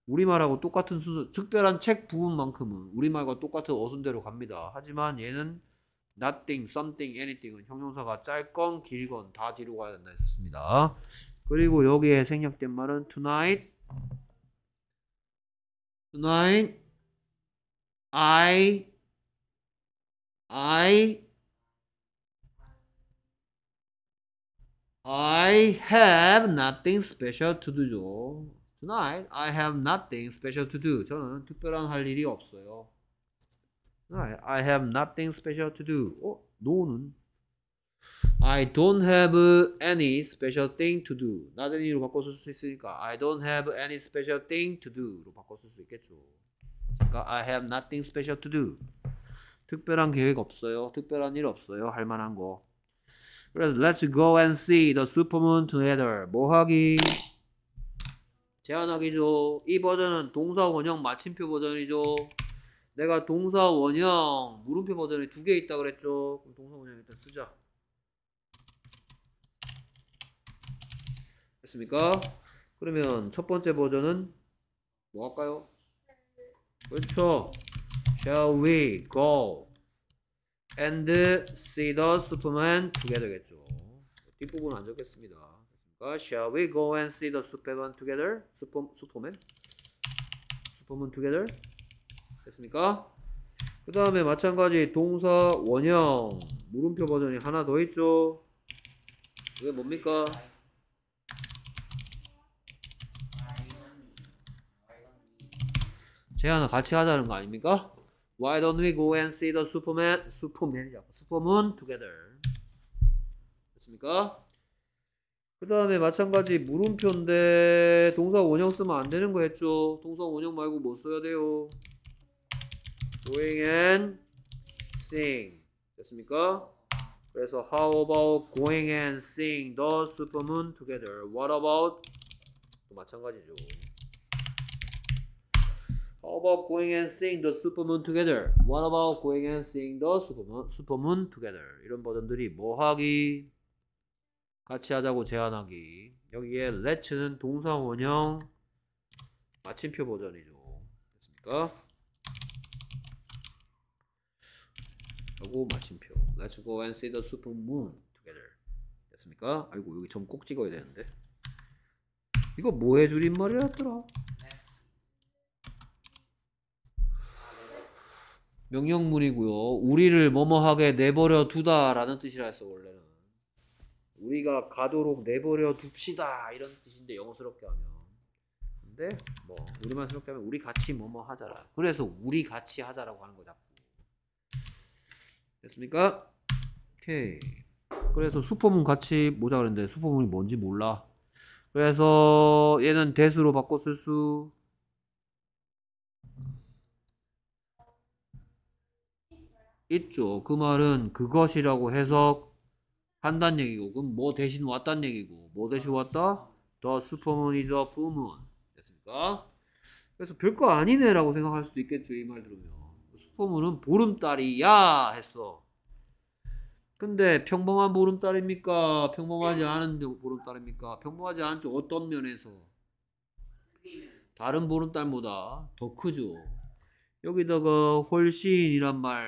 우리말하고 똑같은 순서 특별한 책 부분만큼은 우리말과 똑같은 어순대로 갑니다. 하지만 얘는 nothing, something, anything은 형용사가 짧건 길건 다 뒤로 가야 된다 했습니다. 었 그리고 여기에 생략된 말은 tonight tonight I I I have nothing special to d o Tonight I have nothing special to do. 저는 특별한 할 일이 없어요. Tonight I have nothing special to do. 어, n 는 I don't have any special thing to do. 나들이로 바꿔 쓸수 있으니까 I don't have any special thing to do로 바꿔 쓸수 있겠죠. 그러니까 I have nothing special to do. 특별한 계획 없어요. 특별한 일 없어요. 할 만한 거. 그래서 let's go and see the supermoon together. 뭐 하기? 제안하기죠. 이 버전은 동사 원형 마침표 버전이죠. 내가 동사 원형 물음표 버전이 두 개 있다 그랬죠. 그럼 동사 원형 일단 쓰자. 됐습니까? 그러면 첫 번째 버전은 뭐 할까요? 그렇죠. Shall we go and see the Superman together겠죠. 뒷부분 안 적겠습니다. 그러니까 Shall we go and see the Superman together? 슈퍼, 슈퍼맨? 슈퍼맨 together? 됐습니까? 그 다음에 마찬가지 동사 원형 물음표 버전이 하나 더 있죠. 이게 뭡니까? 제안을 같이 하자는 거 아닙니까? Why don't we go and see the Superman? 슈퍼맨이죠. 슈퍼문 together. 됐습니까? 그 다음에 마찬가지 물음표인데 동사 원형 쓰면 안 되는 거 했죠. 동사 원형 말고 뭐 써야 돼요? Going and sing. 됐습니까? 그래서 how about going and sing the supermoon together? What about 또 마찬가지죠. about going and seeing the supermoon together? What about going and seeing the supermoon, supermoon together? 이런 버전들이 뭐하기? 같이 하자고 제안하기. 여기에 let's는 동사 원형 마침표 버전이죠. 됐습니까? 하고 마침표. Let's go and see the supermoon together. 됐습니까? 아이고 여기 점 꼭 찍어야 되는데. 이거 뭐해 줄임말이라 했더라? 명령문이고요. 우리를 뭐뭐하게 내버려 두다라는 뜻이라 해서 원래는 우리가 가도록 내버려 둡시다 이런 뜻인데 영어스럽게 하면 근데 뭐 우리만스럽게 하면 우리 같이 뭐뭐 하자라. 그래서 우리 같이 하자라고 하는 거다. 됐습니까? 오케이. 그래서 수퍼문 같이 보자 그랬는데 수퍼문이 뭔지 몰라. 그래서 얘는 대수로 바꿨을수 있죠. 그 말은 그것이라고 해석한단 얘기고 그럼 뭐 대신 왔단 얘기고 뭐 대신 왔다? The supermoon is a full moon 됐습니까? 그래서 별거 아니네 라고 생각할 수도 있겠죠 이 말 들으면 슈퍼문은 보름달이야 했어 근데 평범한 보름달입니까? 평범하지 않은 보름달입니까? 평범하지 않죠 어떤 면에서 다른 보름달보다 더 크죠 여기다가 훨씬이란 말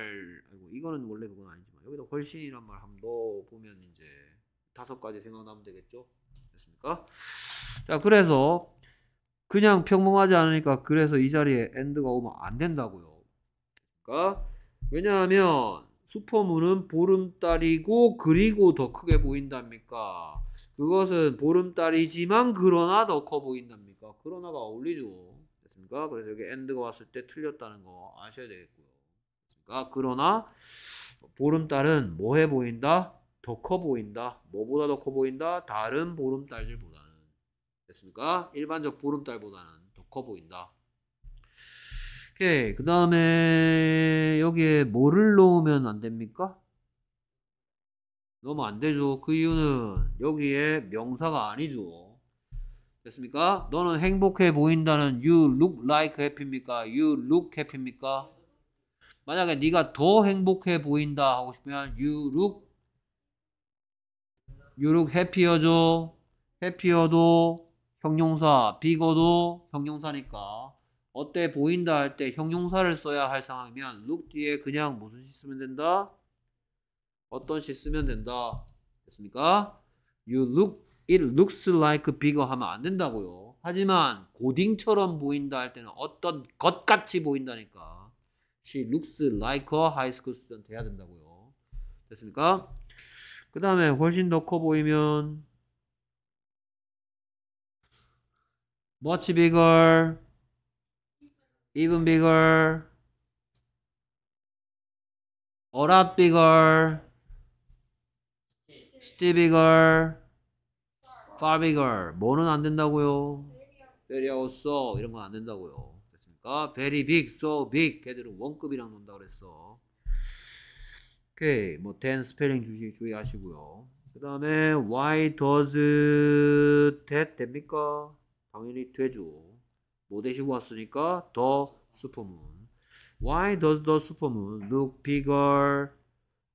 이거는 원래 그건 아니지만 여기도 걸신이란 말 한번 넣어보면 이제 다섯 가지 생각나면 되겠죠? 됐습니까? 자 그래서 그냥 평범하지 않으니까 그래서 이 자리에 엔드가 오면 안 된다고요. 그러니까 왜냐하면 슈퍼문은 보름달이고 그리고 더 크게 보인답니까? 그것은 보름달이지만 그러나 더 커 보인답니까? 그러나가 어울리죠. 됐습니까? 그래서 여기 엔드가 왔을 때 틀렸다는 거 아셔야 되겠고 않 그러나 보름달은 뭐해 보인다? 더 커 보인다. 뭐보다 더 커 보인다? 다른 보름달들보다는 됐습니까? 일반적 보름달보다는 더 커 보인다. 오케이. 그 다음에 여기에 뭐를 넣으면 안 됩니까? 넣으면 안 되죠. 그 이유는 여기에 명사가 아니죠. 됐습니까? 너는 행복해 보인다는 you look like happy입니까? you look happy입니까? 만약에 네가 더 행복해 보인다 하고 싶으면 you look you look happier죠. happier도 형용사, 비거도 형용사니까 어때 보인다 할 때 형용사를 써야 할 상황이면 look 뒤에 그냥 무슨 시 쓰면 된다? 어떤 시 쓰면 된다. 됐습니까? You look, it looks like bigger 하면 안 된다고요. 하지만 고딩처럼 보인다 할 때는 어떤 것같이 보인다니까. She looks like a high school student 해야 된다고요. 됐습니까? 그 다음에 훨씬 더 커 보이면 much bigger, even bigger, a lot bigger, still bigger, far bigger. 뭐는 안 된다고요? very also 이런 건 안 된다고요. 아까 very big, so big 걔들은 원급이랑 논다 그랬어. 오케이 뭐 ten 스펠링 주시 주의하시고요. 그 다음에 why does that 됩니까? 당연히 되죠. 뭐 대시고 왔으니까 더 슈퍼문. Why does the supermoon look bigger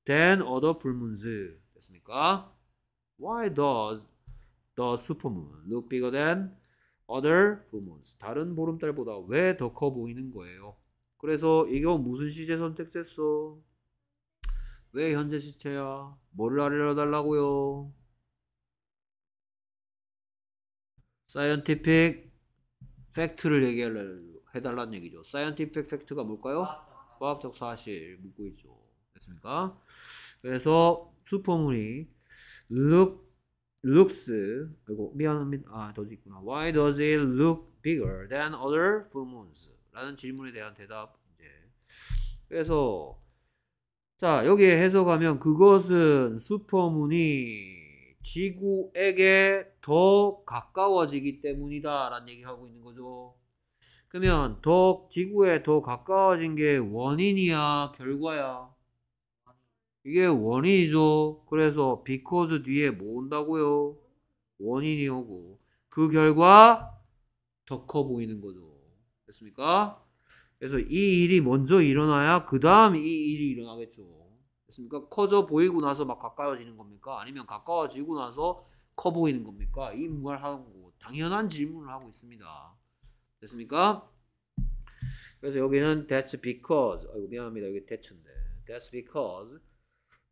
than other full moons? 됐습니까? Why does the supermoon look bigger than other fullmoons 다른 보름달보다 왜 더 커 보이는 거예요. 그래서 이거 무슨 시제 선택됐어? 왜 현재 시체야? 뭐를 알려달라고요? scientific 팩트를 얘기하려 해달라는 얘기죠. scientific 팩트가 뭘까요? 과학적, 과학적 사실 묻고 있죠. 됐습니까? 그래서 슈퍼문이 look looks 그리고 미안합니다. 아, 더 o 있구나. Why does it look bigger than other full moons? 라는 질문에 대한 대답 이제 그래서 자 여기에 해석하면 그것은 슈퍼문이 지구에게 더 가까워지기 때문이다 라는 얘기하고 있는 거죠. 그러면 더 지구에 더 가까워진 게 원인이야 결과야? 이게 원인이죠. 그래서 because 뒤에 뭐 온다고요? 원인이 오고 그 결과 더 커 보이는 거죠. 됐습니까? 그래서 이 일이 먼저 일어나야 그 다음 이 일이 일어나겠죠. 됐습니까? 커져 보이고 나서 막 가까워지는 겁니까? 아니면 가까워지고 나서 커 보이는 겁니까? 이 무말 하고 당연한 질문을 하고 있습니다. 됐습니까? 그래서 여기는 that's because 아이고 미안합니다. 여기 대추인데 that's because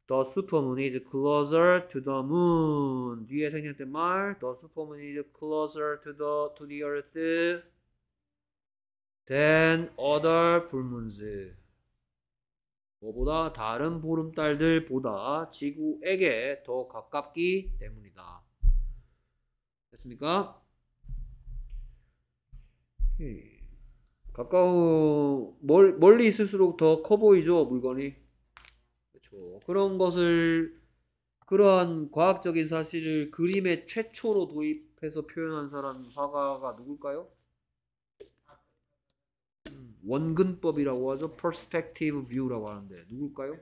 The supermoon is closer to the moon. 뒤에 생략된 말. The supermoon is closer to the to the earth than other fullmoons. 뭐보다 다른 보름달들보다 지구에게 더 가깝기 때문이다. 됐습니까? 오케이. 가까운 멀, 멀리 있을수록 더 커 보이죠 물건이 그런 것을 그러한 과학적인 사실을 그림에 최초로 도입해서 표현한 사람 화가가 누굴까요? 음, 원근법이라고 하죠. perspective view라고 하는데 누굴까요?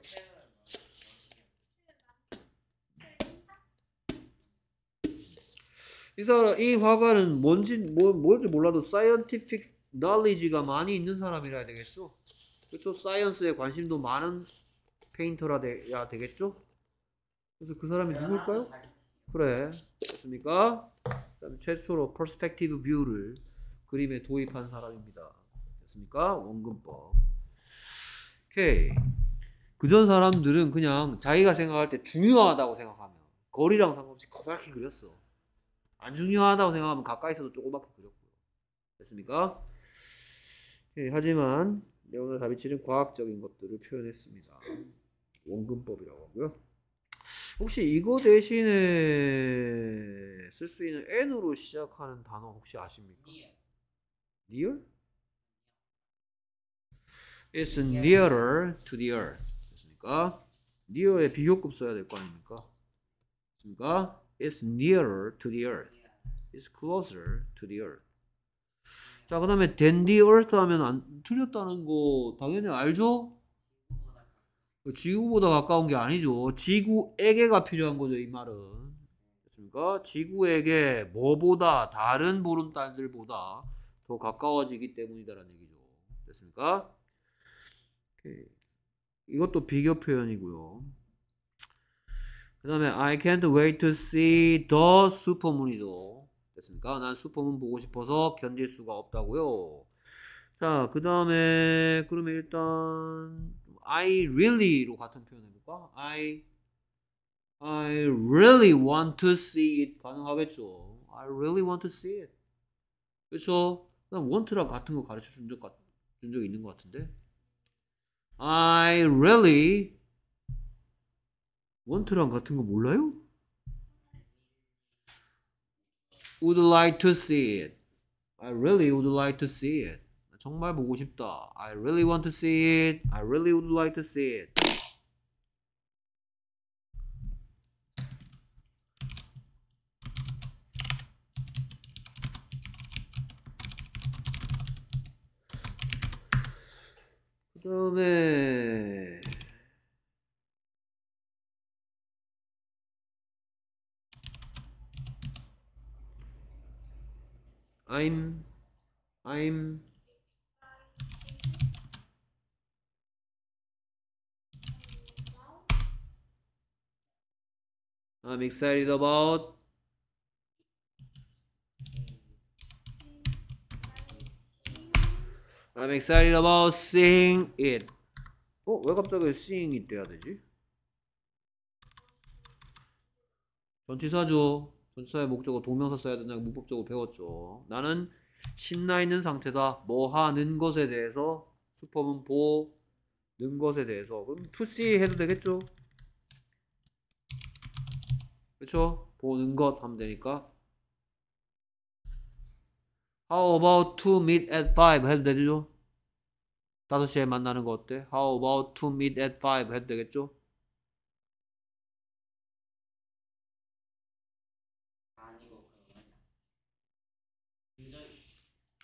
이 사람 이 화가는 뭔지 뭐, 뭘지 몰라도 scientific knowledge가 많이 있는 사람이라 해야 되겠어. 그렇죠? 사이언스에 관심도 많은 페인터라 돼야 되겠죠? 그래서 그 사람이 누굴까요? 그래. 됐습니까? 최초로 퍼스펙티브 뷰를 그림에 도입한 사람입니다. 됐습니까? 원근법. 오케이. 그전 사람들은 그냥 자기가 생각할 때 중요하다고 생각하면 거리랑 상관없이 커다랗게 그렸어. 안 중요하다고 생각하면 가까이서도 조그맣게 그렸고요. 됐습니까? 오케이. 하지만 레오나 다비치는 과학적인 것들을 표현했습니다. 원근법이라고 하고요. 혹시 이거 대신에 쓸 수 있는 n으로 시작하는 단어 혹시 아십니까? near? It's nearer to the earth. 됐습니까? near의 비교급 써야 될 거 아닙니까? 됐습니까? It's nearer to the earth. It's closer to the earth. 자, 그 다음에 than the earth 하면 안, 틀렸다는 거 당연히 알죠? 그 지구보다 가까운 게 아니죠. 지구에게가 필요한 거죠, 이 말은. 그렇습니까? 지구에게 뭐보다 다른 보름달들보다 더 가까워지기 때문이다라는 얘기죠. 됐습니까? 이것도 비교 표현이고요. 그 다음에 I can't wait to see the supermoon이죠. 됐습니까? 난 supermoon 보고 싶어서 견딜 수가 없다고요. 자, 그 다음에 그러면 일단 I really로 같은 표현 해볼까? I I really want to see it 가능하겠죠. I really want to see it. 그래서난 want랑 같은 거 가르쳐 준적준적 있는 것 같은데. I really want랑 같은 거 몰라요? Would like to see it. I really would like to see it. 정말 보고 싶다. I really want to see it. I really would like to see it. 그 다음에 I'm I'm I'm excited about I'm excited about seeing it. 어? 왜 갑자기 seeing it 돼야 되지? 전치사죠. 전치사의 목적어 동명사 써야 된다고 문법적으로 배웠죠. 나는 신나 있는 상태다. 뭐 하는 것에 대해서 슈퍼문 보는 것에 대해서 그럼 to see 해도 되겠죠? 그쵸? 보는 것 하면 되니까 How about to meet at 5 해도 되죠? 5시에 만나는 거 어때? How about to meet at 5 해도 되겠죠?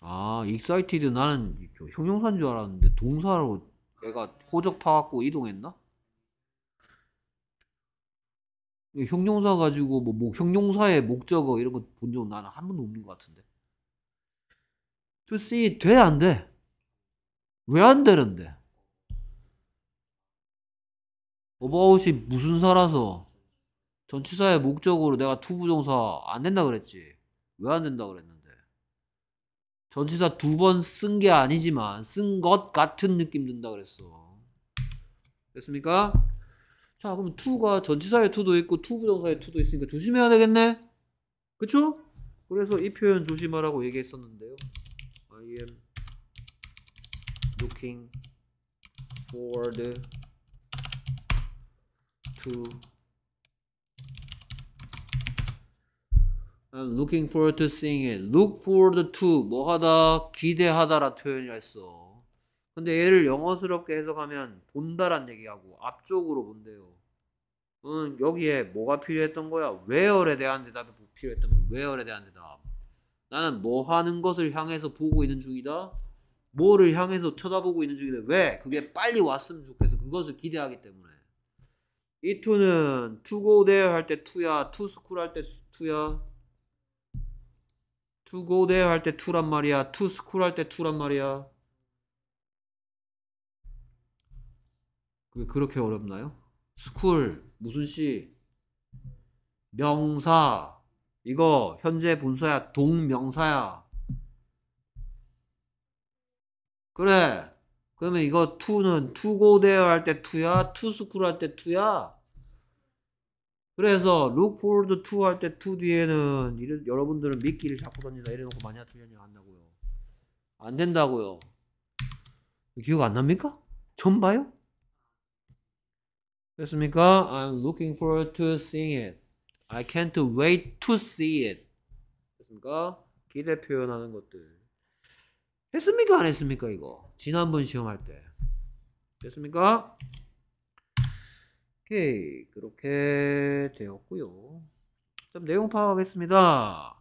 아, 익사이티드 나는 형용사인 줄 알았는데 동사로 얘가 호적 파갖고 이동했나? 형용사 가지고 뭐, 뭐 형용사의 목적어 이런 거 본적 나는 한 번도 없는 것 같은데. To see 돼안 돼? 왜 안 되는데? about이 무슨 사라서 전치사의 목적으로 내가 투부정사 안 된다 그랬지. 왜 안 된다 그랬는데? 전치사 두 번 쓴 게 아니지만 쓴 것 같은 느낌 든다 그랬어. 됐습니까? 자 그럼 2가 전치사의 2도 있고 2 부정사의 2도 있으니까 조심해야 되겠네 그쵸? 그래서 이 표현 조심하라고 얘기했었는데요 I am looking forward to I'm looking forward to seeing it. look forward to 뭐 하다 기대하다라 표현이라 어 근데 얘를 영어스럽게 해석하면 본다란 얘기하고 앞쪽으로 본대요. 음, 여기에 뭐가 필요했던 거야? w 어 e 에 대한 대답이 필요했던 거야. w 어 e 에 대한 대답. 나는 뭐 하는 것을 향해서 보고 있는 중이다. 뭐를 향해서 쳐다보고 있는 중이다 왜? 그게 빨리 왔으면 좋겠어. 그것을 기대하기 때문에. 이 투는 to go there 할때투야 to school 할때투야 to go there 할때투란 말이야. to school 할때투란 말이야. 그게 그렇게 어렵나요? 스쿨, 무슨 시, 명사, 이거 현재 분사야, 동명사야. 그래. 그러면 이거 투는 투고대어 할 때 투야, 투스쿨 할 때 투야. 그래서 look f 할때 t 뒤에는 이런, 여러분들은 미끼를 잡고 던지다 이래놓고 많이 틀렸냐 안 나고요. 안 된다고요. 기억 안 납니까? 전 봐요? 됐습니까? I'm looking forward to seeing it. I can't wait to see it. 됐습니까? 기대 표현하는 것들. 했습니까? 안 했습니까? 이거. 지난번 시험할 때. 됐습니까? 오케이. 그렇게 되었고요. 그럼 내용 파악하겠습니다.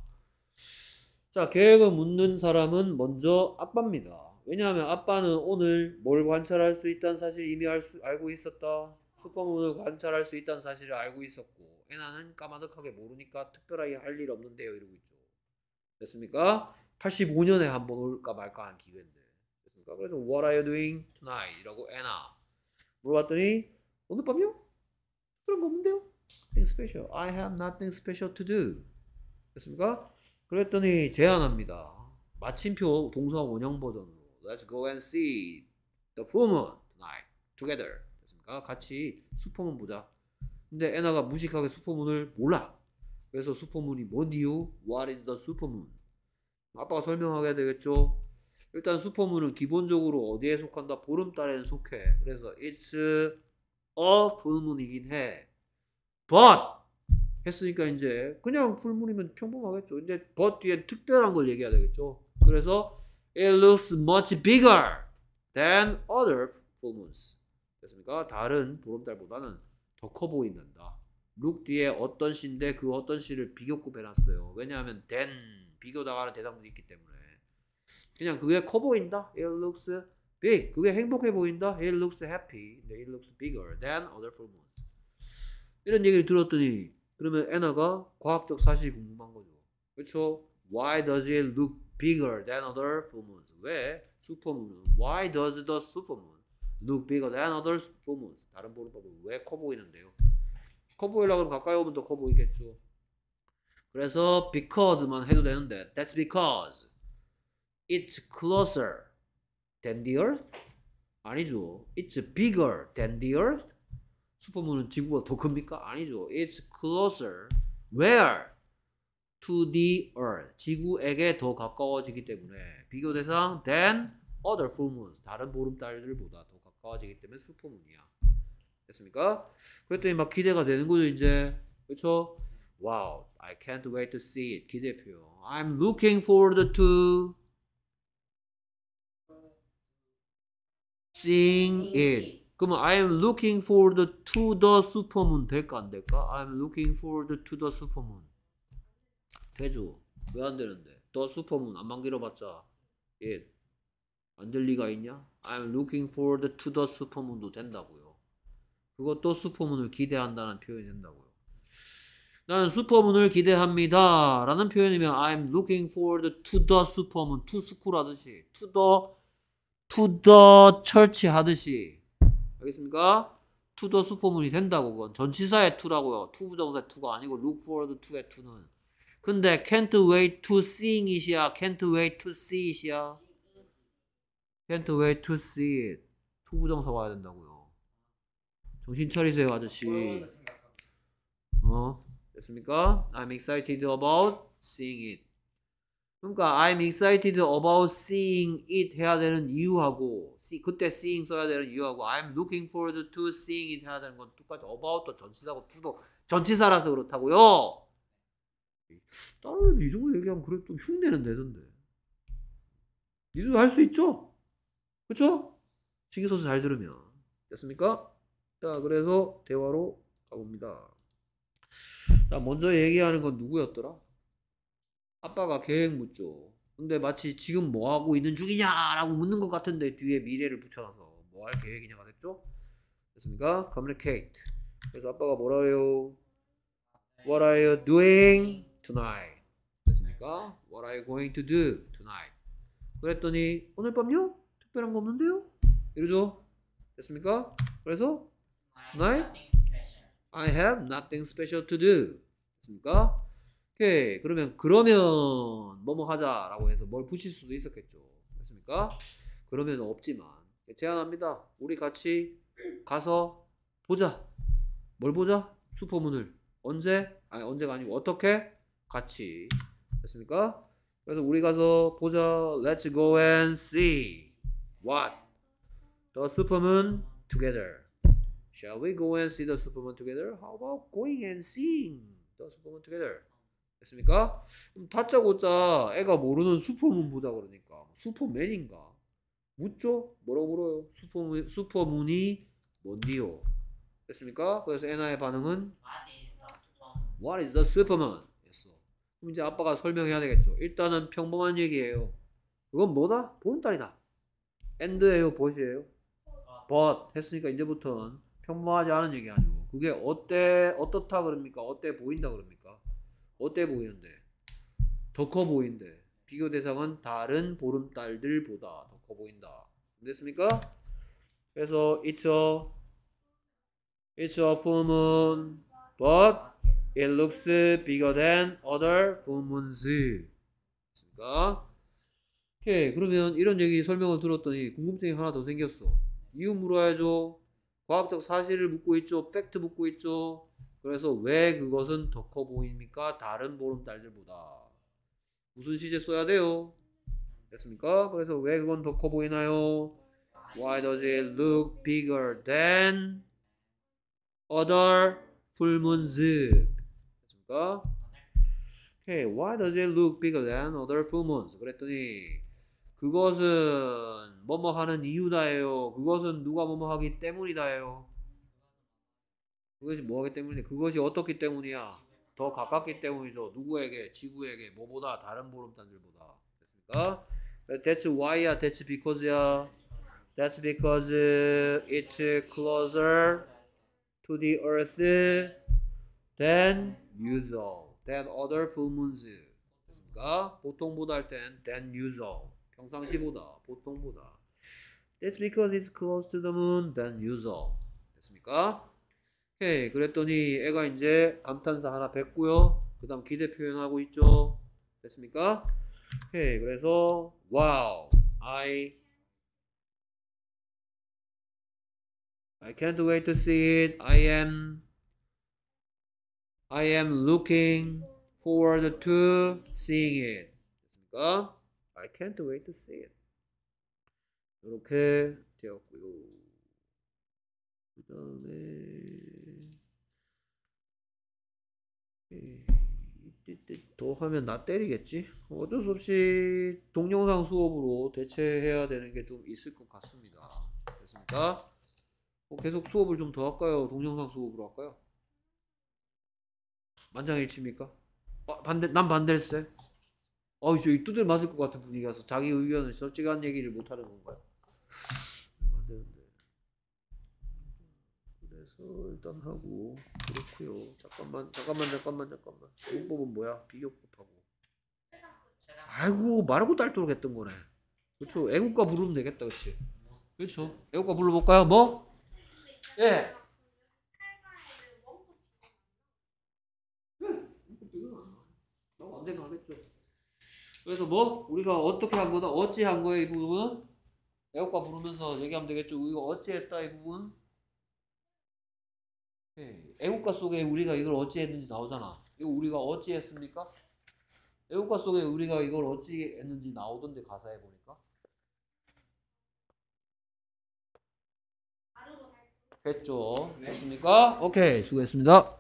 자, 계획을 묻는 사람은 먼저 아빠입니다. 왜냐하면 아빠는 오늘 뭘 관찰할 수 있다는 사실 이미 알 수, 알고 있었다. 슈퍼문을 관찰할 수 있다는 사실을 알고 있었고 에나는 예, 까마득하게 모르니까 특별하게 할 일 없는데요 이러고 있죠. 됐습니까? 85년에 한번 올까 말까 한 기회인데. 됐습니까? 그래서 What are you doing tonight? 이라고 에나 물어봤더니 오늘 밤요? 그런 거 없는데요? Nothing special. I have nothing special to do. 됐습니까? 그랬더니 제안합니다. 마침표 동사 원형 버전으로 Let's go and see the full moon tonight together. 테 아, 같이 슈퍼문 보자. 근데 에나가 무식하게 슈퍼문을 몰라. 그래서 슈퍼문이 뭔 이유? What is the supermoon? 아빠가 설명하게 되겠죠. 일단 슈퍼문은 기본적으로 어디에 속한다? 보름달에 는 속해. 그래서 it's a fullmoon이긴 해. But 했으니까 이제 그냥 풀문이면 평범하겠죠. 이제 but 뒤에 특별한 걸 얘기해야 되겠죠. 그래서 it looks much bigger than other full moons. 됐습니까? 다른 보름달보다는 더 커 보인단다. 룩 뒤에 어떤 씨인데 그 어떤 씨를 비교급해놨어요. 왜냐하면 된 비교 당하는 대상들이 있기 때문에 그냥 그게 커 보인다. It looks big. 그게 행복해 보인다. It looks happy. It looks bigger than other full moons. 이런 얘기를 들었더니 그러면 애나가 과학적 사실이 궁금한 거죠. 그렇죠? Why does it look bigger than other full moons? 왜 슈퍼문은? Why does the supermoon Look bigger than other Romans. 다른 보름법은 왜 커 보이는데요? 커 보이려고 하면 가까이 오면 더 커 보이겠죠. 그래서 because만 해도 되는데 that's because it's closer than the earth 아니죠. it's bigger than the earth 슈퍼문은 지구보다 더 큽니까? 아니죠. it's closer where to the earth 지구에게 더 가까워지기 때문에 비교 대상 than other full moons 다른 보름달들보다 더 가까워지기 때문에 슈퍼문이야 됐습니까? 그랬더니 막 기대가 되는 거죠 이제. 그렇죠? Wow, I can't wait to see it. 기대 표 I'm looking forward to seeing it. 그러면 I'm looking forward to the supermoon 될까 안 될까? I'm looking forward to the supermoon. 되죠? 왜안 되는데? The supermoon 안 만들어봤자 it 안될 리가 있냐? I'm looking forward to the 슈퍼문도 된다고요. 그것도 슈퍼문을 기대한다는 표현이 된다고요. 나는 슈퍼문을 기대합니다. 라는 표현이면 I'm looking forward to the 슈퍼문, to school 하듯이, to the, to the church 하듯이. 알겠습니까? to the 슈퍼문이 된다고. 그건 전치사의 to라고요. to 부정사의 to가 아니고 look forward to의 to는. 근데 can't wait to seeing 이시야. can't wait to see 이시야. Can't wait to see it. 초부정사 와야 된다고요. 정신 차리세요, 아저씨. 어? 됐습니까? I'm excited about seeing it. 그러니까 I'm excited about seeing it 해야 되는 이유하고 see, 그때 seeing 써야 되는 이유하고 I'm looking forward to seeing it 해야 되는 건 똑같이 about도 전치사고 to도 전치사라서 그렇다고요. 다른 애도 이 정도 얘기하면 그래도 좀 흉내는 내던데. 니도 할 수 있죠? 그쵸? 신기소서잘 들으면. 됐습니까? 자, 그래서 대화로 가봅니다. 자, 먼저 얘기하는 건 누구였더라? 아빠가 계획 묻죠. 근데 마치 지금 뭐 하고 있는 중이냐라고 묻는 것 같은데 뒤에 미래를 붙여놔서 뭐 할 계획이냐가 됐죠? 됐습니까? communicate. 그래서 아빠가 뭐라요? What are you doing tonight? 됐습니까? What are you going to do tonight? 그랬더니 오늘 밤요? 특별한 거 없는데요? 이러죠. 됐습니까? 그래서 I have nothing special to do. 됐습니까? 오케이. 그러면 그러면 뭐뭐 하자라고 해서 뭘 붙일 수도 있었겠죠. 됐습니까? 그러면 없지만 제안합니다. 우리 같이 가서 보자. 뭘 보자? 슈퍼문을 언제? 아니 언제가 아니고 어떻게? 같이 됐습니까? 그래서 우리 가서 보자. Let's go and see. what? The superman together. Shall we go and see the superman together? How about going and seeing the superman together? 됐습니까? 그럼 다짜고짜 애가 모르는 슈퍼문 보자 그러니까 슈퍼맨인가? 묻죠? 뭐라고 물어요? 슈퍼문, 슈퍼문이 뭔디요? 됐습니까? 그래서 애나의 반응은 What is the superman? 했어. 그럼 이제 아빠가 설명해야 되겠죠. 일단은 평범한 얘기예요. 그건 뭐다? 보름달이다. 엔드에요보시에요벗 했으니까 이제부터는 평범하지 않은 얘기 아니고 그게 어때 어떻다 그럽니까? 어때 보인다 그럽니까? 어때 보이는데? 더 커 보인데 비교 대상은 다른 보름달들보다 더 커 보인다. 됐습니까? 그래서 it's a it's a full moon but it looks bigger than other full moons. 그러니까 오케이 예, 그러면 이런 얘기 설명을 들었더니 궁금증이 하나 더 생겼어 이유 물어야죠 과학적 사실을 묻고 있죠 팩트 묻고 있죠 그래서 왜 그것은 더 커 보입니까 다른 보름달들보다 무슨 시제 써야 돼요 됐습니까 그래서 왜 그건 더 커 보이나요 Why does it look bigger than other full moons 됐습니까 오케이 네. okay. Why does it look bigger than other full moons 그랬더니 그것은 뭐뭐 하는 이유다예요. 그것은 누가 뭐뭐 하기 때문이다예요. 그것이 뭐하기 때문이냐? 그것이 어떻기 때문이야? 더 가깝기 때문이죠. 누구에게? 지구에게. 뭐보다? 다른 보름단들보다. 됐습니까? That's why야. That's because야. That's because it's closer to the earth than usual. than other full moons. 됐습니까? 보통보다 할땐 than usual. 평상시보다, 보통보다. That's because it's close to the moon than usual. 됐습니까? 오케이. 그랬더니 애가 이제 감탄사 하나 뱉고요. 그 다음 기대 표현하고 있죠. 됐습니까? 오케이. 그래서 wow, I I can't wait to see it. I am I am looking forward to seeing it. 됐습니까? I can't wait to see it. 이렇게 되었고요. 그 다음에 예, 더 하면 나 때리겠지? 어쩔 수 없이 동영상 수업으로 대체해야 되는 게 좀 있을 것 같습니다. 됐습니까? 어, 계속 수업을 좀 더 할까요? 동영상 수업으로 할까요? 만장일치입니까? 어, 반대, 난 반대일세. 어, 저 입두들 맞을 것 같은 분위기라서 자기 의견을 솔직한 얘기를 못 하는 건가요? 안 되는데. 그래서 일단 하고 그렇고요. 잠깐만, 잠깐만, 잠깐만, 잠깐만. 비법은 뭐야? 비교법하고. 아이고 말하고 딸도록 했던 거네. 그렇죠. 애국가 부르면 되겠다, 그렇지? 그렇죠. 애국가 불러볼까요? 뭐? 예. 언젠가 하겠죠. 그래서 뭐 우리가 어떻게 한 거다 어찌 한 거야 이 부분은 애국가 부르면서 얘기하면 되겠죠 이거 어찌 했다 이 부분 예, 애국가 속에 우리가 이걸 어찌 했는지 나오잖아 이거 우리가 어찌 했습니까? 애국가 속에 우리가 이걸 어찌 했는지 나오던데 가사에 보니까 했죠 네. 됐습니까? 오케이 수고했습니다